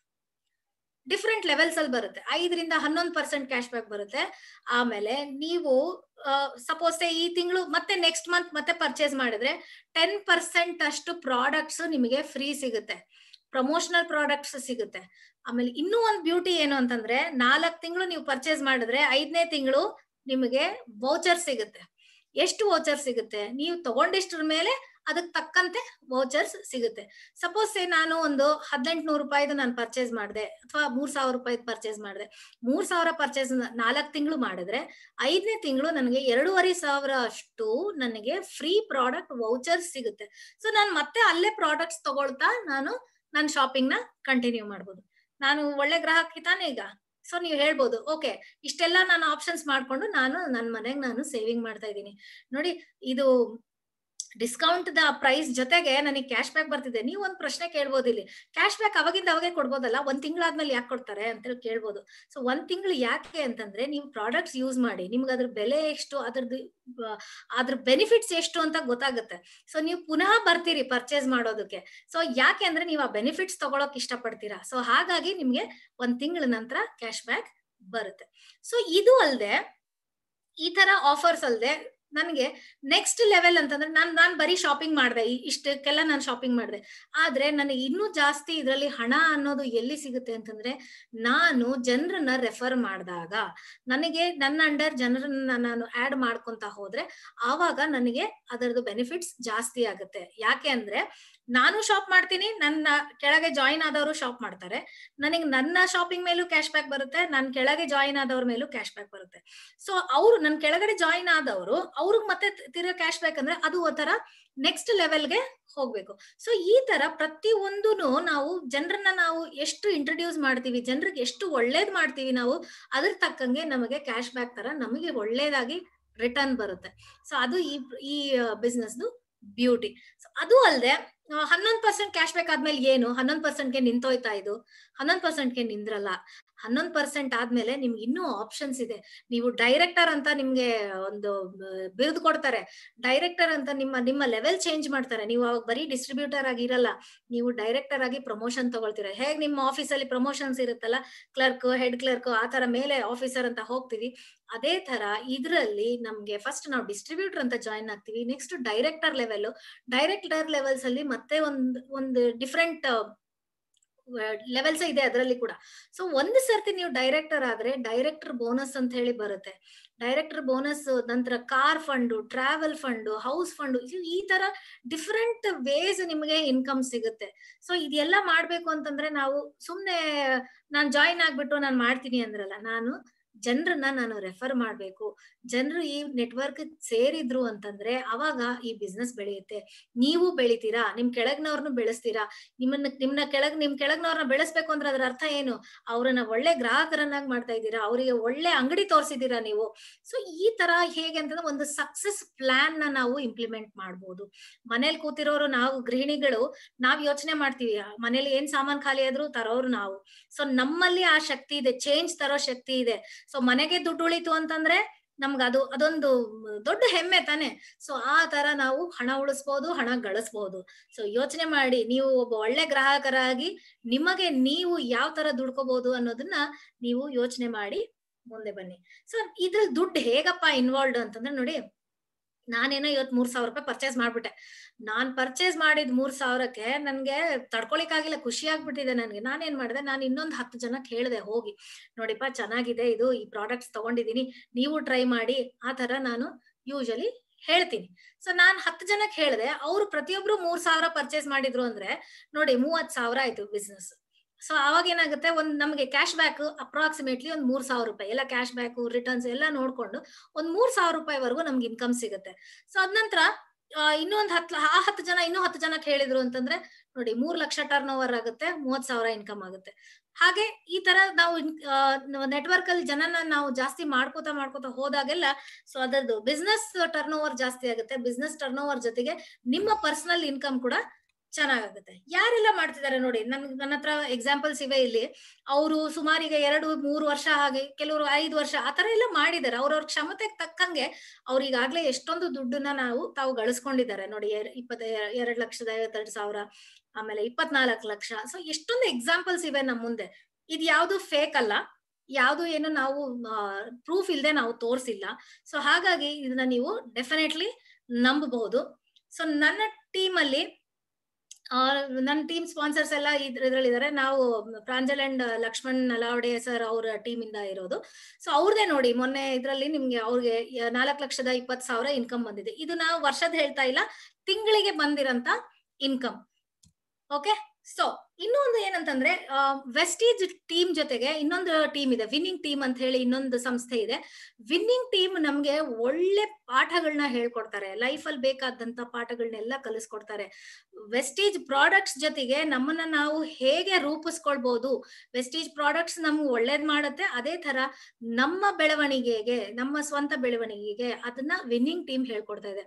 ಡಿಫ್ರೆಂಟ್ ಲೆವೆಲ್ಸ್ ಅಲ್ಲಿ ಬರುತ್ತೆ ಐದರಿಂದ ಹನ್ನೊಂದು ಪರ್ಸೆಂಟ್ ಕ್ಯಾಶ್ ಬ್ಯಾಕ್ ಬರುತ್ತೆ ಆಮೇಲೆ ನೀವು ಸಪೋಸ್ ಈ ತಿಂಗಳು ಮತ್ತೆ ನೆಕ್ಸ್ಟ್ ಮಂತ್ ಮತ್ತೆ ಪರ್ಚೇಸ್ ಮಾಡಿದ್ರೆ ಟೆನ್ ಪರ್ಸೆಂಟ್ ಅಷ್ಟು ಪ್ರಾಡಕ್ಟ್ಸ್ ನಿಮಗೆ ಫ್ರೀ ಸಿಗುತ್ತೆ ಪ್ರಮೋಷನಲ್ ಪ್ರಾಡಕ್ಟ್ಸ್ ಸಿಗುತ್ತೆ ಆಮೇಲೆ ಇನ್ನೂ ಒಂದು ಬ್ಯೂಟಿ ಏನು ಅಂತಂದ್ರೆ ನಾಲ್ಕು ತಿಂಗಳು ನೀವು ಪರ್ಚೇಸ್ ಮಾಡಿದ್ರೆ ಐದನೇ ತಿಂಗಳು ನಿಮಗೆ ವೌಚರ್ ಸಿಗುತ್ತೆ ಎಷ್ಟು ವೌಚರ್ ಸಿಗುತ್ತೆ ನೀವು ತಗೊಂಡಿಷ್ಟ್ರ ಮೇಲೆ ಅದಕ್ಕೆ ತಕ್ಕಂತೆ ವೋಚರ್ಸ್ ಸಿಗುತ್ತೆ ಸಪೋಸ್ ನಾನು ಒಂದು ಹದಿನೆಂಟು ನೂರು ರೂಪಾಯಿದು ನಾನು ಪರ್ಚೇಸ್ ಮಾಡಿದೆ ಅಥವಾ ಮೂರ್ ಸಾವಿರ ರೂಪಾಯಿದು ಪರ್ಚೇಸ್ ಮಾಡಿದೆ ಮೂರ್ ಸಾವಿರ ಪರ್ಚೇಸ್ ನಾಲ್ಕು ತಿಂಗಳು ಮಾಡಿದ್ರೆ ಐದನೇ ತಿಂಗಳು ನನಗೆ ಎರಡೂವರೆ ಸಾವಿರ ಅಷ್ಟು ನನಗೆ ಫ್ರೀ ಪ್ರಾಡಕ್ಟ್ ವೌಚರ್ಸ್ ಸಿಗುತ್ತೆ ಸೊ ನಾನು ಮತ್ತೆ ಅಲ್ಲೇ ಪ್ರಾಡಕ್ಟ್ಸ್ ತಗೊಳ್ತಾ ನಾನು ನನ್ನ ಶಾಪಿಂಗ್ ನ ಕಂಟಿನ್ಯೂ ಮಾಡ್ಬೋದು ನಾನು ಒಳ್ಳೆ ಗ್ರಾಹಕಿ ತಾನೇ ಈಗ ಸೊ ನೀವು ಹೇಳ್ಬೋದು ಓಕೆ ಇಷ್ಟೆಲ್ಲ ನಾನು ಆಪ್ಷನ್ಸ್ ಮಾಡ್ಕೊಂಡು ನಾನು ನನ್ನ ಮನೆಗೆ ನಾನು ಸೇವಿಂಗ್ ಮಾಡ್ತಾ ಇದ್ದೀನಿ ನೋಡಿ ಇದು ಡಿಸ್ಕೌಂಟ್ ದ ಪ್ರೈಸ್ ಜೊತೆಗೆ ನನಗೆ ಕ್ಯಾಶ್ ಬ್ಯಾಕ್ ಬರ್ತಿದೆ ನೀವು ಒಂದು ಪ್ರಶ್ನೆ ಕೇಳ್ಬೋದು ಇಲ್ಲಿ ಕ್ಯಾಶ್ ಬ್ಯಾಕ್ ಅವಾಗಿಂದ ಅವಾಗೆ ಕೊಡ್ಬೋದಲ್ಲ ಒಂದ್ ತಿಂಗಳಾದ್ಮೇಲೆ ಯಾಕೆ ಕೊಡ್ತಾರೆ ಅಂತ ಕೇಳ್ಬೋದು ಸೊ ಒಂದ್ ತಿಂಗಳು ಯಾಕೆ ಅಂತಂದ್ರೆ ನೀವು ಪ್ರಾಡಕ್ಟ್ಸ್ ಯೂಸ್ ಮಾಡಿ ನಿಮ್ಗೆ ಅದ್ರ ಬೆಲೆ ಎಷ್ಟು ಅದ್ರದ್ದು ಅದ್ರ ಬೆನಿಫಿಟ್ಸ್ ಎಷ್ಟು ಅಂತ ಗೊತ್ತಾಗುತ್ತೆ ಸೊ ನೀವು ಪುನಃ ಬರ್ತೀರಿ ಪರ್ಚೇಸ್ ಮಾಡೋದಕ್ಕೆ ಸೊ ಯಾಕೆ ಅಂದ್ರೆ ನೀವು ಆ ಬೆನಿಫಿಟ್ಸ್ ತಗೊಳಕ್ ಇಷ್ಟಪಡ್ತೀರಾ ಸೊ ಹಾಗಾಗಿ ನಿಮ್ಗೆ ಒಂದ್ ತಿಂಗಳ ನಂತರ ಕ್ಯಾಶ್ ಬ್ಯಾಕ್ ಬರುತ್ತೆ ಸೊ ಇದು ಅಲ್ಲದೆ ಈ ತರ ಆಫರ್ಸ್ ಅಲ್ಲದೆ ನನಗೆ ನೆಕ್ಸ್ಟ್ ಲೆವೆಲ್ ಅಂತಂದ್ರೆ ನಾನು ನಾನು ಬರೀ ಶಾಪಿಂಗ್ ಮಾಡಿದೆ ಇಷ್ಟಕ್ಕೆಲ್ಲ ನಾನು ಶಾಪಿಂಗ್ ಮಾಡಿದೆ ಆದ್ರೆ ನನಗೆ ಇನ್ನೂ ಜಾಸ್ತಿ ಇದರಲ್ಲಿ ಹಣ ಅನ್ನೋದು ಎಲ್ಲಿ ಸಿಗುತ್ತೆ ಅಂತಂದ್ರೆ ನಾನು ಜನರನ್ನ ರೆಫರ್ ಮಾಡಿದಾಗ ನನಗೆ ನನ್ನ ಅಂಡರ್ ಜನರನ್ನ ನಾನು ಆಡ್ ಮಾಡ್ಕೊಂತ ಹೋದ್ರೆ ಆವಾಗ ನನಗೆ ಅದರದ್ದು ಬೆನಿಫಿಟ್ಸ್ ಜಾಸ್ತಿ ಆಗುತ್ತೆ ಯಾಕೆ ಅಂದ್ರೆ ನಾನು ಶಾಪ್ ಮಾಡ್ತೀನಿ ನನ್ನ ಕೆಳಗೆ ಜಾಯಿನ್ ಆದವರು ಶಾಪ್ ಮಾಡ್ತಾರೆ ನನಗೆ ನನ್ನ ಶಾಪಿಂಗ್ ಮೇಲೂ ಕ್ಯಾಶ್ ಬ್ಯಾಕ್ ಬರುತ್ತೆ ನನ್ನ ಕೆಳಗೆ ಜಾಯಿನ್ ಆದವ್ರ ಮೇಲೂ ಕ್ಯಾಶ್ ಬ್ಯಾಕ್ ಬರುತ್ತೆ ಸೊ ಅವರು ನನ್ನ ಕೆಳಗಡೆ ಜಾಯಿನ್ ಆದವರು ಅವ್ರಿಗೆ ಮತ್ತೆ ತಿರ್ಗಾ ಕ್ಯಾಶ್ ಬ್ಯಾಕ್ ಅಂದ್ರೆ ಅದು ಒಂಥರ ನೆಕ್ಸ್ಟ್ ಲೆವೆಲ್ಗೆ ಹೋಗ್ಬೇಕು ಸೊ ಈ ತರ ಪ್ರತಿ ಒಂದು ನಾವು ಜನರನ್ನ ನಾವು ಎಷ್ಟು ಇಂಟ್ರೊಡ್ಯೂಸ್ ಮಾಡ್ತೀವಿ ಜನರಿಗೆ ಎಷ್ಟು ಒಳ್ಳೇದ್ ಮಾಡ್ತೀವಿ ನಾವು ಅದ್ರ ತಕ್ಕಂಗೆ ನಮಗೆ ಕ್ಯಾಶ್ ಬ್ಯಾಕ್ ತರ ನಮಗೆ ಒಳ್ಳೇದಾಗಿ ರಿಟರ್ನ್ ಬರುತ್ತೆ ಸೊ ಅದು ಈ ಈ ಬಿಸ್ನೆಸ್ದು ಬ್ಯೂಟಿ ಅದು ಅಲ್ಲದೆ ಹನ್ನೊಂದ್ ಪರ್ಸೆಂಟ್ ಕ್ಯಾಶ್ ಬ್ಯಾಕ್ ಆದ್ಮೇಲೆ ಏನು ಹನ್ನೊಂದ್ ಪರ್ಸೆಂಟ್ಗೆ ನಿಂತೋಯ್ತಾ ಇದು ಹನ್ನೊಂದ್ ಪರ್ಸೆಂಟ್ಗೆ ನಿಂದ್ರಲ್ಲ ಹನ್ನೊಂದ್ ಪರ್ಸೆಂಟ್ ಆದ್ಮೇಲೆ ನಿಮ್ಗೆ ಇನ್ನೂ ಆಪ್ಷನ್ಸ್ ಇದೆ ನೀವು ಡೈರೆಕ್ಟರ್ ಅಂತ ನಿಮ್ಗೆ ಒಂದು ಬಿರುದು ಕೊಡ್ತಾರೆ ಡೈರೆಕ್ಟರ್ ಅಂತ ನಿಮ್ಮ ನಿಮ್ಮ ಲೆವೆಲ್ ಚೇಂಜ್ ಮಾಡ್ತಾರೆ ನೀವು ಅವಾಗ ಬರೀ ಡಿಸ್ಟ್ರಿಬ್ಯೂಟರ್ ಆಗಿರಲ್ಲ ನೀವು ಡೈರೆಕ್ಟರ್ ಆಗಿ ಪ್ರಮೋಷನ್ ತಗೊಳ್ತೀರ ಹೇಗೆ ನಿಮ್ಮ ಆಫೀಸಲ್ಲಿ ಪ್ರಮೋಷನ್ಸ್ ಇರುತ್ತಲ್ಲ ಕ್ಲರ್ಕ್ ಹೆಡ್ ಕ್ಲರ್ಕ್ ಆ ತರ ಮೇಲೆ ಆಫೀಸರ್ ಅಂತ ಹೋಗ್ತೀವಿ ಅದೇ ತರ ಇದರಲ್ಲಿ ನಮ್ಗೆ ಫಸ್ಟ್ ನಾವು ಡಿಸ್ಟ್ರಿಬ್ಯೂಟರ್ ಅಂತ ಜಾಯಿನ್ ಆಗ್ತೀವಿ next director level director levels ಅಲ್ಲಿ ಮತ್ತೆ ಒಂದ್ ಒಂದು ಡಿಫ್ರೆಂಟ್ ಲೆವೆಲ್ಸ್ ಇದೆ ಅದರಲ್ಲಿ ಕೂಡ ಸೊ ಒಂದ್ ಸರ್ತಿ ನೀವು ಡೈರೆಕ್ಟರ್ ಆದ್ರೆ ಡೈರೆಕ್ಟರ್ ಬೋನಸ್ ಅಂತ ಹೇಳಿ ಬರುತ್ತೆ ಡೈರೆಕ್ಟರ್ ಬೋನಸ್ ನಂತರ car fund travel fund house fund ಈ ತರ ಡಿಫ್ರೆಂಟ್ ವೇಸ್ ನಿಮಗೆ ಇನ್ಕಮ್ ಸಿಗುತ್ತೆ ಸೊ ಇದೆಲ್ಲ ಮಾಡ್ಬೇಕು ಅಂತಂದ್ರೆ ನಾವು ಸುಮ್ನೆ ನಾನ್ ಜಾಯಿನ್ ಆಗ್ಬಿಟ್ಟು ನಾನು ಮಾಡ್ತೀನಿ ಅಂದ್ರಲ್ಲ ನಾನು ಜನರನ್ನ ನಾನು ರೆಫರ್ ಮಾಡಬೇಕು ಜನರು ಈ ನೆಟ್ವರ್ಕ್ ಸೇರಿದ್ರು ಅಂತಂದ್ರೆ ಅವಾಗ ಈ ಬಿಸ್ನೆಸ್ ಬೆಳೆಯುತ್ತೆ ನೀವು ಬೆಳಿತೀರಾ ನಿಮ್ ಕೆಳಗ್ನವ್ರನ್ನು ಬೆಳೆಸ್ತೀರಾ ನಿಮ್ಮನ್ನ ನಿಮ್ನ ಕೆಳಗ್ ನಿಮ್ ಕೆಳಗ್ನವ್ರನ್ನ ಬೆಳೆಸ್ಬೇಕು ಅಂದ್ರೆ ಅದ್ರ ಅರ್ಥ ಏನು ಅವ್ರನ್ನ ಒಳ್ಳೆ ಗ್ರಾಹಕರನ್ನಾಗಿ ಮಾಡ್ತಾ ಇದ್ದೀರಾ ಅವರಿಗೆ ಒಳ್ಳೆ ಅಂಗಡಿ ತೋರಿಸಿದೀರಾ ನೀವು ಸೊ ಈ ತರ ಹೇಗೆ ಅಂತಂದ್ರೆ ಒಂದು ಸಕ್ಸಸ್ ಪ್ಲಾನ್ ನ ನಾವು ಇಂಪ್ಲಿಮೆಂಟ್ ಮಾಡ್ಬೋದು ಮನೇಲಿ ಕೂತಿರೋರು ನಾವು ಗೃಹಿಣಿಗಳು ನಾವ್ ಯೋಚನೆ ಮಾಡ್ತೀವಿ ಮನೇಲಿ ಏನ್ ಸಾಮಾನ್ ಖಾಲಿ ಆದ್ರೂ ತರೋರು ನಾವು ಸೊ ನಮ್ಮಲ್ಲಿ ಆ ಶಕ್ತಿ ಇದೆ ಚೇಂಜ್ ತರೋ ಶಕ್ತಿ ಇದೆ ಸೊ ಮನೆಗೆ ದುಡ್ಡು ಉಳಿತು ಅಂತಂದ್ರೆ ನಮ್ಗೆ ಅದು ಅದೊಂದು ದೊಡ್ಡ ಹೆಮ್ಮೆ ತಾನೆ ಸೊ ಆ ತರ ನಾವು ಹಣ ಉಳಿಸ್ಬಹುದು ಹಣ ಗಳಿಸ್ಬಹುದು ಸೊ ಯೋಚನೆ ಮಾಡಿ ನೀವು ಒಬ್ಬ ಒಳ್ಳೆ ಗ್ರಾಹಕರಾಗಿ ನಿಮಗೆ ನೀವು ಯಾವ ತರ ದುಡ್ಕೋಬಹುದು ಅನ್ನೋದನ್ನ ನೀವು ಯೋಚನೆ ಮಾಡಿ ಮುಂದೆ ಬನ್ನಿ ಸೊ ಇದ್ರ ದುಡ್ಡು ಹೇಗಪ್ಪ ಇನ್ವಾಲ್ವ್ ಅಂತಂದ್ರೆ ನೋಡಿ ನಾನೇನೋ ಇವತ್ ಮೂರ್ ಸಾವಿರ ರೂಪಾಯಿ ಪರ್ಚೇಸ್ ಮಾಡ್ಬಿಟ್ಟೆ ನಾನ್ ಪರ್ಚೇಸ್ ಮಾಡಿದ್ ಮೂರ್ ಸಾವಿರಕ್ಕೆ ನನ್ಗೆ ತಡ್ಕೊಳಿಕ್ಕಾಗಿಲ್ಲ ಖುಷಿ ಆಗ್ಬಿಟ್ಟಿದೆ ನನ್ಗೆ ನಾನೇನ್ ಮಾಡಿದೆ ನಾನು ಇನ್ನೊಂದ್ ಹತ್ತು ಜನಕ್ಕೆ ಹೇಳಿದೆ ಹೋಗಿ ನೋಡಿಪ್ಪ ಚೆನ್ನಾಗಿದೆ ಇದು ಈ ಪ್ರಾಡಕ್ಟ್ಸ್ ತಗೊಂಡಿದೀನಿ ನೀವು ಟ್ರೈ ಮಾಡಿ ಆ ತರ ನಾನು ಯೂಶಲಿ ಹೇಳ್ತೀನಿ ಸೊ ನಾನ್ ಹತ್ತು ಜನಕ್ಕೆ ಹೇಳಿದೆ ಅವ್ರು ಪ್ರತಿಯೊಬ್ರು ಮೂರ್ ಸಾವಿರ ಪರ್ಚೇಸ್ ಮಾಡಿದ್ರು ಅಂದ್ರೆ ನೋಡಿ ಮೂವತ್ ಸಾವಿರ ಆಯ್ತು ಬಿಸ್ನೆಸ್ ಸೊ ಅವಾಗ ಏನಾಗುತ್ತೆ ಒಂದು ನಮಗೆ ಕ್ಯಾಶ್ ಬ್ಯಾಕ್ ಅಪ್ರಾಕ್ಸಿಮೇಟ್ಲಿ ಒಂದು ಮೂರ್ ಸಾವಿರ ರೂಪಾಯಿ ಎಲ್ಲ ಕ್ಯಾಶ್ ಬ್ಯಾಕ್ ರಿಟರ್ನ್ಸ್ ಎಲ್ಲ ನೋಡ್ಕೊಂಡು ಒಂದ್ ಮೂರ್ ಸಾವಿರ ರೂಪಾಯಿವರೆಗೂ ನಮ್ಗೆ ಇನ್ಕಮ್ ಸಿಗುತ್ತೆ ಸೊ ಅದ್ ನಂತರ ಇನ್ನೊಂದ್ ಹತ್ ಆ ಹತ್ತು ಜನ ಇನ್ನೂ ಹತ್ತು ಜನಕ್ಕೆ ಹೇಳಿದ್ರು ಅಂತಂದ್ರೆ ನೋಡಿ ಮೂರ್ ಲಕ್ಷ ಟರ್ನ್ ಓವರ್ ಆಗುತ್ತೆ ಮೂವತ್ ಸಾವಿರ ಇನ್ಕಮ್ ಆಗುತ್ತೆ ಹಾಗೆ ಈ ತರ ನಾವು ನೆಟ್ವರ್ಕ್ ಅಲ್ಲಿ ಜನನ ನಾವು ಜಾಸ್ತಿ ಮಾಡ್ಕೋತಾ ಮಾಡ್ಕೋತಾ ಹೋದಾಗೆಲ್ಲ ಸೊ ಅದರದ್ದು ಬಿಸ್ನೆಸ್ ಟರ್ನ್ ಓವರ್ ಜಾಸ್ತಿ ಆಗುತ್ತೆ ಬಿಸ್ನೆಸ್ ಟರ್ನ್ ಓವರ್ ಜೊತೆಗೆ ನಿಮ್ಮ ಪರ್ಸನಲ್ ಇನ್ಕಮ್ ಕೂಡ ಚೆನ್ನಾಗಾಗುತ್ತೆ ಯಾರೆಲ್ಲ ಮಾಡ್ತಿದ್ದಾರೆ ನೋಡಿ ನನ್ ನನ್ನ ಹತ್ರ ಎಕ್ಸಾಂಪಲ್ಸ್ ಇವೆ ಇಲ್ಲಿ ಅವರು ಸುಮಾರಿಗೆ ಎರಡು ಮೂರು ವರ್ಷ ಹಾಗೆ ಕೆಲವರು ಐದು ವರ್ಷ ಆ ತರ ಎಲ್ಲ ಮಾಡಿದ್ದಾರೆ ಅವ್ರವ್ರ ಕ್ಷಮತೆಗೆ ತಕ್ಕಂಗೆ ಅವ್ರಿಗಾಗ್ಲೇ ಎಷ್ಟೊಂದು ದುಡ್ಡನ್ನ ನಾವು ತಾವು ಗಳಿಸ್ಕೊಂಡಿದ್ದಾರೆ ನೋಡಿ ಇಪ್ಪತ್ತ ಎರಡ್ ಲಕ್ಷದ ಐವತ್ತೆರಡು ಸಾವಿರ ಆಮೇಲೆ ಇಪ್ಪತ್ನಾಲ್ಕು ಲಕ್ಷ ಸೊ ಎಷ್ಟೊಂದು ಎಕ್ಸಾಂಪಲ್ಸ್ ಇವೆ ನಮ್ಮ ಮುಂದೆ ಇದು ಯಾವುದು ಫೇಕ್ ಅಲ್ಲ ಯಾವುದು ಏನು ನಾವು ಪ್ರೂಫ್ ಇಲ್ಲದೆ ನಾವು ತೋರಿಸಿಲ್ಲ ಸೊ ಹಾಗಾಗಿ ಇದನ್ನ ನೀವು ಡೆಫಿನೆಟ್ಲಿ ನಂಬಬಹುದು ಸೊ ನನ್ನ ಟೀಮ್ ಅಲ್ಲಿ ನನ್ನ ಟೀಮ್ ಸ್ಪಾನ್ಸರ್ಸ್ ಎಲ್ಲ ಇದ್ರಲ್ಲಿ ಇದಾರೆ ನಾವು ಪ್ರಾಂಜಲ್ ಅಂಡ್ ಲಕ್ಷ್ಮಣ್ ನಲಾವಡೆ ಸರ್ ಅವ್ರ ಟೀಮ್ ಇಂದ ಇರೋದು ಸೊ ಅವ್ರದೇ ನೋಡಿ ಮೊನ್ನೆ ಇದರಲ್ಲಿ ನಿಮ್ಗೆ ಅವ್ರಿಗೆ ನಾಲ್ಕು ಲಕ್ಷದ ಇಪ್ಪತ್ತು ಸಾವಿರ ಇನ್ಕಮ್ ಬಂದಿದೆ ಇದು ನಾವು ವರ್ಷದ ಹೇಳ್ತಾ ಇಲ್ಲ ತಿಂಗಳಿಗೆ ಬಂದಿರಂತ ಇನ್ಕಮ್ ಓಕೆ ಸೊ ಇನ್ನೊಂದು ಏನಂತಂದ್ರೆ ವೆಸ್ಟೀಜ್ ಟೀಮ್ ಜೊತೆಗೆ ಇನ್ನೊಂದು ಟೀಮ್ ಇದೆ ವಿನ್ನಿಂಗ್ ಟೀಮ್ ಅಂತ ಹೇಳಿ ಇನ್ನೊಂದು ಸಂಸ್ಥೆ ಇದೆ ವಿನ್ನಿಂಗ್ ಟೀಮ್ ನಮ್ಗೆ ಒಳ್ಳೆ ಪಾಠಗಳನ್ನ ಹೇಳ್ಕೊಡ್ತಾರೆ ಲೈಫ್ ಅಲ್ಲಿ ಬೇಕಾದಂತ ಪಾಠಗಳನ್ನೆಲ್ಲ ಕಲಿಸ್ಕೊಡ್ತಾರೆ ವೆಸ್ಟೀಜ್ ಪ್ರಾಡಕ್ಟ್ಸ್ ಜೊತೆಗೆ ನಮ್ಮನ್ನ ನಾವು ಹೇಗೆ ರೂಪಿಸ್ಕೊಳ್ಬಹುದು ವೆಸ್ಟೀಜ್ ಪ್ರಾಡಕ್ಟ್ಸ್ ನಮ್ಗೆ ಒಳ್ಳೇದ್ ಮಾಡುತ್ತೆ ಅದೇ ತರ ನಮ್ಮ ಬೆಳವಣಿಗೆಗೆ ನಮ್ಮ ಸ್ವಂತ ಬೆಳವಣಿಗೆಗೆ ಅದನ್ನ ವಿನ್ನಿಂಗ್ ಟೀಮ್ ಹೇಳ್ಕೊಡ್ತಾ ಇದೆ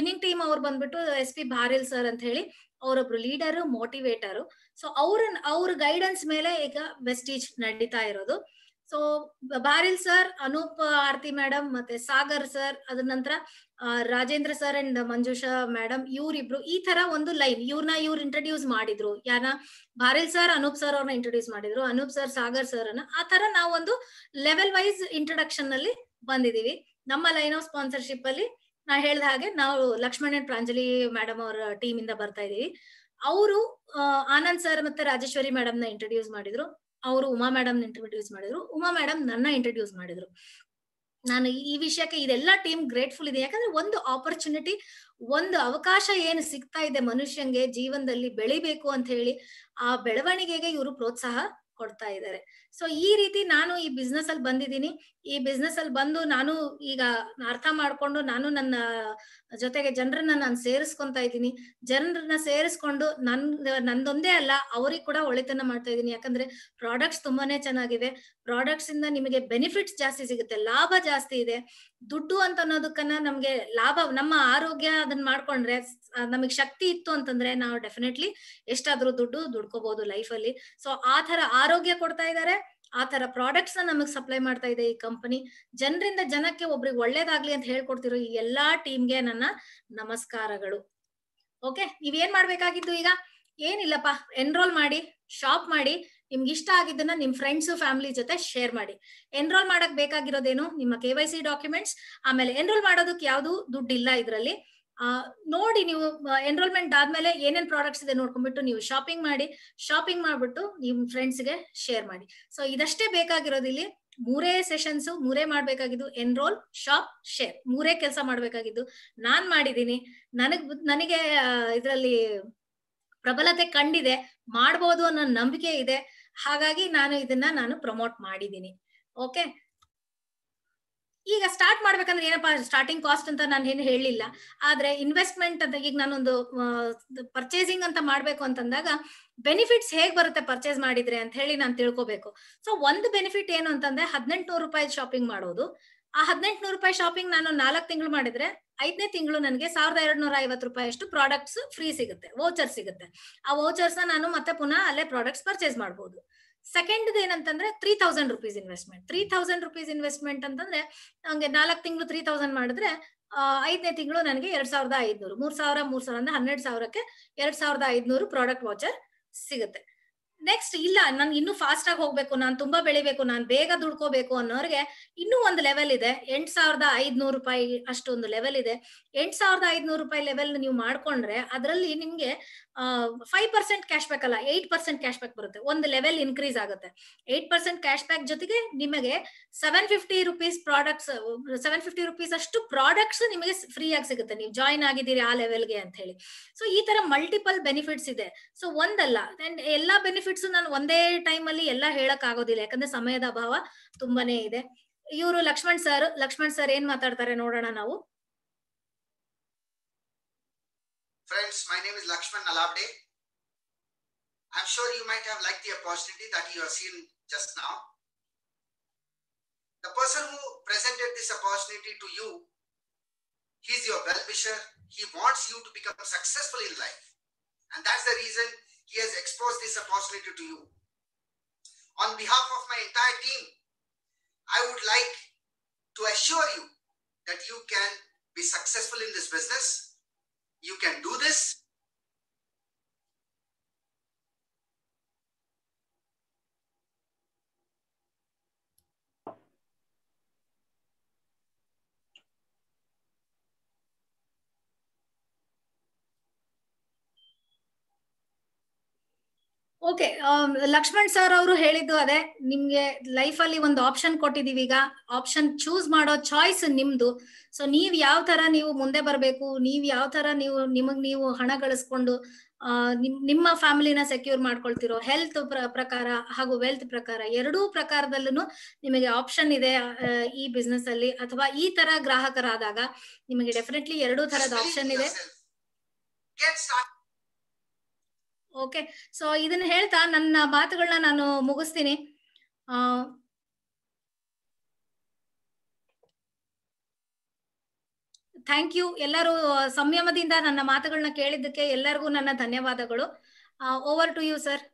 ವಿನ್ನಿಂಗ್ ಟೀಮ್ ಅವ್ರು ಬಂದ್ಬಿಟ್ಟು ಎಸ್ ಪಿ ಭಾರಿಲ್ ಸರ್ ಅಂತ ಹೇಳಿ ಅವರೊಬ್ರು ಲೀಡರ್ ಮೋಟಿವೇಟರ್ ಸೊ ಅವ್ರ ಅವ್ರ ಗೈಡೆನ್ಸ್ ಮೇಲೆ ಈಗ ವೆಸ್ಟೀಜ್ ನಡೀತಾ ಇರೋದು so Baril sir Anoop Aarti madam ಮತ್ತೆ ಸಾಗರ್ ಸರ್ ಅದ್ರ ನಂತರ Rajendra sir and Manjusha madam ಇವ್ರಿಬ್ರು ಈ ತರ ಒಂದು ಲೈನ್ ಇವ್ರನ್ನ ಇವ್ರು ಇಂಟ್ರೊಡ್ಯೂಸ್ ಮಾಡಿದ್ರು ಯಾರ ಬಾರಿಲ್ ಸರ್ ಅನೂಪ್ ಸರ್ ಅವ್ರನ್ನ ಇಂಟ್ರೊಡ್ಯೂಸ್ ಮಾಡಿದ್ರು ಅನೂಪ್ ಸರ್ ಸಾಗರ್ ಸರ್ ಅನ್ನ ಆ ತರ ನಾವೊಂದು ಲೆವೆಲ್ ವೈಸ್ ಇಂಟ್ರೊಡಕ್ಷನ್ ನಲ್ಲಿ ಬಂದಿದೀವಿ ನಮ್ಮ ಲೈನ್ ಆಫ್ ಸ್ಪಾನ್ಸರ್ಶಿಪ್ ಅಲ್ಲಿ ನಾ ಹೇಳ್ದ ಹಾಗೆ ನಾವು ಲಕ್ಷ್ಮಣನ್ ಪ್ರಾಂಜಲಿ ಮೇಡಮ್ ಅವರ ಟೀಮ್ ಇಂದ ಬರ್ತಾ ಇದೀವಿ ಅವರು ಆನಂದ್ ಸರ್ ಮತ್ತೆ ರಾಜೇಶ್ವರಿ ಮೇಡಮ್ ನ ಇಂಟ್ರೊಡ್ಯೂಸ್ ಮಾಡಿದ್ರು ಅವರು ಉಮಾ ಮೇಡಮ್ ಇಂಟ್ರೊಡ್ಯೂಸ್ ಮಾಡಿದ್ರು ಉಮಾ ಮೇಡಮ್ ನನ್ನ ಇಂಟ್ರೊಡ್ಯೂಸ್ ಮಾಡಿದ್ರು ನಾನು ಈ ವಿಷಯಕ್ಕೆ ಇದೆಲ್ಲ ಟೀಮ್ ಗ್ರೇಟ್ಫುಲ್ ಇದೆ ಯಾಕಂದ್ರೆ ಒಂದು ಆಪರ್ಚುನಿಟಿ ಒಂದು ಅವಕಾಶ ಏನು ಸಿಗ್ತಾ ಇದೆ ಮನುಷ್ಯಂಗೆ ಜೀವನದಲ್ಲಿ ಬೆಳಿಬೇಕು ಅಂತ ಹೇಳಿ ಆ ಬೆಳವಣಿಗೆಗೆ ಇವರು ಪ್ರೋತ್ಸಾಹ ಕೊಡ್ತಾ ಇದ್ದಾರೆ ಸೊ ಈ ರೀತಿ ನಾನು ಈ ಬಿಸ್ನೆಸ್ ಅಲ್ಲಿ ಬಂದಿದ್ದೀನಿ ಈ ಬಿಸ್ನೆಸ್ ಅಲ್ಲಿ ಬಂದು ನಾನು ಈಗ ಅರ್ಥ ಮಾಡ್ಕೊಂಡು ನಾನು ನನ್ನ ಜೊತೆಗೆ ಜನರನ್ನ ನಾನು ಸೇರಿಸ್ಕೊಂತ ಇದ್ದೀನಿ ಜನರನ್ನ ಸೇರಿಸ್ಕೊಂಡು ನನ್ ನಂದೊಂದೇ ಅಲ್ಲ ಅವ್ರಿಗೆ ಕೂಡ ಒಳಿತನ್ನ ಮಾಡ್ತಾ ಇದ್ದೀನಿ ಯಾಕಂದ್ರೆ ಪ್ರಾಡಕ್ಟ್ಸ್ ತುಂಬಾನೇ ಚೆನ್ನಾಗಿದೆ ಪ್ರಾಡಕ್ಟ್ಸ್ ಇಂದ ನಿಮಗೆ ಬೆನಿಫಿಟ್ಸ್ ಜಾಸ್ತಿ ಸಿಗುತ್ತೆ ಲಾಭ ಜಾಸ್ತಿ ಇದೆ ದುಡ್ಡು ಅಂತ ಅನ್ನೋದಕ್ಕನ್ನ ನಮ್ಗೆ ಲಾಭ ನಮ್ಮ ಆರೋಗ್ಯ ಅದನ್ನ ಮಾಡ್ಕೊಂಡ್ರೆ ನಮಗೆ ಶಕ್ತಿ ಇತ್ತು ಅಂತಂದ್ರೆ ನಾವು ಡೆಫಿನೆಟ್ಲಿ ಎಷ್ಟಾದ್ರೂ ದುಡ್ಡು ದುಡ್ಕೋಬಹುದು ಲೈಫ್ ಅಲ್ಲಿ ಸೊ ಆ ತರ ಆ ಆರೋಗ್ಯ ಕೊಡ್ತಾ ಇದ್ದಾರೆ ಆ ತರ ಪ್ರಾಡಕ್ಟ್ಸ್ ನ ನಮಗ್ ಸಪ್ಲೈ ಮಾಡ್ತಾ ಇದೆ ಈ ಕಂಪನಿ ಜನರಿಂದ ಜನಕ್ಕೆ ಒಬ್ರಿಗೆ ಒಳ್ಳೇದಾಗ್ಲಿ ಅಂತ ಹೇಳ್ಕೊಡ್ತಿರೋ ಈ ಎಲ್ಲಾ ಟೀಮ್ಗೆ ನನ್ನ ನಮಸ್ಕಾರಗಳು ಓಕೆ ಏನ್ ಮಾಡ್ಬೇಕಾಗಿದ್ದು ಈಗ ಏನಿಲ್ಲಪ್ಪ ಎನ್ರೋಲ್ ಮಾಡಿ ಶಾಪ್ ಮಾಡಿ ನಿಮ್ಗೆ ಇಷ್ಟ ಆಗಿದ್ದನ್ನ ನಿಮ್ ಫ್ರೆಂಡ್ಸ್ ಫ್ಯಾಮಿಲಿ ಜೊತೆ ಶೇರ್ ಮಾಡಿ ಎನ್ರೋಲ್ ಮಾಡಕ್ ಬೇಕಾಗಿರೋದೇನು ನಿಮ್ಮ ಕೆ ವೈ ಸಿ ಡಾಕ್ಯುಮೆಂಟ್ಸ್ ಆಮೇಲೆ ಎನ್ರೋಲ್ ಮಾಡೋದಕ್ಕೆ ಯಾವ್ದು ದುಡ್ಡು ಇಲ್ಲ ಇದರಲ್ಲಿ ನೋಡಿ ನೀವು ಎನ್ರೋಲ್ಮೆಂಟ್ ಆದ್ಮೇಲೆ ಏನೇನ್ ಪ್ರಾಡಕ್ಟ್ಸ್ ಇದೆ ನೋಡ್ಕೊಂಡ್ಬಿಟ್ಟು ನೀವು ಶಾಪಿಂಗ್ ಮಾಡಿ ಶಾಪಿಂಗ್ ಮಾಡ್ಬಿಟ್ಟು ನಿಮ್ ಫ್ರೆಂಡ್ಸ್ಗೆ ಶೇರ್ ಮಾಡಿ ಸೊ ಇದಷ್ಟೇ ಬೇಕಾಗಿರೋದು ಇಲ್ಲಿ ಮೂರೇ ಸೆಷನ್ಸ್ ಮೂರೇ ಮಾಡ್ಬೇಕಾಗಿದ್ದು ಎನ್ರೋಲ್ ಶಾಪ್ ಶೇರ್ ಮೂರೇ ಕೆಲಸ ಮಾಡ್ಬೇಕಾಗಿದ್ದು ನಾನ್ ಮಾಡಿದೀನಿ ನನಗ್ ನನಗೆ ಇದರಲ್ಲಿ ಪ್ರಬಲತೆ ಕಂಡಿದೆ ಮಾಡ್ಬೋದು ಅನ್ನೋ ನಂಬಿಕೆ ಇದೆ ಹಾಗಾಗಿ ನಾನು ಇದನ್ನ ನಾನು ಪ್ರಮೋಟ್ ಮಾಡಿದ್ದೀನಿ ಓಕೆ ಈಗ ಸ್ಟಾರ್ಟ್ ಮಾಡ್ಬೇಕಂದ್ರೆ ಏನಪ್ಪಾ ಸ್ಟಾರ್ಟಿಂಗ್ ಕಾಸ್ಟ್ ಅಂತ ನಾನು ಏನು ಹೇಳಿಲ್ಲ ಆದ್ರೆ ಇನ್ವೆಸ್ಟ್ಮೆಂಟ್ ಅಂತ ಈಗ ನಾನೊಂದು ಪರ್ಚೇಸಿಂಗ್ ಅಂತ ಮಾಡ್ಬೇಕು ಅಂತಂದಾಗ ಬೆನಿಫಿಟ್ಸ್ ಹೇಗ್ ಬರುತ್ತೆ ಪರ್ಚೇಸ್ ಮಾಡಿದ್ರೆ ಅಂತ ಹೇಳಿ ನಾನು ತಿಳ್ಕೊಬೇಕು ಸೊ ಒಂದು ಬೆನಿಫಿಟ್ ಏನು ಅಂತಂದ್ರೆ ಹದಿನೆಂಟುನೂರು ರೂಪಾಯಿ ಶಾಪಿಂಗ್ ಮಾಡೋದು ಆ ಹದಿನೆಂಟುನೂರು ರೂಪಾಯಿ ಶಾಪಿಂಗ್ ನಾನು ನಾಲ್ಕು ತಿಂಗಳು ಮಾಡಿದ್ರೆ ಐದನೇ ತಿಂಗಳು ನನಗೆ ಸಾವಿರದ ಎರಡು ನೂರ ಐವತ್ತು ರೂಪಾಯಿ ಅಷ್ಟು ಪ್ರಾಡಕ್ಟ್ಸ್ ಫ್ರೀ ಸಿಗುತ್ತೆ ವೋಚರ್ ಸಿಗುತ್ತೆ ಆ ವೋಚರ್ಸ್ ನಾನು ಮತ್ತೆ ಪುನಃ ಅಲ್ಲೇ ಪ್ರಾಡಕ್ಟ್ಸ್ ಪರ್ಚೇಸ್ ಮಾಡಬಹುದು ಸೆಕೆಂಡ್ ಏನಂತಂದ್ರೆ three thousand rupees investment three thousand rupees investment ಅಂತಂದ್ರೆ ನಂಗೆ ನಾಲ್ಕು ತಿಂಗಳು ತ್ರೀ ತೌಸಂಡ್ ಮಾಡಿದ್ರೆ ಐದನೇ ತಿಂಗಳು ನನಗೆ ಎರಡ್ ಸಾವಿರದ ಐದ್ನೂರು ಮೂರ್ ಸಾವಿರ ಮೂರ್ ಸಾವಿರ ಅಂದ್ರೆ ಹನ್ನೆರಡು ಸಾವಿರಕ್ಕೆ ಎರಡ್ ಸಾವಿರದ ಐದ್ನೂರು ಪ್ರಾಡಕ್ಟ್ ವಾಚರ್ ಸಿಗುತ್ತೆ ನೆಕ್ಸ್ಟ್ ಇಲ್ಲ ನನ್ ಇನ್ನೂ ಫಾಸ್ಟ್ ಆಗಿ ಹೋಗ್ಬೇಕು ನಾನು ತುಂಬಾ ಬೆಳಿಬೇಕು ನಾನು ಬೇಗ ದುಡ್ಕೋಬೇಕು ಅನ್ನೋರಿಗೆ ಇನ್ನೂ ಒಂದು ಲೆವೆಲ್ ಇದೆ ಎಂಟ್ ಸಾವಿರದ ಐದ್ನೂರು ರೂಪಾಯಿ ಅಷ್ಟೊಂದು ಲೆವೆಲ್ ಇದೆ ಎಂಟ್ ಸಾವಿರದ ಐದ್ನೂರು ರೂಪಾಯಿ ಲೆವೆಲ್ ನೀವು ಮಾಡ್ಕೊಂಡ್ರೆ ಅದರಲ್ಲಿ ನಿಮ್ಗೆ ಫೈವ್ ಪರ್ಸೆಂಟ್ ಕ್ಯಾಶ್ ಬ್ಯಾಕ್ ಅಲ್ಲ ಏಟ್ ಪರ್ಸೆಂಟ್ ಕ್ಯಾಶ್ ಬ್ಯಾಕ್ ಬರುತ್ತೆ ಒಂದು ಲೆವೆಲ್ ಇನ್ಕ್ರೀಸ್ ಆಗುತ್ತೆ ಏಟ್ ಪರ್ಸೆಂಟ್ ಕ್ಯಾಶ್ ಬ್ಯಾಕ್ ಜೊತೆಗೆ ನಿಮಗೆ seven fifty rupees products seven fifty rupees ಅಷ್ಟು ಪ್ರಾಡಕ್ಟ್ಸ್ ನಿಮಗೆ ಫ್ರೀ ಆಗಿ ಸಿಗುತ್ತೆ ನೀವು ಜಾಯಿನ್ ಆಗಿದ್ದೀರಿ ಆ ಲೆವೆಲ್ಗೆ ಅಂತ ಹೇಳಿ ಸೊ ಈ ತರ ಮಲ್ಟಿಪಲ್ ಬೆನಿಫಿಟ್ಸ್ ಇದೆ ಸೊ ಒಂದಲ್ಲ ಎಲ್ಲಾ ಬೆನಿಫಿಟ್ಸ್ ನಾನು ಒಂದೇ ಟೈಮ್ ಅಲ್ಲಿ ಎಲ್ಲಾ ಹೇಳಕ್ ಆಗೋದಿಲ್ಲ ಯಾಕಂದ್ರೆ ಸಮಯದ ಅಭಾವ ತುಂಬಾನೇ ಇದೆ ಇವರು ಲಕ್ಷ್ಮಣ್ ಸರ್ ಲಕ್ಷ್ಮಣ್ ಸರ್ ಏನ್ ಮಾತಾಡ್ತಾರೆ ನೋಡೋಣ ನಾವು Friends, my name is Lakshman Nalabde. I'm sure you might have liked the opportunity that you have seen just now. The person who presented this opportunity to you, he's your well-wisher. He wants you to become successful in life. And that's the reason he has exposed this opportunity to you. On behalf of my entire team, I would like to assure you that you can be successful in this business you can do this okay Lakshman sir ಅವರು ಹೇಳಿದ್ದು ಅದೇ ನಿಮ್ಗೆ life ಅಲ್ಲಿ ಒಂದು option ಕೊಟ್ಟಿದೀವಿ ಈಗ option choose ಮಾಡೋ choice ನಿಮ್ದು ಸೊ ನೀವ್ ಯಾವ ತರ ನೀವು ಮುಂದೆ ಬರಬೇಕು ನೀವ್ ಯಾವ ತರ ನೀವು ನಿಮಗ್ ನೀವು ಹಣ ಗಳಿಸ್ಕೊಂಡು ನಿಮ್ಮ ಫ್ಯಾಮಿಲಿನ ಸೆಕ್ಯೂರ್ ಮಾಡ್ಕೊಳ್ತಿರೋ ಹೆಲ್ತ್ ಪ್ರಕಾರ ಹಾಗೂ ವೆಲ್ತ್ ಪ್ರಕಾರ ಎರಡೂ ಪ್ರಕಾರದಲ್ಲೂ ನಿಮಗೆ ಆಪ್ಷನ್ ಇದೆ ಈ ಬಿಸ್ನೆಸ್ ಅಲ್ಲಿ ಅಥವಾ ಈ ತರ ಗ್ರಾಹಕರಾದಾಗ ನಿಮಗೆ ಡೆಫಿನೆಟ್ಲಿ ಎರಡೂ ತರದ ಆಪ್ಷನ್ ಇದೆ ಓಕೆ ಸೊ ಇದನ್ನ ಹೇಳ್ತಾ ನನ್ನ ಮಾತುಗಳನ್ನ ನಾನು ಮುಗಿಸ್ತೀನಿ ಥ್ಯಾಂಕ್ ಯು ಎಲ್ಲರೂ ಸಂಯಮದಿಂದ ನನ್ನ ಮಾತುಗಳನ್ನ ಕೇಳಿದ್ದಕ್ಕೆ ಎಲ್ಲರಿಗೂ ನನ್ನ ಧನ್ಯವಾದಗಳು ಓವರ್ ಟು ಯು ಸರ್